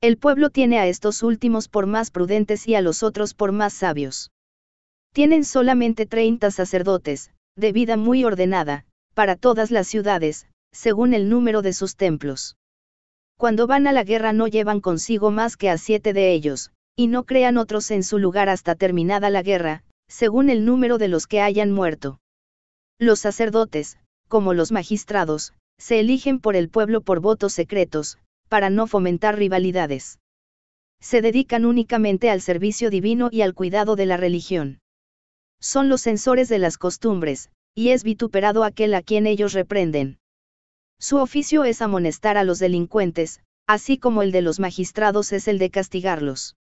El pueblo tiene a estos últimos por más prudentes y a los otros por más sabios. Tienen solamente 30 sacerdotes, de vida muy ordenada, para todas las ciudades, según el número de sus templos. Cuando van a la guerra no llevan consigo más que a siete de ellos, y no crean otros en su lugar hasta terminada la guerra, según el número de los que hayan muerto. Los sacerdotes, como los magistrados, se eligen por el pueblo por votos secretos, para no fomentar rivalidades. Se dedican únicamente al servicio divino y al cuidado de la religión. Son los censores de las costumbres, y es vituperado aquel a quien ellos reprenden. Su oficio es amonestar a los delincuentes, así como el de los magistrados es el de castigarlos.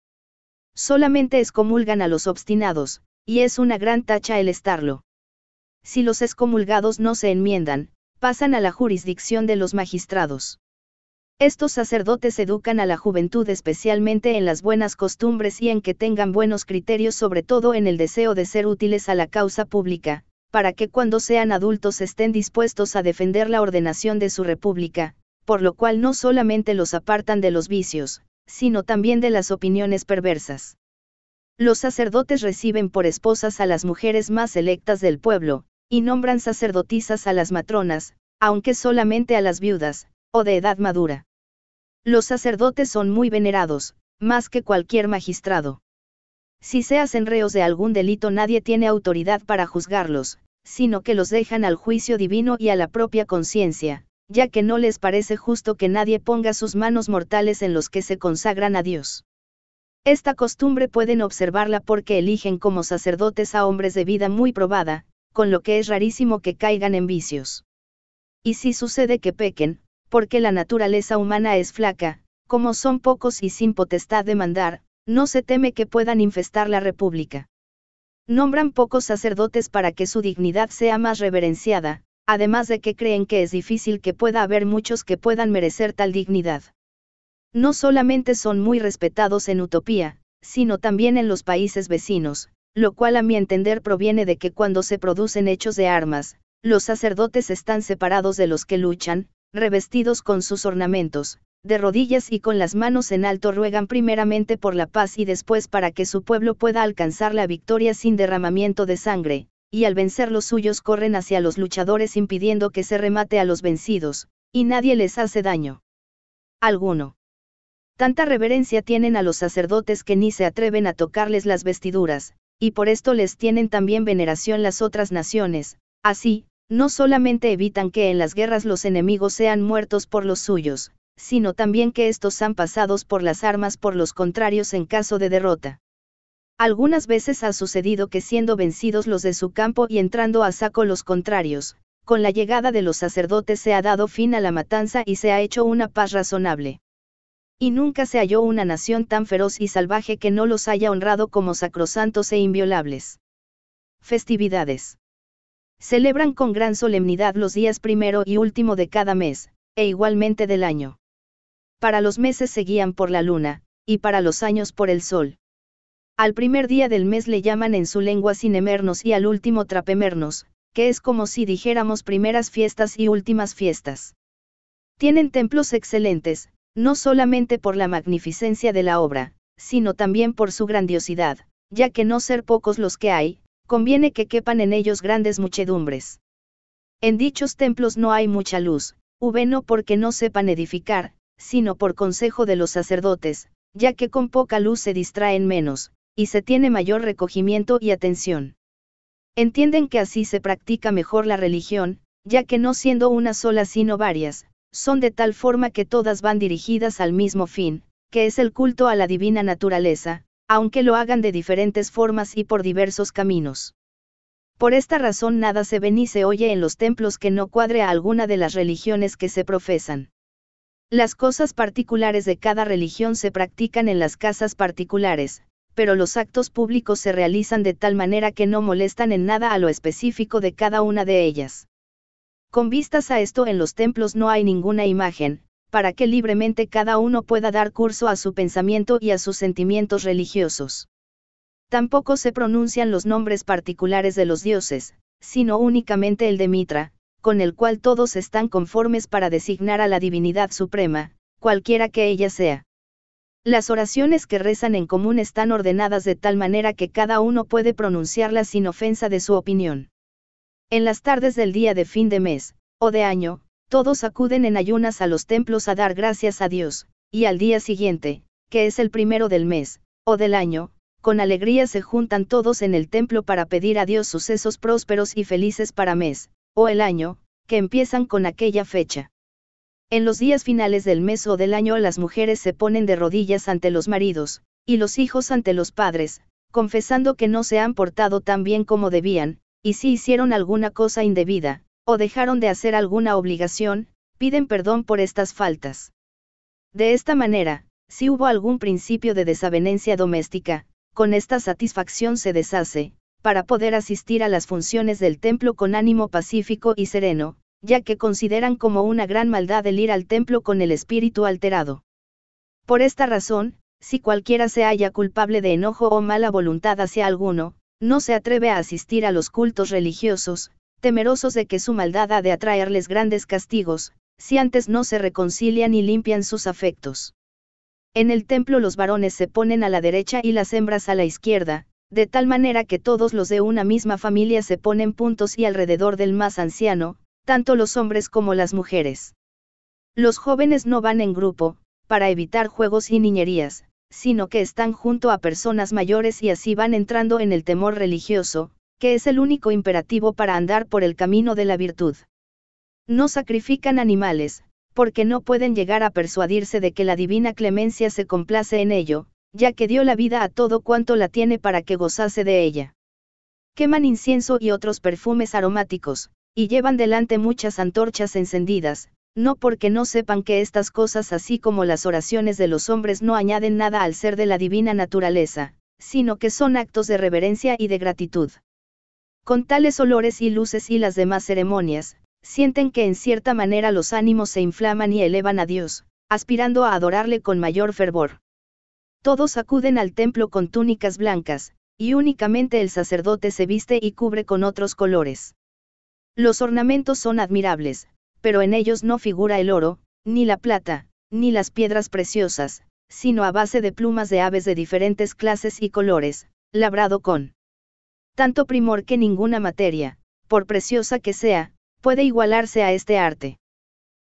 Solamente excomulgan a los obstinados, y es una gran tacha el estarlo. Si los excomulgados no se enmiendan, pasan a la jurisdicción de los magistrados. Estos sacerdotes educan a la juventud especialmente en las buenas costumbres y en que tengan buenos criterios sobre todo en el deseo de ser útiles a la causa pública, para que cuando sean adultos estén dispuestos a defender la ordenación de su república, por lo cual no solamente los apartan de los vicios, sino también de las opiniones perversas. Los sacerdotes reciben por esposas a las mujeres más electas del pueblo, y nombran sacerdotisas a las matronas, aunque solamente a las viudas, o de edad madura. Los sacerdotes son muy venerados, más que cualquier magistrado. Si se hacen reos de algún delito nadie tiene autoridad para juzgarlos, sino que los dejan al juicio divino y a la propia conciencia, ya que no les parece justo que nadie ponga sus manos mortales en los que se consagran a Dios. Esta costumbre pueden observarla porque eligen como sacerdotes a hombres de vida muy probada, con lo que es rarísimo que caigan en vicios. Y si sucede que pequen, porque la naturaleza humana es flaca, como son pocos y sin potestad de mandar, no se teme que puedan infestar la República. Nombran pocos sacerdotes para que su dignidad sea más reverenciada, además de que creen que es difícil que pueda haber muchos que puedan merecer tal dignidad. No solamente son muy respetados en Utopía, sino también en los países vecinos, lo cual a mi entender proviene de que cuando se producen hechos de armas, los sacerdotes están separados de los que luchan, revestidos con sus ornamentos, de rodillas y con las manos en alto ruegan primeramente por la paz y después para que su pueblo pueda alcanzar la victoria sin derramamiento de sangre, y al vencer los suyos corren hacia los luchadores impidiendo que se remate a los vencidos, y nadie les hace daño. Alguno. Tanta reverencia tienen a los sacerdotes que ni se atreven a tocarles las vestiduras, y por esto les tienen también veneración las otras naciones, así, no solamente evitan que en las guerras los enemigos sean muertos por los suyos, sino también que estos han pasados por las armas por los contrarios en caso de derrota. Algunas veces ha sucedido que siendo vencidos los de su campo y entrando a saco los contrarios, con la llegada de los sacerdotes se ha dado fin a la matanza y se ha hecho una paz razonable. Y nunca se halló una nación tan feroz y salvaje que no los haya honrado como sacrosantos e inviolables. Festividades. Celebran con gran solemnidad los días primero y último de cada mes, e igualmente del año para los meses seguían por la luna, y para los años por el sol. Al primer día del mes le llaman en su lengua cinemernos y al último trapemernos, que es como si dijéramos primeras fiestas y últimas fiestas. Tienen templos excelentes, no solamente por la magnificencia de la obra, sino también por su grandiosidad, ya que no ser pocos los que hay, conviene que quepan en ellos grandes muchedumbres. En dichos templos no hay mucha luz, v porque no sepan edificar, sino por consejo de los sacerdotes, ya que con poca luz se distraen menos, y se tiene mayor recogimiento y atención. Entienden que así se practica mejor la religión, ya que no siendo una sola sino varias, son de tal forma que todas van dirigidas al mismo fin, que es el culto a la divina naturaleza, aunque lo hagan de diferentes formas y por diversos caminos. Por esta razón nada se ve ni se oye en los templos que no cuadre a alguna de las religiones que se profesan. Las cosas particulares de cada religión se practican en las casas particulares, pero los actos públicos se realizan de tal manera que no molestan en nada a lo específico de cada una de ellas. Con vistas a esto en los templos no hay ninguna imagen, para que libremente cada uno pueda dar curso a su pensamiento y a sus sentimientos religiosos. Tampoco se pronuncian los nombres particulares de los dioses, sino únicamente el de Mitra, con el cual todos están conformes para designar a la divinidad suprema, cualquiera que ella sea. Las oraciones que rezan en común están ordenadas de tal manera que cada uno puede pronunciarlas sin ofensa de su opinión. En las tardes del día de fin de mes, o de año, todos acuden en ayunas a los templos a dar gracias a Dios, y al día siguiente, que es el primero del mes, o del año, con alegría se juntan todos en el templo para pedir a Dios sucesos prósperos y felices para mes, o el año, que empiezan con aquella fecha. En los días finales del mes o del año las mujeres se ponen de rodillas ante los maridos, y los hijos ante los padres, confesando que no se han portado tan bien como debían, y si hicieron alguna cosa indebida, o dejaron de hacer alguna obligación, piden perdón por estas faltas. De esta manera, si hubo algún principio de desavenencia doméstica, con esta satisfacción se deshace, para poder asistir a las funciones del templo con ánimo pacífico y sereno, ya que consideran como una gran maldad el ir al templo con el espíritu alterado. Por esta razón, si cualquiera se halla culpable de enojo o mala voluntad hacia alguno, no se atreve a asistir a los cultos religiosos, temerosos de que su maldad ha de atraerles grandes castigos, si antes no se reconcilian y limpian sus afectos. En el templo los varones se ponen a la derecha y las hembras a la izquierda, de tal manera que todos los de una misma familia se ponen puntos y alrededor del más anciano, tanto los hombres como las mujeres. Los jóvenes no van en grupo, para evitar juegos y niñerías, sino que están junto a personas mayores y así van entrando en el temor religioso, que es el único imperativo para andar por el camino de la virtud. No sacrifican animales, porque no pueden llegar a persuadirse de que la divina clemencia se complace en ello, ya que dio la vida a todo cuanto la tiene para que gozase de ella. Queman incienso y otros perfumes aromáticos, y llevan delante muchas antorchas encendidas, no porque no sepan que estas cosas así como las oraciones de los hombres no añaden nada al ser de la divina naturaleza, sino que son actos de reverencia y de gratitud. Con tales olores y luces y las demás ceremonias, sienten que en cierta manera los ánimos se inflaman y elevan a Dios, aspirando a adorarle con mayor fervor. Todos acuden al templo con túnicas blancas, y únicamente el sacerdote se viste y cubre con otros colores. Los ornamentos son admirables, pero en ellos no figura el oro, ni la plata, ni las piedras preciosas, sino a base de plumas de aves de diferentes clases y colores, labrado con tanto primor que ninguna materia, por preciosa que sea, puede igualarse a este arte.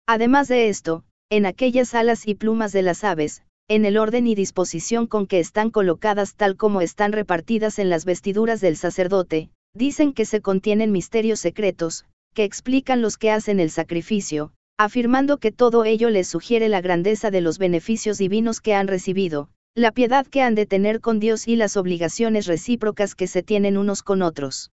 Además de esto, en aquellas alas y plumas de las aves, en el orden y disposición con que están colocadas tal como están repartidas en las vestiduras del sacerdote, dicen que se contienen misterios secretos, que explican los que hacen el sacrificio, afirmando que todo ello les sugiere la grandeza de los beneficios divinos que han recibido, la piedad que han de tener con Dios y las obligaciones recíprocas que se tienen unos con otros.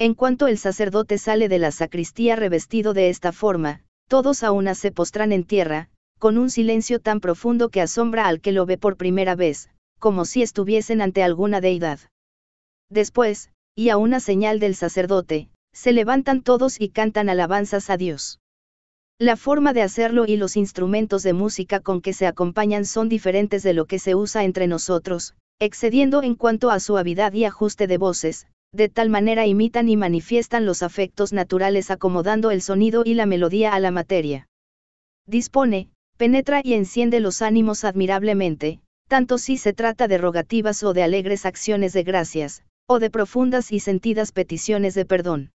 En cuanto el sacerdote sale de la sacristía revestido de esta forma, todos a una se postran en tierra, con un silencio tan profundo que asombra al que lo ve por primera vez, como si estuviesen ante alguna deidad. Después, y a una señal del sacerdote, se levantan todos y cantan alabanzas a Dios. La forma de hacerlo y los instrumentos de música con que se acompañan son diferentes de lo que se usa entre nosotros, excediendo en cuanto a suavidad y ajuste de voces, de tal manera imitan y manifiestan los afectos naturales acomodando el sonido y la melodía a la materia. Dispone, penetra y enciende los ánimos admirablemente, tanto si se trata de rogativas o de alegres acciones de gracias, o de profundas y sentidas peticiones de perdón.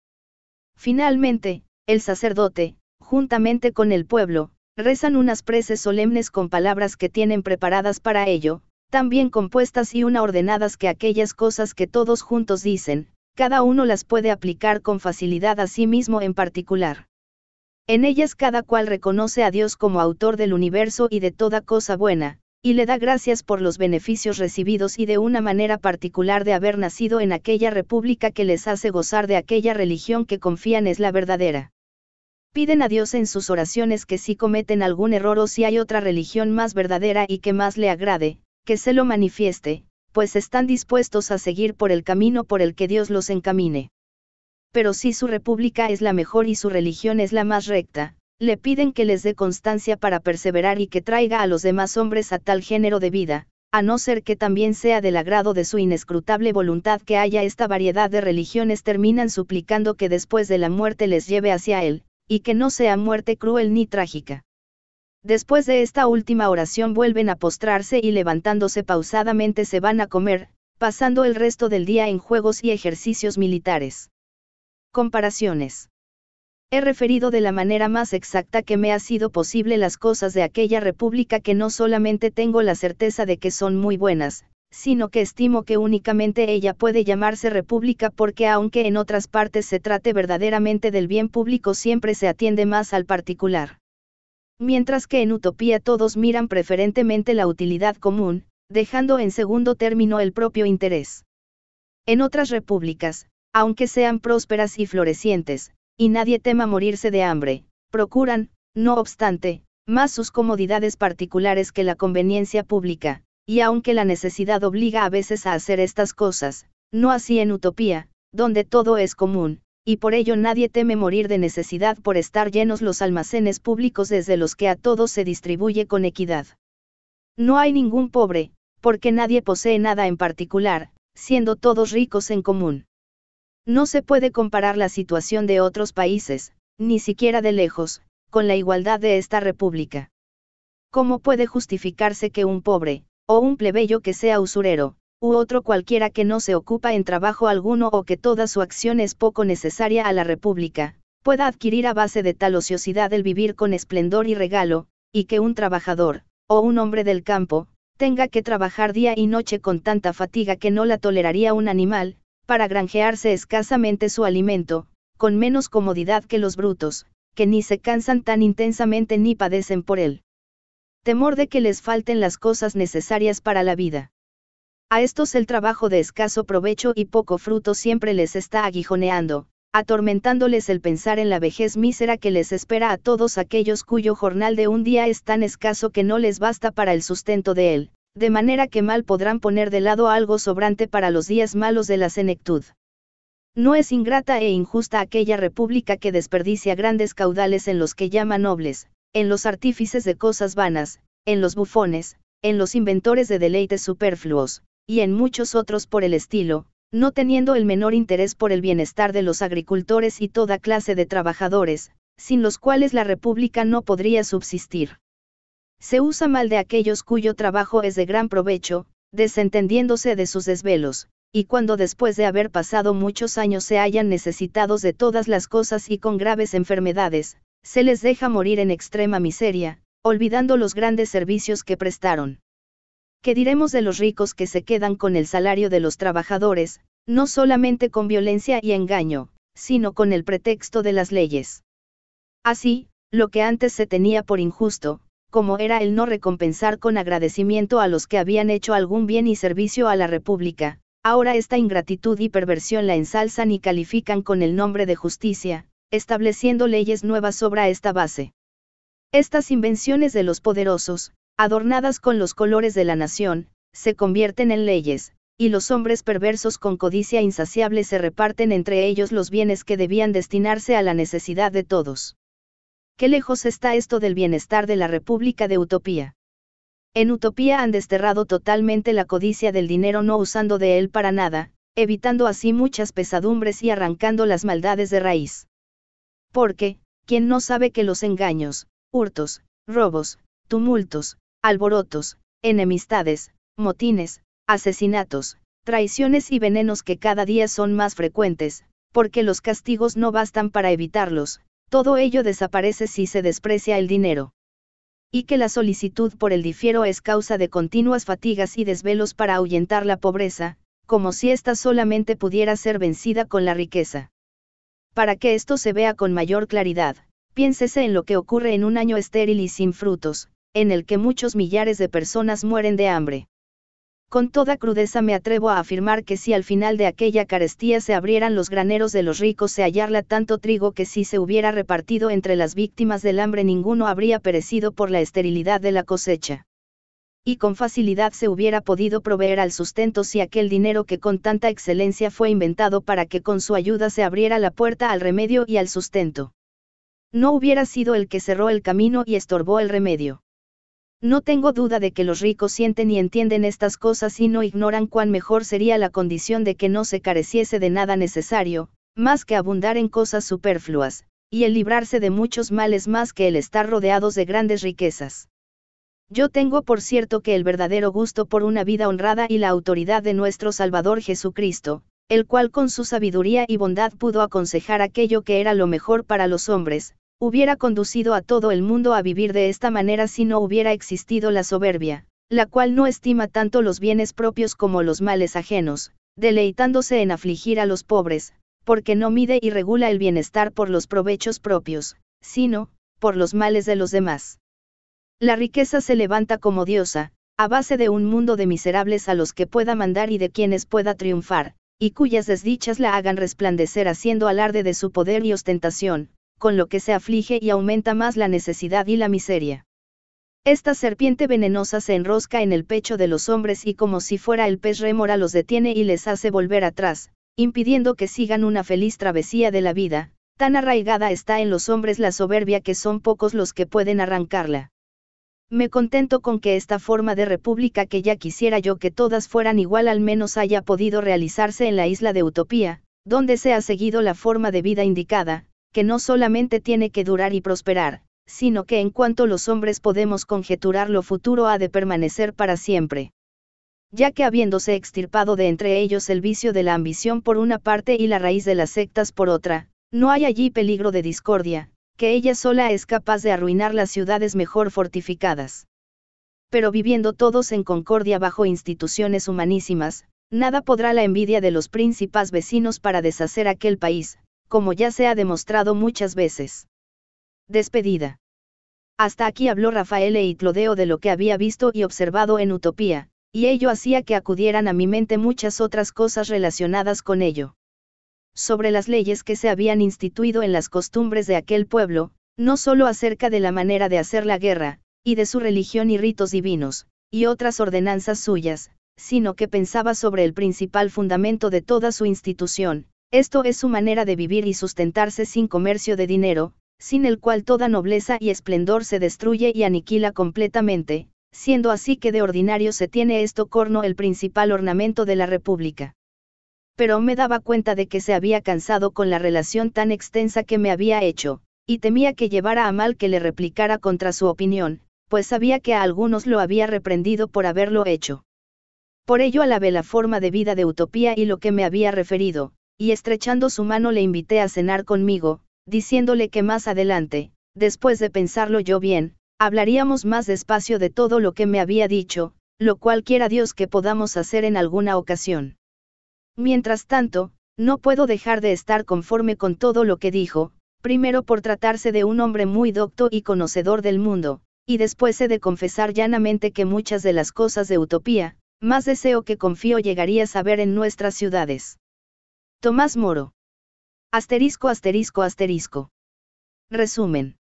Finalmente, el sacerdote, juntamente con el pueblo, rezan unas preces solemnes con palabras que tienen preparadas para ello, tan bien compuestas y una ordenadas que aquellas cosas que todos juntos dicen, cada uno las puede aplicar con facilidad a sí mismo en particular. En ellas cada cual reconoce a Dios como autor del universo y de toda cosa buena, y le da gracias por los beneficios recibidos y de una manera particular de haber nacido en aquella república que les hace gozar de aquella religión que confían es la verdadera. Piden a Dios en sus oraciones que si cometen algún error o si hay otra religión más verdadera y que más le agrade, que se lo manifieste, pues están dispuestos a seguir por el camino por el que Dios los encamine pero si su república es la mejor y su religión es la más recta, le piden que les dé constancia para perseverar y que traiga a los demás hombres a tal género de vida, a no ser que también sea del agrado de su inescrutable voluntad que haya esta variedad de religiones terminan suplicando que después de la muerte les lleve hacia él, y que no sea muerte cruel ni trágica. Después de esta última oración vuelven a postrarse y levantándose pausadamente se van a comer, pasando el resto del día en juegos y ejercicios militares. Comparaciones. He referido de la manera más exacta que me ha sido posible las cosas de aquella república que no solamente tengo la certeza de que son muy buenas, sino que estimo que únicamente ella puede llamarse república porque aunque en otras partes se trate verdaderamente del bien público siempre se atiende más al particular. Mientras que en utopía todos miran preferentemente la utilidad común, dejando en segundo término el propio interés. En otras repúblicas, aunque sean prósperas y florecientes, y nadie tema morirse de hambre, procuran, no obstante, más sus comodidades particulares que la conveniencia pública, y aunque la necesidad obliga a veces a hacer estas cosas, no así en utopía, donde todo es común, y por ello nadie teme morir de necesidad por estar llenos los almacenes públicos desde los que a todos se distribuye con equidad. No hay ningún pobre, porque nadie posee nada en particular, siendo todos ricos en común. No se puede comparar la situación de otros países, ni siquiera de lejos, con la igualdad de esta república. ¿Cómo puede justificarse que un pobre, o un plebeyo que sea usurero, u otro cualquiera que no se ocupa en trabajo alguno o que toda su acción es poco necesaria a la república, pueda adquirir a base de tal ociosidad el vivir con esplendor y regalo, y que un trabajador, o un hombre del campo, tenga que trabajar día y noche con tanta fatiga que no la toleraría un animal, para granjearse escasamente su alimento, con menos comodidad que los brutos, que ni se cansan tan intensamente ni padecen por él. Temor de que les falten las cosas necesarias para la vida. A estos el trabajo de escaso provecho y poco fruto siempre les está aguijoneando, atormentándoles el pensar en la vejez mísera que les espera a todos aquellos cuyo jornal de un día es tan escaso que no les basta para el sustento de él, de manera que mal podrán poner de lado algo sobrante para los días malos de la senectud. No es ingrata e injusta aquella república que desperdicia grandes caudales en los que llama nobles, en los artífices de cosas vanas, en los bufones, en los inventores de deleites superfluos, y en muchos otros por el estilo, no teniendo el menor interés por el bienestar de los agricultores y toda clase de trabajadores, sin los cuales la República no podría subsistir. Se usa mal de aquellos cuyo trabajo es de gran provecho, desentendiéndose de sus desvelos, y cuando después de haber pasado muchos años se hayan necesitados de todas las cosas y con graves enfermedades, se les deja morir en extrema miseria, olvidando los grandes servicios que prestaron. ¿Qué diremos de los ricos que se quedan con el salario de los trabajadores, no solamente con violencia y engaño, sino con el pretexto de las leyes? Así, lo que antes se tenía por injusto, como era el no recompensar con agradecimiento a los que habían hecho algún bien y servicio a la República, ahora esta ingratitud y perversión la ensalzan y califican con el nombre de justicia, estableciendo leyes nuevas sobre esta base. Estas invenciones de los poderosos, adornadas con los colores de la nación, se convierten en leyes, y los hombres perversos con codicia insaciable se reparten entre ellos los bienes que debían destinarse a la necesidad de todos qué lejos está esto del bienestar de la República de Utopía. En Utopía han desterrado totalmente la codicia del dinero no usando de él para nada, evitando así muchas pesadumbres y arrancando las maldades de raíz. Porque, quien no sabe que los engaños, hurtos, robos, tumultos, alborotos, enemistades, motines, asesinatos, traiciones y venenos que cada día son más frecuentes, porque los castigos no bastan para evitarlos, todo ello desaparece si se desprecia el dinero. Y que la solicitud por el difiero es causa de continuas fatigas y desvelos para ahuyentar la pobreza, como si ésta solamente pudiera ser vencida con la riqueza. Para que esto se vea con mayor claridad, piénsese en lo que ocurre en un año estéril y sin frutos, en el que muchos millares de personas mueren de hambre. Con toda crudeza me atrevo a afirmar que si al final de aquella carestía se abrieran los graneros de los ricos se hallarla tanto trigo que si se hubiera repartido entre las víctimas del hambre ninguno habría perecido por la esterilidad de la cosecha. Y con facilidad se hubiera podido proveer al sustento si aquel dinero que con tanta excelencia fue inventado para que con su ayuda se abriera la puerta al remedio y al sustento. No hubiera sido el que cerró el camino y estorbó el remedio. No tengo duda de que los ricos sienten y entienden estas cosas y no ignoran cuán mejor sería la condición de que no se careciese de nada necesario, más que abundar en cosas superfluas, y el librarse de muchos males más que el estar rodeados de grandes riquezas. Yo tengo por cierto que el verdadero gusto por una vida honrada y la autoridad de nuestro Salvador Jesucristo, el cual con su sabiduría y bondad pudo aconsejar aquello que era lo mejor para los hombres, hubiera conducido a todo el mundo a vivir de esta manera si no hubiera existido la soberbia, la cual no estima tanto los bienes propios como los males ajenos, deleitándose en afligir a los pobres, porque no mide y regula el bienestar por los provechos propios, sino, por los males de los demás. La riqueza se levanta como diosa, a base de un mundo de miserables a los que pueda mandar y de quienes pueda triunfar, y cuyas desdichas la hagan resplandecer haciendo alarde de su poder y ostentación, con lo que se aflige y aumenta más la necesidad y la miseria. Esta serpiente venenosa se enrosca en el pecho de los hombres y como si fuera el pez rémora los detiene y les hace volver atrás, impidiendo que sigan una feliz travesía de la vida, tan arraigada está en los hombres la soberbia que son pocos los que pueden arrancarla. Me contento con que esta forma de república que ya quisiera yo que todas fueran igual al menos haya podido realizarse en la isla de Utopía, donde se ha seguido la forma de vida indicada, que no solamente tiene que durar y prosperar, sino que en cuanto los hombres podemos conjeturar lo futuro ha de permanecer para siempre. Ya que habiéndose extirpado de entre ellos el vicio de la ambición por una parte y la raíz de las sectas por otra, no hay allí peligro de discordia, que ella sola es capaz de arruinar las ciudades mejor fortificadas. Pero viviendo todos en concordia bajo instituciones humanísimas, nada podrá la envidia de los príncipes vecinos para deshacer aquel país, como ya se ha demostrado muchas veces. Despedida. Hasta aquí habló Rafael e Itlodeo de lo que había visto y observado en Utopía, y ello hacía que acudieran a mi mente muchas otras cosas relacionadas con ello. Sobre las leyes que se habían instituido en las costumbres de aquel pueblo, no solo acerca de la manera de hacer la guerra, y de su religión y ritos divinos, y otras ordenanzas suyas, sino que pensaba sobre el principal fundamento de toda su institución, esto es su manera de vivir y sustentarse sin comercio de dinero, sin el cual toda nobleza y esplendor se destruye y aniquila completamente, siendo así que de ordinario se tiene esto corno el principal ornamento de la República. Pero me daba cuenta de que se había cansado con la relación tan extensa que me había hecho, y temía que llevara a mal que le replicara contra su opinión, pues sabía que a algunos lo había reprendido por haberlo hecho. Por ello alabé la forma de vida de utopía y lo que me había referido, y estrechando su mano le invité a cenar conmigo, diciéndole que más adelante, después de pensarlo yo bien, hablaríamos más despacio de todo lo que me había dicho, lo cual quiera Dios que podamos hacer en alguna ocasión. Mientras tanto, no puedo dejar de estar conforme con todo lo que dijo, primero por tratarse de un hombre muy docto y conocedor del mundo, y después he de confesar llanamente que muchas de las cosas de utopía, más deseo que confío llegarías a saber en nuestras ciudades. Tomás Moro. Asterisco, asterisco, asterisco. Resumen.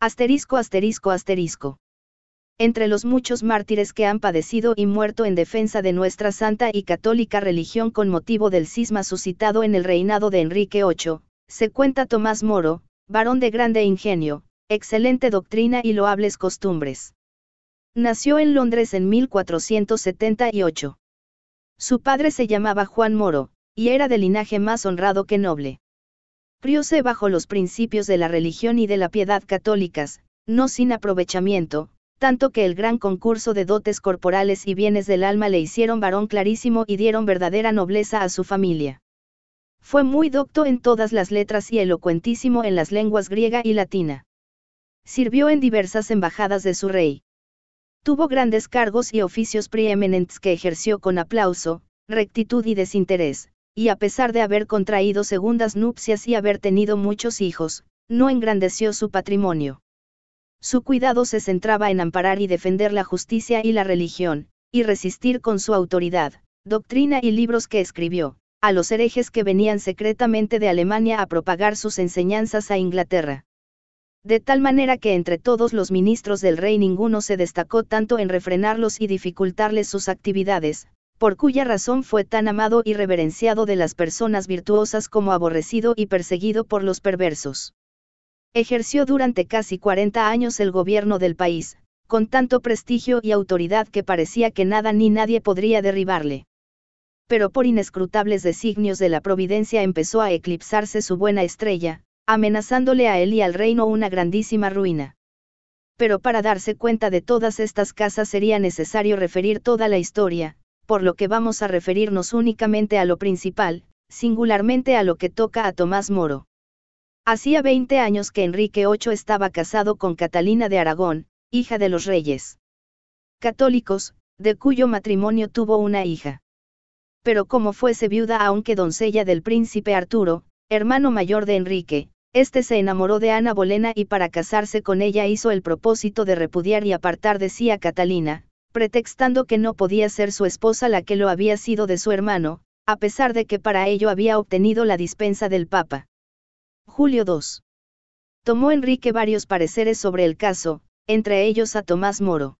Asterisco, asterisco, asterisco. Entre los muchos mártires que han padecido y muerto en defensa de nuestra santa y católica religión con motivo del cisma suscitado en el reinado de Enrique VIII, se cuenta Tomás Moro, varón de grande ingenio, excelente doctrina y loables costumbres. Nació en Londres en 1478. Su padre se llamaba Juan Moro, y era de linaje más honrado que noble. Prióse bajo los principios de la religión y de la piedad católicas, no sin aprovechamiento, tanto que el gran concurso de dotes corporales y bienes del alma le hicieron varón clarísimo y dieron verdadera nobleza a su familia. Fue muy docto en todas las letras y elocuentísimo en las lenguas griega y latina. Sirvió en diversas embajadas de su rey. Tuvo grandes cargos y oficios preeminentes que ejerció con aplauso, rectitud y desinterés, y a pesar de haber contraído segundas nupcias y haber tenido muchos hijos, no engrandeció su patrimonio. Su cuidado se centraba en amparar y defender la justicia y la religión, y resistir con su autoridad, doctrina y libros que escribió, a los herejes que venían secretamente de Alemania a propagar sus enseñanzas a Inglaterra. De tal manera que entre todos los ministros del rey ninguno se destacó tanto en refrenarlos y dificultarles sus actividades, por cuya razón fue tan amado y reverenciado de las personas virtuosas como aborrecido y perseguido por los perversos. Ejerció durante casi 40 años el gobierno del país, con tanto prestigio y autoridad que parecía que nada ni nadie podría derribarle. Pero por inescrutables designios de la providencia empezó a eclipsarse su buena estrella, amenazándole a él y al reino una grandísima ruina. Pero para darse cuenta de todas estas casas sería necesario referir toda la historia, por lo que vamos a referirnos únicamente a lo principal, singularmente a lo que toca a Tomás Moro. Hacía 20 años que Enrique VIII estaba casado con Catalina de Aragón, hija de los reyes católicos, de cuyo matrimonio tuvo una hija. Pero como fuese viuda aunque doncella del príncipe Arturo, hermano mayor de Enrique, este se enamoró de Ana Bolena y para casarse con ella hizo el propósito de repudiar y apartar de sí a Catalina, pretextando que no podía ser su esposa la que lo había sido de su hermano, a pesar de que para ello había obtenido la dispensa del Papa. Julio 2. Tomó Enrique varios pareceres sobre el caso, entre ellos a Tomás Moro.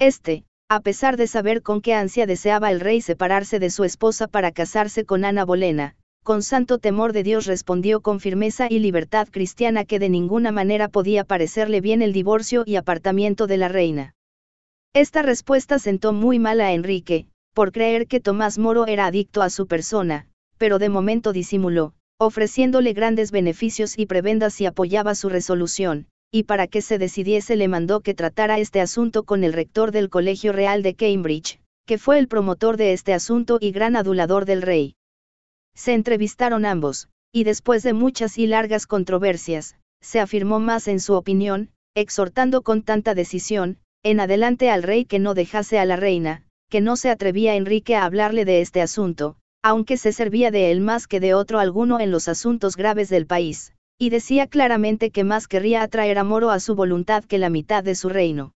Este, a pesar de saber con qué ansia deseaba el rey separarse de su esposa para casarse con Ana Bolena, con santo temor de Dios respondió con firmeza y libertad cristiana que de ninguna manera podía parecerle bien el divorcio y apartamiento de la reina. Esta respuesta sentó muy mal a Enrique, por creer que Tomás Moro era adicto a su persona, pero de momento disimuló, ofreciéndole grandes beneficios y prebendas si apoyaba su resolución, y para que se decidiese le mandó que tratara este asunto con el rector del Colegio Real de Cambridge, que fue el promotor de este asunto y gran adulador del rey. Se entrevistaron ambos, y después de muchas y largas controversias, se afirmó más en su opinión, exhortando con tanta decisión, en adelante al rey que no dejase a la reina, que no se atrevía Enrique a hablarle de este asunto, aunque se servía de él más que de otro alguno en los asuntos graves del país, y decía claramente que más querría atraer a Moro a su voluntad que la mitad de su reino.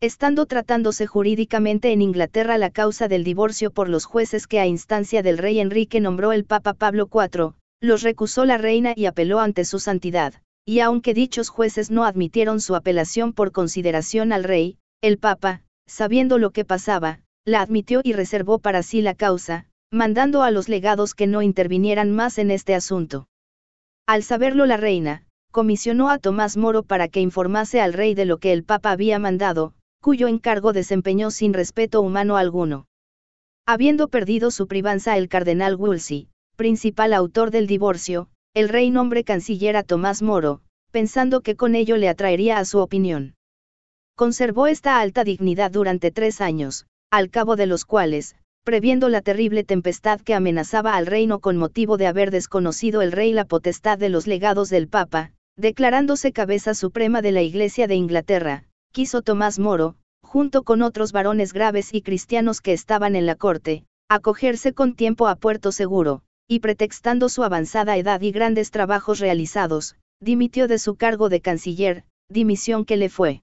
Estando tratándose jurídicamente en Inglaterra la causa del divorcio por los jueces que a instancia del rey Enrique nombró el Papa Pablo IV, los recusó la reina y apeló ante su santidad y aunque dichos jueces no admitieron su apelación por consideración al rey, el Papa, sabiendo lo que pasaba, la admitió y reservó para sí la causa, mandando a los legados que no intervinieran más en este asunto. Al saberlo la reina, comisionó a Tomás Moro para que informase al rey de lo que el Papa había mandado, cuyo encargo desempeñó sin respeto humano alguno. Habiendo perdido su privanza el cardenal Wolsey, principal autor del divorcio, el rey nombró canciller a Tomás Moro, pensando que con ello le atraería a su opinión. Conservó esta alta dignidad durante tres años, al cabo de los cuales, previendo la terrible tempestad que amenazaba al reino con motivo de haber desconocido el rey la potestad de los legados del Papa, declarándose cabeza suprema de la Iglesia de Inglaterra, quiso Tomás Moro, junto con otros varones graves y cristianos que estaban en la corte, acogerse con tiempo a puerto seguro, y pretextando su avanzada edad y grandes trabajos realizados, dimitió de su cargo de canciller, dimisión que le fue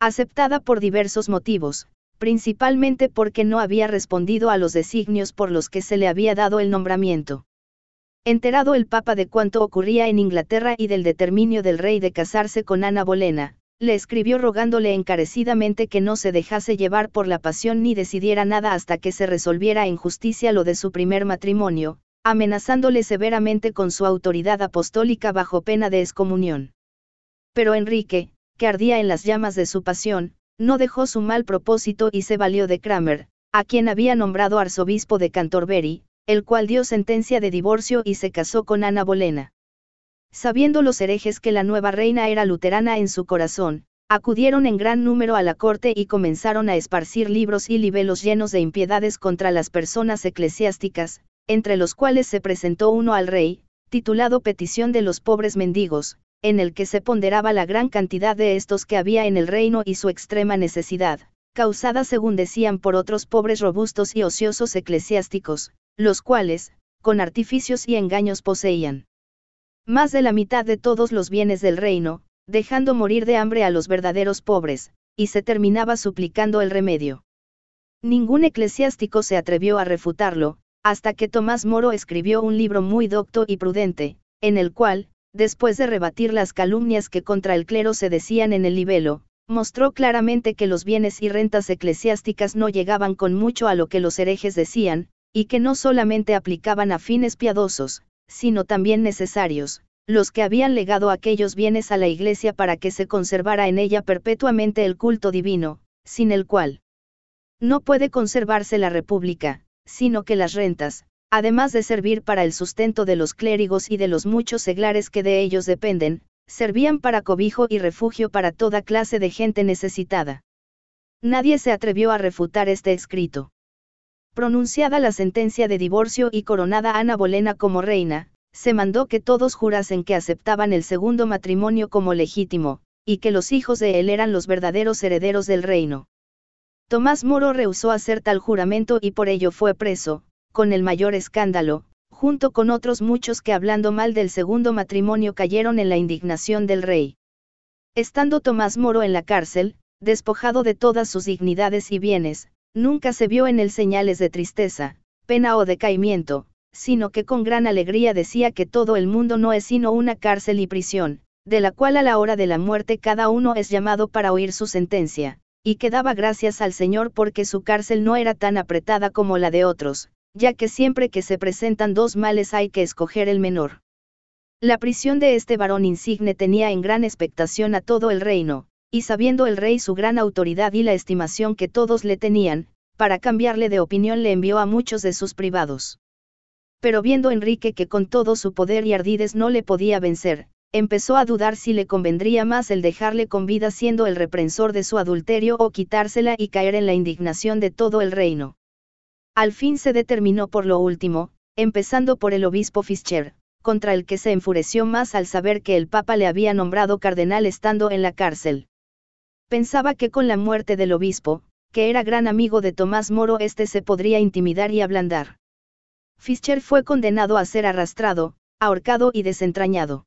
aceptada por diversos motivos, principalmente porque no había respondido a los designios por los que se le había dado el nombramiento. Enterado el Papa de cuanto ocurría en Inglaterra y del determinio del rey de casarse con Ana Bolena, le escribió rogándole encarecidamente que no se dejase llevar por la pasión ni decidiera nada hasta que se resolviera en justicia lo de su primer matrimonio, amenazándole severamente con su autoridad apostólica bajo pena de excomunión. Pero Enrique, que ardía en las llamas de su pasión, no dejó su mal propósito y se valió de Kramer, a quien había nombrado arzobispo de Canterbury, el cual dio sentencia de divorcio y se casó con Ana Bolena. Sabiendo los herejes que la nueva reina era luterana en su corazón, acudieron en gran número a la corte y comenzaron a esparcir libros y libelos llenos de impiedades contra las personas eclesiásticas, entre los cuales se presentó uno al rey, titulado Petición de los pobres mendigos, en el que se ponderaba la gran cantidad de estos que había en el reino y su extrema necesidad, causada según decían por otros pobres robustos y ociosos eclesiásticos, los cuales, con artificios y engaños poseían más de la mitad de todos los bienes del reino, dejando morir de hambre a los verdaderos pobres, y se terminaba suplicando el remedio. Ningún eclesiástico se atrevió a refutarlo, hasta que Tomás Moro escribió un libro muy docto y prudente, en el cual, después de rebatir las calumnias que contra el clero se decían en el libelo, mostró claramente que los bienes y rentas eclesiásticas no llegaban con mucho a lo que los herejes decían, y que no solamente aplicaban a fines piadosos, sino también necesarios, los que habían legado aquellos bienes a la Iglesia para que se conservara en ella perpetuamente el culto divino, sin el cual no puede conservarse la República, sino que las rentas, además de servir para el sustento de los clérigos y de los muchos seglares que de ellos dependen, servían para cobijo y refugio para toda clase de gente necesitada. Nadie se atrevió a refutar este escrito. Pronunciada la sentencia de divorcio y coronada Ana Bolena como reina, se mandó que todos jurasen que aceptaban el segundo matrimonio como legítimo, y que los hijos de él eran los verdaderos herederos del reino. Tomás Moro rehusó hacer tal juramento y por ello fue preso, con el mayor escándalo, junto con otros muchos que hablando mal del segundo matrimonio cayeron en la indignación del rey. Estando Tomás Moro en la cárcel, despojado de todas sus dignidades y bienes, nunca se vio en él señales de tristeza, pena o decaimiento, sino que con gran alegría decía que todo el mundo no es sino una cárcel y prisión, de la cual a la hora de la muerte cada uno es llamado para oír su sentencia y que daba gracias al Señor porque su cárcel no era tan apretada como la de otros, ya que siempre que se presentan dos males hay que escoger el menor. La prisión de este varón insigne tenía en gran expectación a todo el reino, y sabiendo el rey su gran autoridad y la estimación que todos le tenían, para cambiarle de opinión le envió a muchos de sus privados. Pero viendo Enrique que con todo su poder y ardides no le podía vencer, empezó a dudar si le convendría más el dejarle con vida siendo el reprensor de su adulterio o quitársela y caer en la indignación de todo el reino. Al fin se determinó por lo último, empezando por el obispo Fischer, contra el que se enfureció más al saber que el Papa le había nombrado cardenal estando en la cárcel. Pensaba que con la muerte del obispo, que era gran amigo de Tomás Moro, este se podría intimidar y ablandar. Fischer fue condenado a ser arrastrado, ahorcado y desentrañado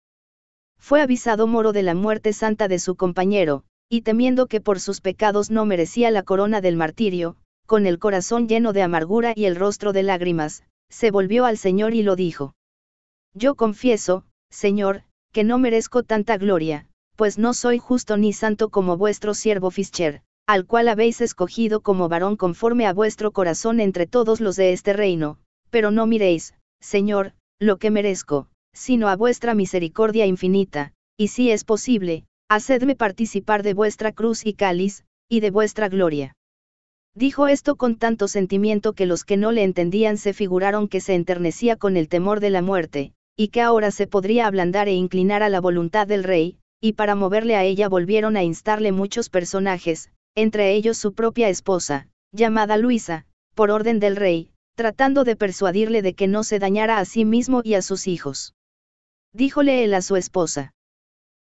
fue avisado Moro de la muerte santa de su compañero, y temiendo que por sus pecados no merecía la corona del martirio, con el corazón lleno de amargura y el rostro de lágrimas, se volvió al Señor y lo dijo. Yo confieso, Señor, que no merezco tanta gloria, pues no soy justo ni santo como vuestro siervo Fischer, al cual habéis escogido como varón conforme a vuestro corazón entre todos los de este reino, pero no miréis, Señor, lo que merezco, sino a vuestra misericordia infinita, y si es posible, hacedme participar de vuestra cruz y cáliz, y de vuestra gloria. Dijo esto con tanto sentimiento que los que no le entendían se figuraron que se enternecía con el temor de la muerte, y que ahora se podría ablandar e inclinar a la voluntad del rey, y para moverle a ella volvieron a instarle muchos personajes, entre ellos su propia esposa, llamada Luisa, por orden del rey, tratando de persuadirle de que no se dañara a sí mismo y a sus hijos díjole él a su esposa.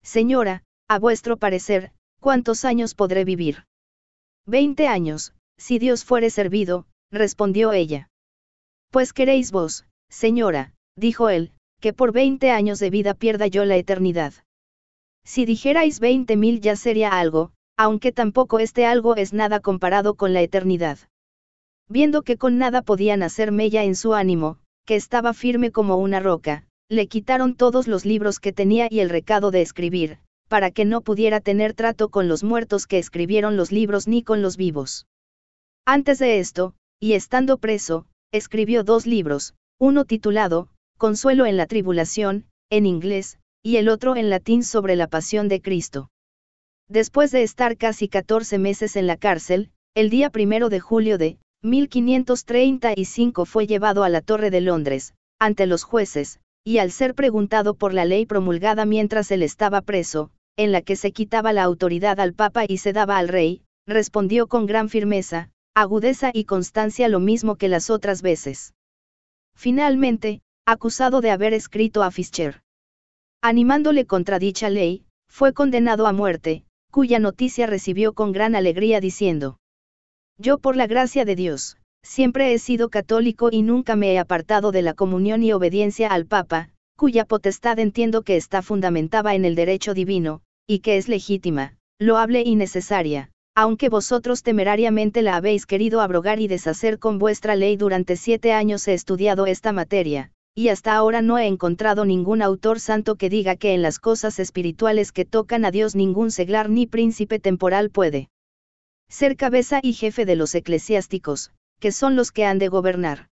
Señora, a vuestro parecer, ¿cuántos años podré vivir? Veinte años, si Dios fuere servido, respondió ella. Pues queréis vos, señora, dijo él, que por veinte años de vida pierda yo la eternidad. Si dijerais veinte mil ya sería algo, aunque tampoco este algo es nada comparado con la eternidad. Viendo que con nada podían hacer mella en su ánimo, que estaba firme como una roca, le quitaron todos los libros que tenía y el recado de escribir, para que no pudiera tener trato con los muertos que escribieron los libros ni con los vivos. Antes de esto, y estando preso, escribió dos libros, uno titulado, Consuelo en la Tribulación, en inglés, y el otro en latín sobre la pasión de Cristo. Después de estar casi 14 meses en la cárcel, el día primero de julio de 1535 fue llevado a la Torre de Londres, ante los jueces, y al ser preguntado por la ley promulgada mientras él estaba preso, en la que se quitaba la autoridad al Papa y se daba al rey, respondió con gran firmeza, agudeza y constancia lo mismo que las otras veces. Finalmente, acusado de haber escrito a Fischer. Animándole contra dicha ley, fue condenado a muerte, cuya noticia recibió con gran alegría diciendo, Yo por la gracia de Dios, Siempre he sido católico y nunca me he apartado de la comunión y obediencia al Papa, cuya potestad entiendo que está fundamentada en el derecho divino, y que es legítima, loable y necesaria, aunque vosotros temerariamente la habéis querido abrogar y deshacer con vuestra ley durante siete años he estudiado esta materia, y hasta ahora no he encontrado ningún autor santo que diga que en las cosas espirituales que tocan a Dios ningún seglar ni príncipe temporal puede ser cabeza y jefe de los eclesiásticos, que son los que han de gobernar.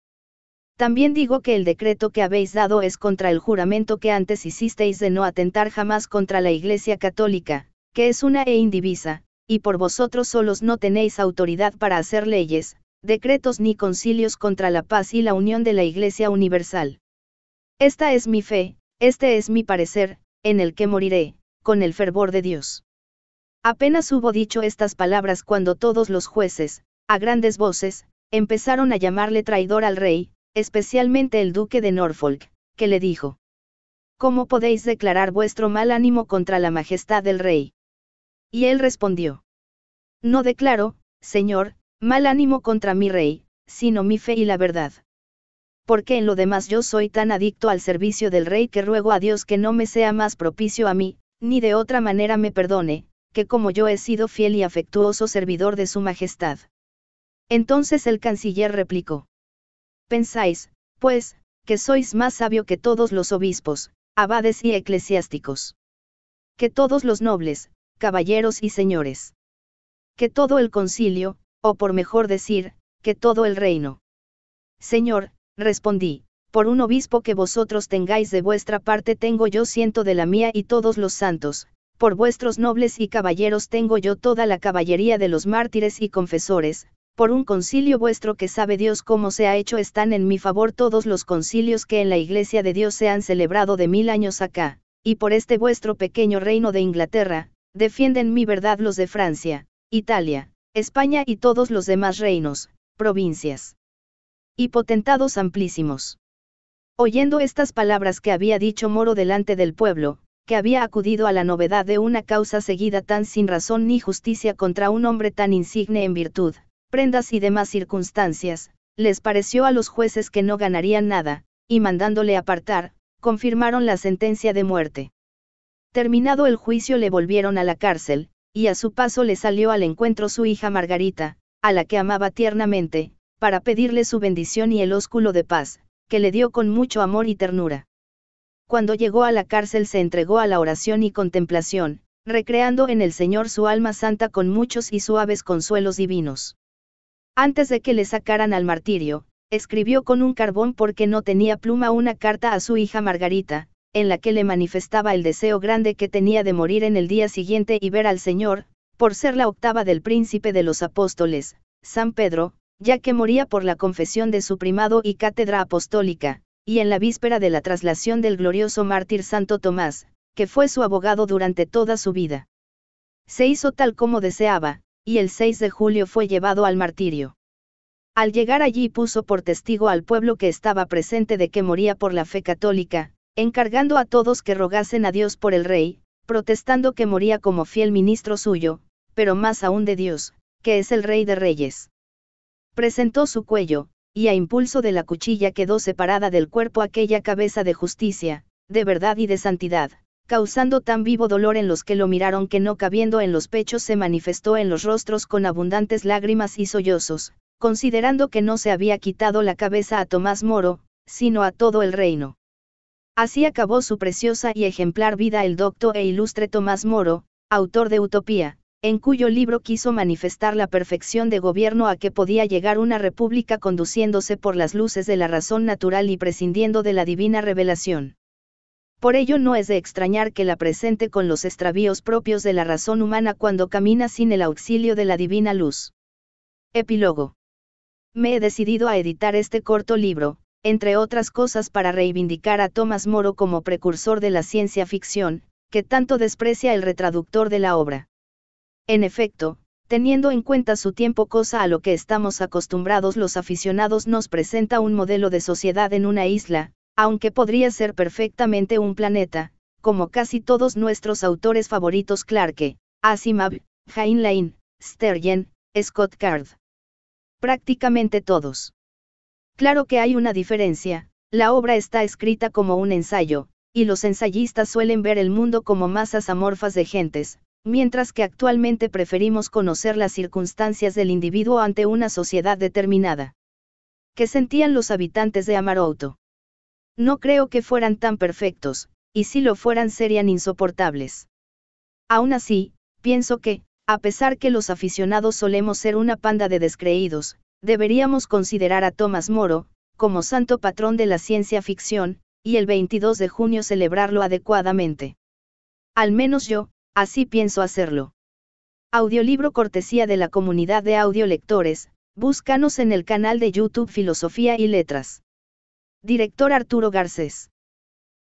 También digo que el decreto que habéis dado es contra el juramento que antes hicisteis de no atentar jamás contra la Iglesia Católica, que es una e indivisa, y por vosotros solos no tenéis autoridad para hacer leyes, decretos ni concilios contra la paz y la unión de la Iglesia Universal. Esta es mi fe, este es mi parecer, en el que moriré, con el fervor de Dios. Apenas hubo dicho estas palabras cuando todos los jueces, a grandes voces, Empezaron a llamarle traidor al rey, especialmente el duque de Norfolk, que le dijo. ¿Cómo podéis declarar vuestro mal ánimo contra la majestad del rey? Y él respondió. No declaro, señor, mal ánimo contra mi rey, sino mi fe y la verdad. Porque en lo demás yo soy tan adicto al servicio del rey que ruego a Dios que no me sea más propicio a mí, ni de otra manera me perdone, que como yo he sido fiel y afectuoso servidor de su majestad. Entonces el canciller replicó. Pensáis, pues, que sois más sabio que todos los obispos, abades y eclesiásticos. Que todos los nobles, caballeros y señores. Que todo el concilio, o por mejor decir, que todo el reino. Señor, respondí, por un obispo que vosotros tengáis de vuestra parte tengo yo ciento de la mía y todos los santos, por vuestros nobles y caballeros tengo yo toda la caballería de los mártires y confesores, por un concilio vuestro que sabe Dios cómo se ha hecho están en mi favor todos los concilios que en la Iglesia de Dios se han celebrado de mil años acá, y por este vuestro pequeño reino de Inglaterra, defienden mi verdad los de Francia, Italia, España y todos los demás reinos, provincias y potentados amplísimos. Oyendo estas palabras que había dicho Moro delante del pueblo, que había acudido a la novedad de una causa seguida tan sin razón ni justicia contra un hombre tan insigne en virtud, prendas y demás circunstancias, les pareció a los jueces que no ganarían nada, y mandándole apartar, confirmaron la sentencia de muerte. Terminado el juicio le volvieron a la cárcel, y a su paso le salió al encuentro su hija Margarita, a la que amaba tiernamente, para pedirle su bendición y el ósculo de paz, que le dio con mucho amor y ternura. Cuando llegó a la cárcel se entregó a la oración y contemplación, recreando en el Señor su alma santa con muchos y suaves consuelos divinos. Antes de que le sacaran al martirio, escribió con un carbón porque no tenía pluma una carta a su hija Margarita, en la que le manifestaba el deseo grande que tenía de morir en el día siguiente y ver al Señor, por ser la octava del príncipe de los apóstoles, San Pedro, ya que moría por la confesión de su primado y cátedra apostólica, y en la víspera de la traslación del glorioso mártir Santo Tomás, que fue su abogado durante toda su vida. Se hizo tal como deseaba, y el 6 de julio fue llevado al martirio. Al llegar allí puso por testigo al pueblo que estaba presente de que moría por la fe católica, encargando a todos que rogasen a Dios por el rey, protestando que moría como fiel ministro suyo, pero más aún de Dios, que es el rey de reyes. Presentó su cuello, y a impulso de la cuchilla quedó separada del cuerpo aquella cabeza de justicia, de verdad y de santidad causando tan vivo dolor en los que lo miraron que no cabiendo en los pechos se manifestó en los rostros con abundantes lágrimas y sollozos, considerando que no se había quitado la cabeza a Tomás Moro, sino a todo el reino. Así acabó su preciosa y ejemplar vida el docto e ilustre Tomás Moro, autor de Utopía, en cuyo libro quiso manifestar la perfección de gobierno a que podía llegar una república conduciéndose por las luces de la razón natural y prescindiendo de la divina revelación. Por ello no es de extrañar que la presente con los extravíos propios de la razón humana cuando camina sin el auxilio de la divina luz. Epílogo. Me he decidido a editar este corto libro, entre otras cosas para reivindicar a Tomás Moro como precursor de la ciencia ficción, que tanto desprecia el retraductor de la obra. En efecto, teniendo en cuenta su tiempo cosa a lo que estamos acostumbrados los aficionados nos presenta un modelo de sociedad en una isla, aunque podría ser perfectamente un planeta, como casi todos nuestros autores favoritos Clarke, Asimov, Heinlein, Stergen, Scott Card. Prácticamente todos. Claro que hay una diferencia, la obra está escrita como un ensayo, y los ensayistas suelen ver el mundo como masas amorfas de gentes, mientras que actualmente preferimos conocer las circunstancias del individuo ante una sociedad determinada. ¿Qué sentían los habitantes de Amaroto? No creo que fueran tan perfectos, y si lo fueran serían insoportables. Aún así, pienso que, a pesar que los aficionados solemos ser una panda de descreídos, deberíamos considerar a Thomas Moro, como santo patrón de la ciencia ficción, y el 22 de junio celebrarlo adecuadamente. Al menos yo, así pienso hacerlo. Audiolibro cortesía de la comunidad de audiolectores, búscanos en el canal de YouTube Filosofía y Letras. Director Arturo Garcés.